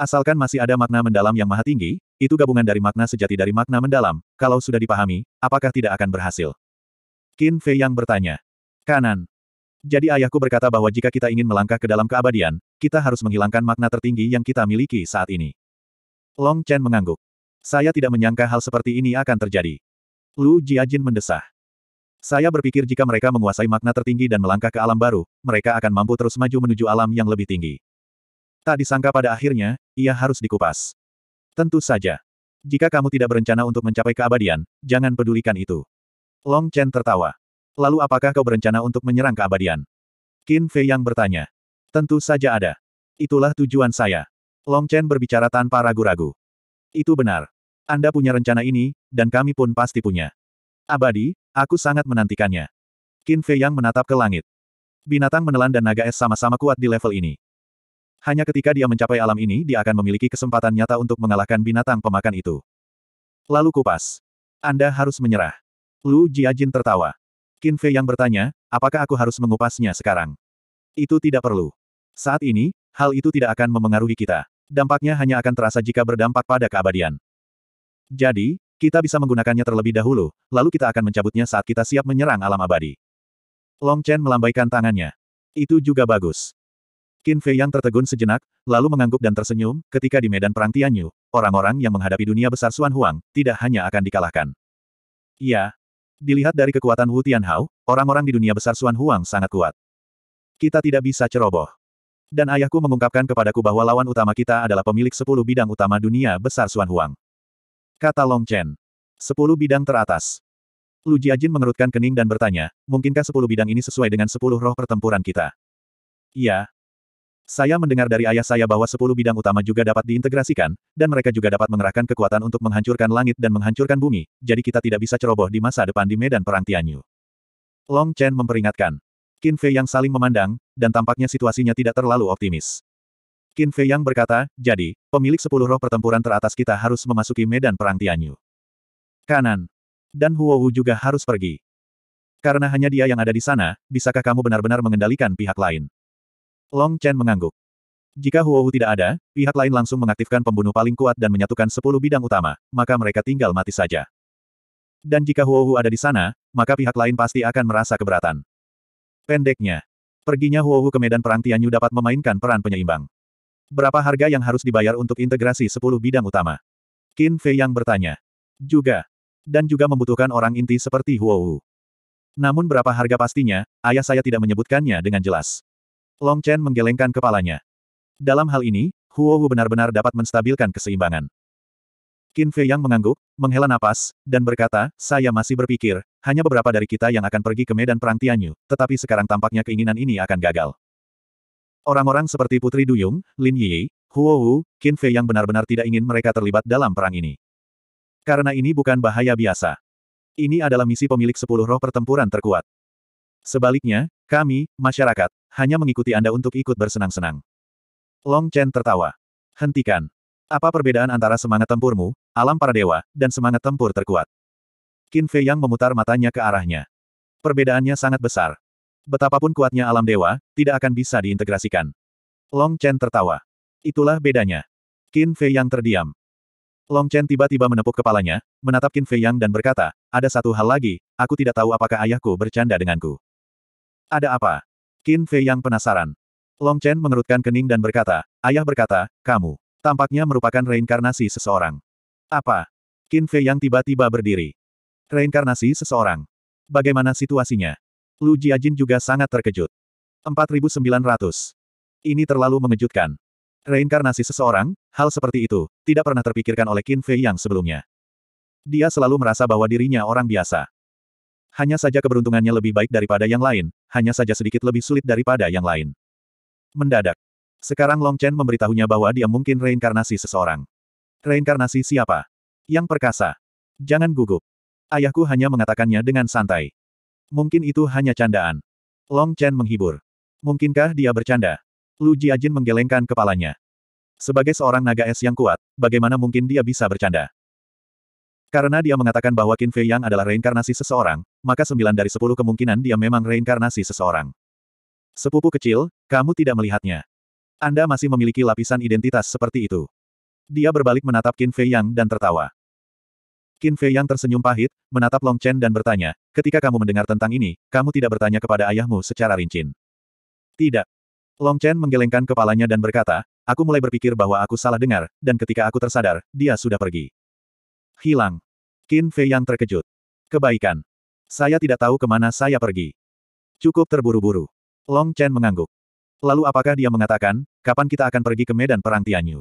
Asalkan masih ada makna mendalam yang maha tinggi, itu gabungan dari makna sejati dari makna mendalam, kalau sudah dipahami, apakah tidak akan berhasil? Qin Fei yang bertanya. Kanan. Jadi ayahku berkata bahwa jika kita ingin melangkah ke dalam keabadian, kita harus menghilangkan makna tertinggi yang kita miliki saat ini. Long Chen mengangguk. Saya tidak menyangka hal seperti ini akan terjadi. Lu Jiajin mendesah. Saya berpikir jika mereka menguasai makna tertinggi dan melangkah ke alam baru, mereka akan mampu terus maju menuju alam yang lebih tinggi. Tak disangka pada akhirnya, ia harus dikupas. Tentu saja. Jika kamu tidak berencana untuk mencapai keabadian, jangan pedulikan itu. Long Chen tertawa. Lalu apakah kau berencana untuk menyerang keabadian? Qin Fei yang bertanya. Tentu saja ada. Itulah tujuan saya. Long Chen berbicara tanpa ragu-ragu. Itu benar. Anda punya rencana ini, dan kami pun pasti punya. Abadi, aku sangat menantikannya. Qin Fei Yang menatap ke langit. Binatang menelan dan naga es sama-sama kuat di level ini. Hanya ketika dia mencapai alam ini dia akan memiliki kesempatan nyata untuk mengalahkan binatang pemakan itu. Lalu kupas. Anda harus menyerah. Lu Jiajin tertawa. Qin Fei Yang bertanya, apakah aku harus mengupasnya sekarang? Itu tidak perlu. Saat ini, hal itu tidak akan memengaruhi kita. Dampaknya hanya akan terasa jika berdampak pada keabadian. Jadi, kita bisa menggunakannya terlebih dahulu, lalu kita akan mencabutnya saat kita siap menyerang alam abadi. Long Chen melambaikan tangannya. Itu juga bagus. Qin Fei yang tertegun sejenak, lalu mengangguk dan tersenyum, ketika di medan perang Tianyu, orang-orang yang menghadapi dunia besar Xuan Huang, tidak hanya akan dikalahkan. Iya. Dilihat dari kekuatan Wu Tianhao, orang-orang di dunia besar Xuan Huang sangat kuat. Kita tidak bisa ceroboh. Dan ayahku mengungkapkan kepadaku bahwa lawan utama kita adalah pemilik sepuluh bidang utama dunia besar Suan Huang. Kata Long Chen. Sepuluh bidang teratas. Lu Jiajin mengerutkan kening dan bertanya, mungkinkah sepuluh bidang ini sesuai dengan sepuluh roh pertempuran kita? Iya. Saya mendengar dari ayah saya bahwa sepuluh bidang utama juga dapat diintegrasikan, dan mereka juga dapat mengerahkan kekuatan untuk menghancurkan langit dan menghancurkan bumi, jadi kita tidak bisa ceroboh di masa depan di medan perang Tianyu. Long Chen memperingatkan. Qin Fei yang saling memandang, dan tampaknya situasinya tidak terlalu optimis. Qin Fei yang berkata, jadi, pemilik sepuluh roh pertempuran teratas kita harus memasuki medan perang Tianyu. Kanan. Dan Huo Wu juga harus pergi. Karena hanya dia yang ada di sana, bisakah kamu benar-benar mengendalikan pihak lain? Long Chen mengangguk. Jika Huo Wu tidak ada, pihak lain langsung mengaktifkan pembunuh paling kuat dan menyatukan sepuluh bidang utama, maka mereka tinggal mati saja. Dan jika Huo Wu ada di sana, maka pihak lain pasti akan merasa keberatan. Pendeknya, perginya Huohu ke medan perang Tianyu dapat memainkan peran penyeimbang. Berapa harga yang harus dibayar untuk integrasi 10 bidang utama? Qin Fei yang bertanya. Juga. Dan juga membutuhkan orang inti seperti Huohu. Namun berapa harga pastinya, ayah saya tidak menyebutkannya dengan jelas. Long Chen menggelengkan kepalanya. Dalam hal ini, Huohu benar-benar dapat menstabilkan keseimbangan. Qin Fei yang mengangguk, menghela napas, dan berkata, saya masih berpikir, hanya beberapa dari kita yang akan pergi ke medan perang Tianyu, tetapi sekarang tampaknya keinginan ini akan gagal. Orang-orang seperti Putri Duyung, Lin Yi, Huo Wu, Qin Fei yang benar-benar tidak ingin mereka terlibat dalam perang ini. Karena ini bukan bahaya biasa. Ini adalah misi pemilik sepuluh roh pertempuran terkuat. Sebaliknya, kami, masyarakat, hanya mengikuti Anda untuk ikut bersenang-senang. Long Chen tertawa. Hentikan. Apa perbedaan antara semangat tempurmu, alam para dewa, dan semangat tempur terkuat? Qin Fei yang memutar matanya ke arahnya. Perbedaannya sangat besar. Betapapun kuatnya alam dewa, tidak akan bisa diintegrasikan. Long Chen tertawa. Itulah bedanya. Qin Fei yang terdiam. Long Chen tiba-tiba menepuk kepalanya, menatap Qin Fei Yang dan berkata, ada satu hal lagi, aku tidak tahu apakah ayahku bercanda denganku. Ada apa? Qin Fei Yang penasaran. Long Chen mengerutkan kening dan berkata, ayah berkata, kamu. Tampaknya merupakan reinkarnasi seseorang. Apa? Qin Fei yang tiba-tiba berdiri. Reinkarnasi seseorang. Bagaimana situasinya? Lu Jiajin juga sangat terkejut. 4900. Ini terlalu mengejutkan. Reinkarnasi seseorang, hal seperti itu, tidak pernah terpikirkan oleh Qin Fei yang sebelumnya. Dia selalu merasa bahwa dirinya orang biasa. Hanya saja keberuntungannya lebih baik daripada yang lain, hanya saja sedikit lebih sulit daripada yang lain. Mendadak, sekarang Long Chen memberitahunya bahwa dia mungkin reinkarnasi seseorang. Reinkarnasi siapa? Yang perkasa. Jangan gugup. Ayahku hanya mengatakannya dengan santai. Mungkin itu hanya candaan. Long Chen menghibur. Mungkinkah dia bercanda? Lu Jiajin menggelengkan kepalanya. Sebagai seorang naga es yang kuat, bagaimana mungkin dia bisa bercanda? Karena dia mengatakan bahwa Qin Fei Yang adalah reinkarnasi seseorang, maka sembilan dari sepuluh kemungkinan dia memang reinkarnasi seseorang. Sepupu kecil, kamu tidak melihatnya. Anda masih memiliki lapisan identitas seperti itu. Dia berbalik menatap Qin Fei Yang dan tertawa. Qin Fei Yang tersenyum pahit, menatap Long Chen dan bertanya, ketika kamu mendengar tentang ini, kamu tidak bertanya kepada ayahmu secara rincin. Tidak. Long Chen menggelengkan kepalanya dan berkata, aku mulai berpikir bahwa aku salah dengar, dan ketika aku tersadar, dia sudah pergi. Hilang. Qin Fei Yang terkejut. Kebaikan. Saya tidak tahu kemana saya pergi. Cukup terburu-buru. Long Chen mengangguk. Lalu apakah dia mengatakan, kapan kita akan pergi ke medan perang Tianyu?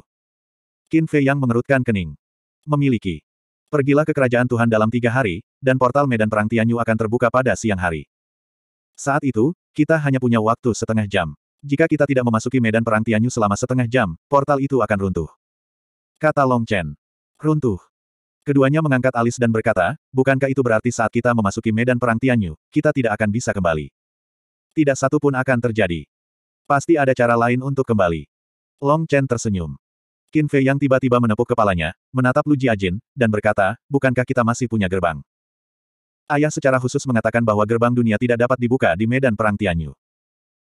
Qin Fei yang mengerutkan kening. Memiliki. Pergilah ke kerajaan Tuhan dalam tiga hari, dan portal medan perang Tianyu akan terbuka pada siang hari. Saat itu, kita hanya punya waktu setengah jam. Jika kita tidak memasuki medan perang Tianyu selama setengah jam, portal itu akan runtuh. Kata Long Chen. Runtuh. Keduanya mengangkat alis dan berkata, bukankah itu berarti saat kita memasuki medan perang Tianyu, kita tidak akan bisa kembali. Tidak satu pun akan terjadi. Pasti ada cara lain untuk kembali. Long Chen tersenyum. Qin Fei yang tiba-tiba menepuk kepalanya, menatap Lu Jiajin, dan berkata, bukankah kita masih punya gerbang? Ayah secara khusus mengatakan bahwa gerbang dunia tidak dapat dibuka di medan perang Tianyu.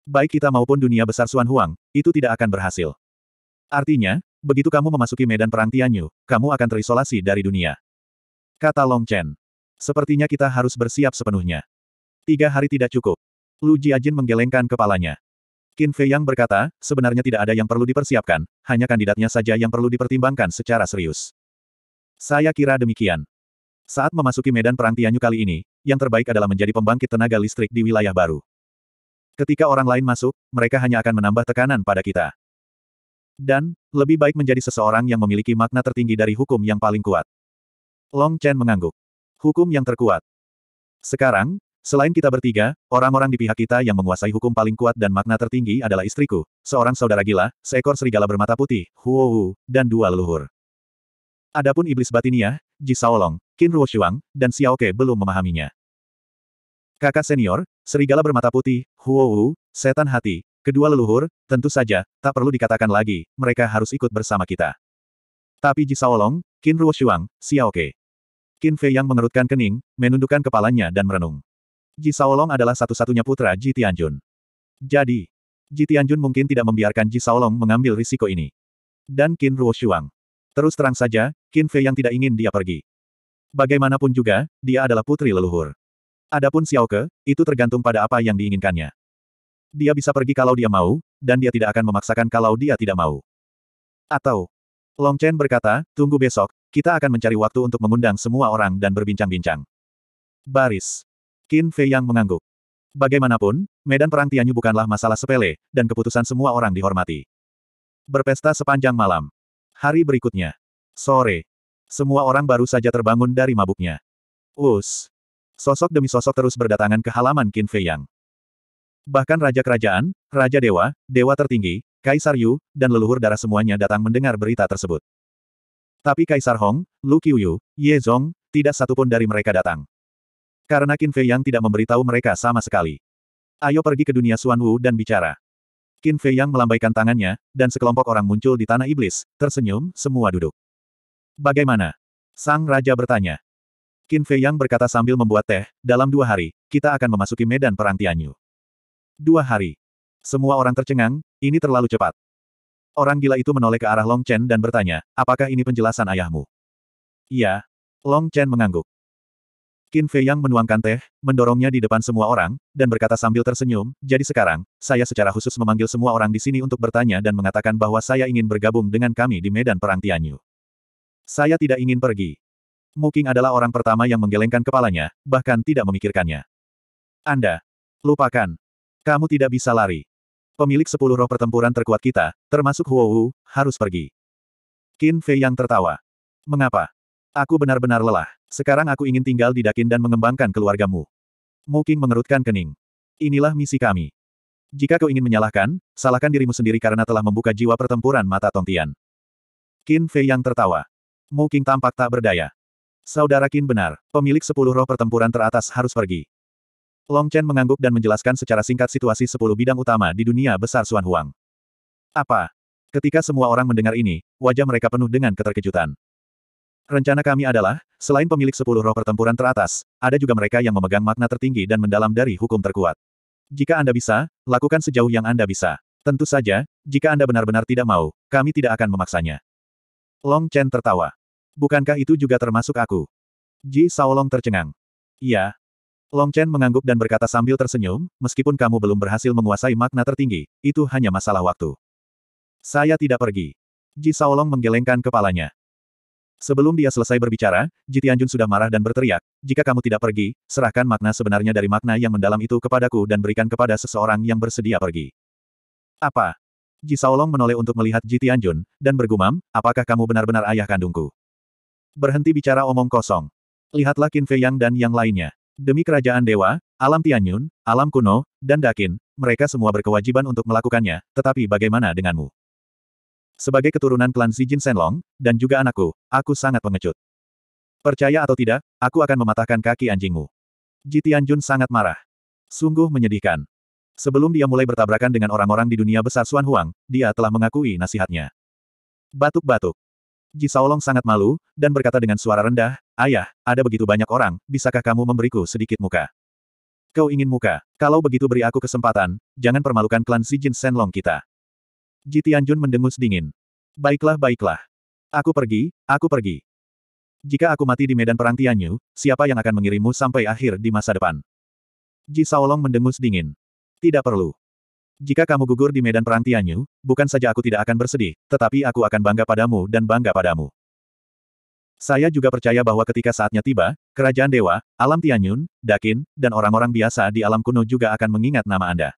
Baik kita maupun dunia besar Suan Huang, itu tidak akan berhasil. Artinya, begitu kamu memasuki medan perang Tianyu, kamu akan terisolasi dari dunia. Kata Long Chen. Sepertinya kita harus bersiap sepenuhnya. Tiga hari tidak cukup. Lu Jiajin menggelengkan kepalanya. Qin Fei yang berkata, sebenarnya tidak ada yang perlu dipersiapkan, hanya kandidatnya saja yang perlu dipertimbangkan secara serius. Saya kira demikian. Saat memasuki medan perang Tianyu kali ini, yang terbaik adalah menjadi pembangkit tenaga listrik di wilayah baru. Ketika orang lain masuk, mereka hanya akan menambah tekanan pada kita. Dan, lebih baik menjadi seseorang yang memiliki makna tertinggi dari hukum yang paling kuat. Long Chen mengangguk. Hukum yang terkuat. Sekarang, Selain kita bertiga, orang-orang di pihak kita yang menguasai hukum paling kuat dan makna tertinggi adalah istriku, seorang saudara gila, seekor serigala bermata putih, Huohu, dan dua leluhur. Adapun iblis batinia, Ji Saolong, Qin Ruoshuang, dan Xiao Ke belum memahaminya. Kakak senior, serigala bermata putih, Huohu, setan hati, kedua leluhur, tentu saja, tak perlu dikatakan lagi, mereka harus ikut bersama kita. Tapi Ji Saolong, Qin Xiao Ke, Qin Fei yang mengerutkan kening, menundukkan kepalanya dan merenung. Ji Saolong adalah satu-satunya putra Ji Tianjun. Jadi, Ji Tianjun mungkin tidak membiarkan Ji Saolong mengambil risiko ini. Dan Qin Shuang. Terus terang saja, Qin Fei yang tidak ingin dia pergi. Bagaimanapun juga, dia adalah putri leluhur. Adapun Xiao Ke, itu tergantung pada apa yang diinginkannya. Dia bisa pergi kalau dia mau, dan dia tidak akan memaksakan kalau dia tidak mau. Atau, Long Chen berkata, tunggu besok, kita akan mencari waktu untuk mengundang semua orang dan berbincang-bincang. Baris. Qin Fei yang mengangguk. Bagaimanapun, medan perang Tianyu bukanlah masalah sepele, dan keputusan semua orang dihormati. Berpesta sepanjang malam. Hari berikutnya. Sore. Semua orang baru saja terbangun dari mabuknya. Us. Sosok demi sosok terus berdatangan ke halaman Qin Fei Yang. Bahkan raja kerajaan, raja dewa, dewa tertinggi, Kaisar Yu, dan leluhur darah semuanya datang mendengar berita tersebut. Tapi Kaisar Hong, Lu Qiuyu, Ye Zong, tidak satupun dari mereka datang. Karena Qin Fei Yang tidak memberitahu mereka sama sekali. Ayo pergi ke dunia Xuan Wu dan bicara. Qin Fei Yang melambaikan tangannya, dan sekelompok orang muncul di tanah iblis, tersenyum, semua duduk. Bagaimana? Sang Raja bertanya. Qin Fei Yang berkata sambil membuat teh, dalam dua hari, kita akan memasuki medan perang Tianyu. Dua hari. Semua orang tercengang, ini terlalu cepat. Orang gila itu menoleh ke arah Long Chen dan bertanya, apakah ini penjelasan ayahmu? Iya. Long Chen mengangguk. Qin Fei Yang menuangkan teh, mendorongnya di depan semua orang, dan berkata sambil tersenyum, jadi sekarang, saya secara khusus memanggil semua orang di sini untuk bertanya dan mengatakan bahwa saya ingin bergabung dengan kami di medan perang Tianyu. Saya tidak ingin pergi. Muking adalah orang pertama yang menggelengkan kepalanya, bahkan tidak memikirkannya. Anda. Lupakan. Kamu tidak bisa lari. Pemilik sepuluh roh pertempuran terkuat kita, termasuk Huo Wu, harus pergi. Qin Fei Yang tertawa. Mengapa? Aku benar-benar lelah. Sekarang aku ingin tinggal di Dakin dan mengembangkan keluargamu. Muking mengerutkan kening. Inilah misi kami. Jika kau ingin menyalahkan, salahkan dirimu sendiri karena telah membuka jiwa pertempuran mata Tongtian. Qin Fei yang tertawa. Muking tampak tak berdaya. Saudara Qin benar, pemilik sepuluh roh pertempuran teratas harus pergi. Long Chen mengangguk dan menjelaskan secara singkat situasi sepuluh bidang utama di dunia besar Xuan Huang. Apa? Ketika semua orang mendengar ini, wajah mereka penuh dengan keterkejutan. Rencana kami adalah, selain pemilik sepuluh roh pertempuran teratas, ada juga mereka yang memegang makna tertinggi dan mendalam dari hukum terkuat. Jika Anda bisa, lakukan sejauh yang Anda bisa. Tentu saja, jika Anda benar-benar tidak mau, kami tidak akan memaksanya. Long Chen tertawa. Bukankah itu juga termasuk aku? Ji Saolong tercengang. Iya. Long Chen mengangguk dan berkata sambil tersenyum, meskipun kamu belum berhasil menguasai makna tertinggi, itu hanya masalah waktu. Saya tidak pergi. Ji Saolong menggelengkan kepalanya. Sebelum dia selesai berbicara, Jitianjun sudah marah dan berteriak, jika kamu tidak pergi, serahkan makna sebenarnya dari makna yang mendalam itu kepadaku dan berikan kepada seseorang yang bersedia pergi. Apa? Ji Saolong menoleh untuk melihat Jitianjun, dan bergumam, apakah kamu benar-benar ayah kandungku? Berhenti bicara omong kosong. Lihatlah Qin Fei Yang dan yang lainnya. Demi kerajaan dewa, alam Tianyun, alam kuno, dan Dakin, mereka semua berkewajiban untuk melakukannya, tetapi bagaimana denganmu? Sebagai keturunan klan Zijin Senlong, dan juga anakku, aku sangat pengecut. Percaya atau tidak, aku akan mematahkan kaki anjingmu. Ji Tianjun sangat marah. Sungguh menyedihkan. Sebelum dia mulai bertabrakan dengan orang-orang di dunia besar Xuan Huang, dia telah mengakui nasihatnya. Batuk-batuk. Ji Saolong sangat malu, dan berkata dengan suara rendah, Ayah, ada begitu banyak orang, bisakah kamu memberiku sedikit muka? Kau ingin muka? Kalau begitu beri aku kesempatan, jangan permalukan klan Zijin Senlong kita. Ji Tianjun mendengus dingin. Baiklah baiklah. Aku pergi, aku pergi. Jika aku mati di medan perang Tianyu, siapa yang akan mengirimmu sampai akhir di masa depan? Ji Saolong mendengus dingin. Tidak perlu. Jika kamu gugur di medan perang Tianyu, bukan saja aku tidak akan bersedih, tetapi aku akan bangga padamu dan bangga padamu. Saya juga percaya bahwa ketika saatnya tiba, kerajaan dewa, alam Tianyun, Dakin, dan orang-orang biasa di alam kuno juga akan mengingat nama Anda.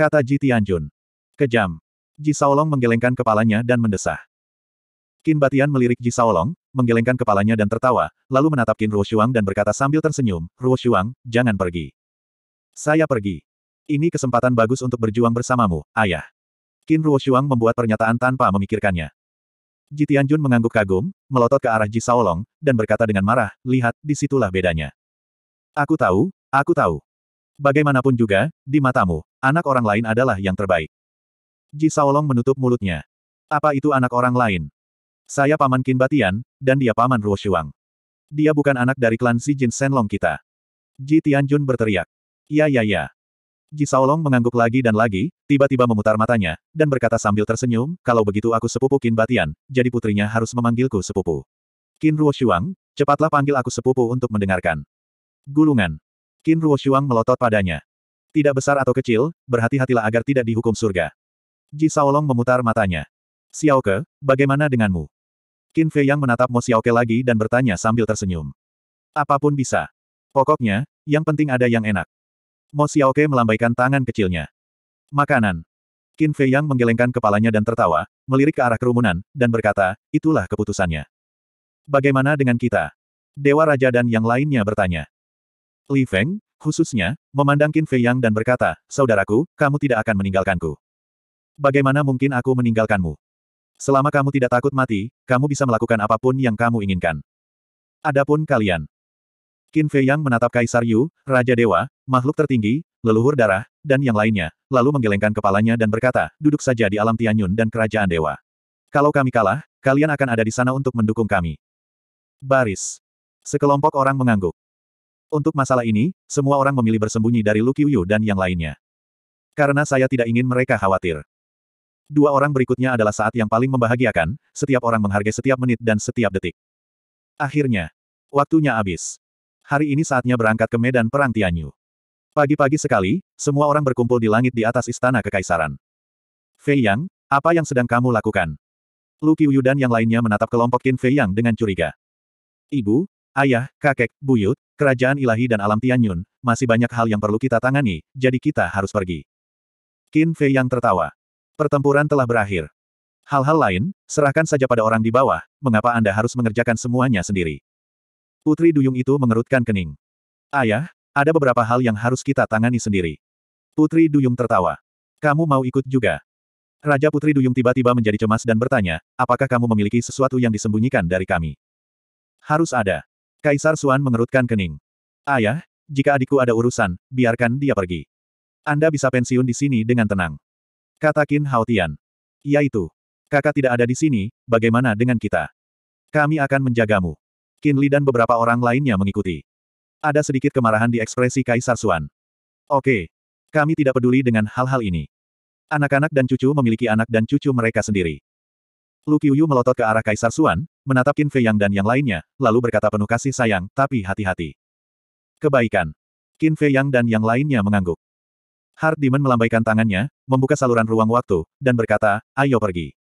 Kata Ji Tianjun. Kejam. Ji Saolong menggelengkan kepalanya dan mendesah. Qin Batian melirik Ji Saolong, menggelengkan kepalanya dan tertawa, lalu menatap Qin Ruoshuang dan berkata sambil tersenyum, Ruoshuang, jangan pergi. Saya pergi. Ini kesempatan bagus untuk berjuang bersamamu, ayah. Qin Ruoshuang membuat pernyataan tanpa memikirkannya. Ji Tianjun mengangguk kagum, melotot ke arah Ji Saolong dan berkata dengan marah, lihat, disitulah bedanya. Aku tahu, aku tahu. Bagaimanapun juga, di matamu, anak orang lain adalah yang terbaik. Ji Saolong menutup mulutnya. Apa itu anak orang lain? Saya paman Qin Batian, dan dia paman Ruo Shuang. Dia bukan anak dari klan Si Jin Senlong kita. Ji Tianjun berteriak. Ya ya ya. Ji Saolong mengangguk lagi dan lagi, tiba-tiba memutar matanya, dan berkata sambil tersenyum, kalau begitu aku sepupu Qin Batian, jadi putrinya harus memanggilku sepupu. Kin Ruo Shuang, cepatlah panggil aku sepupu untuk mendengarkan. Gulungan. Kin Ruo Shuang melotot padanya. Tidak besar atau kecil, berhati-hatilah agar tidak dihukum surga. Ji Saolong memutar matanya. Xiao Ke, bagaimana denganmu? Qin Fei yang menatap Mo Ke lagi dan bertanya sambil tersenyum. Apapun bisa. Pokoknya, yang penting ada yang enak. Mo Ke melambaikan tangan kecilnya. Makanan. Qin Fei yang menggelengkan kepalanya dan tertawa, melirik ke arah kerumunan, dan berkata, itulah keputusannya. Bagaimana dengan kita? Dewa Raja dan yang lainnya bertanya. Li Feng, khususnya, memandang Qin Fei Yang dan berkata, Saudaraku, kamu tidak akan meninggalkanku. Bagaimana mungkin aku meninggalkanmu? Selama kamu tidak takut mati, kamu bisa melakukan apapun yang kamu inginkan. Adapun kalian. Qin Fei Yang menatap Kaisar Yu, Raja Dewa, makhluk tertinggi, leluhur darah, dan yang lainnya, lalu menggelengkan kepalanya dan berkata, duduk saja di alam Tianyun dan kerajaan dewa. Kalau kami kalah, kalian akan ada di sana untuk mendukung kami. Baris. Sekelompok orang mengangguk. Untuk masalah ini, semua orang memilih bersembunyi dari Lu Qiuyu dan yang lainnya. Karena saya tidak ingin mereka khawatir. Dua orang berikutnya adalah saat yang paling membahagiakan, setiap orang menghargai setiap menit dan setiap detik. Akhirnya, waktunya habis. Hari ini saatnya berangkat ke medan perang Tianyu. Pagi-pagi sekali, semua orang berkumpul di langit di atas istana kekaisaran. Fei Yang, apa yang sedang kamu lakukan? Lu Qiuyu dan yang lainnya menatap kelompok Qin Fei Yang dengan curiga. Ibu, ayah, kakek, buyut, kerajaan ilahi dan alam Tianyun, masih banyak hal yang perlu kita tangani, jadi kita harus pergi. Qin Fei Yang tertawa. Pertempuran telah berakhir. Hal-hal lain, serahkan saja pada orang di bawah, mengapa Anda harus mengerjakan semuanya sendiri. Putri Duyung itu mengerutkan kening. Ayah, ada beberapa hal yang harus kita tangani sendiri. Putri Duyung tertawa. Kamu mau ikut juga? Raja Putri Duyung tiba-tiba menjadi cemas dan bertanya, apakah kamu memiliki sesuatu yang disembunyikan dari kami? Harus ada. Kaisar Suan mengerutkan kening. Ayah, jika adikku ada urusan, biarkan dia pergi. Anda bisa pensiun di sini dengan tenang. Kata Qin Haotian. Yaitu, kakak tidak ada di sini, bagaimana dengan kita? Kami akan menjagamu. Qin Li dan beberapa orang lainnya mengikuti. Ada sedikit kemarahan di ekspresi Kaisar Suan. Oke. Kami tidak peduli dengan hal-hal ini. Anak-anak dan cucu memiliki anak dan cucu mereka sendiri. Lu Qiuyu melotot ke arah Kaisar Suan, menatap Qin Fei Yang dan yang lainnya, lalu berkata penuh kasih sayang, tapi hati-hati. Kebaikan. Qin Fei Yang dan yang lainnya mengangguk. Hard Demon melambaikan tangannya, membuka saluran ruang waktu, dan berkata, ayo pergi.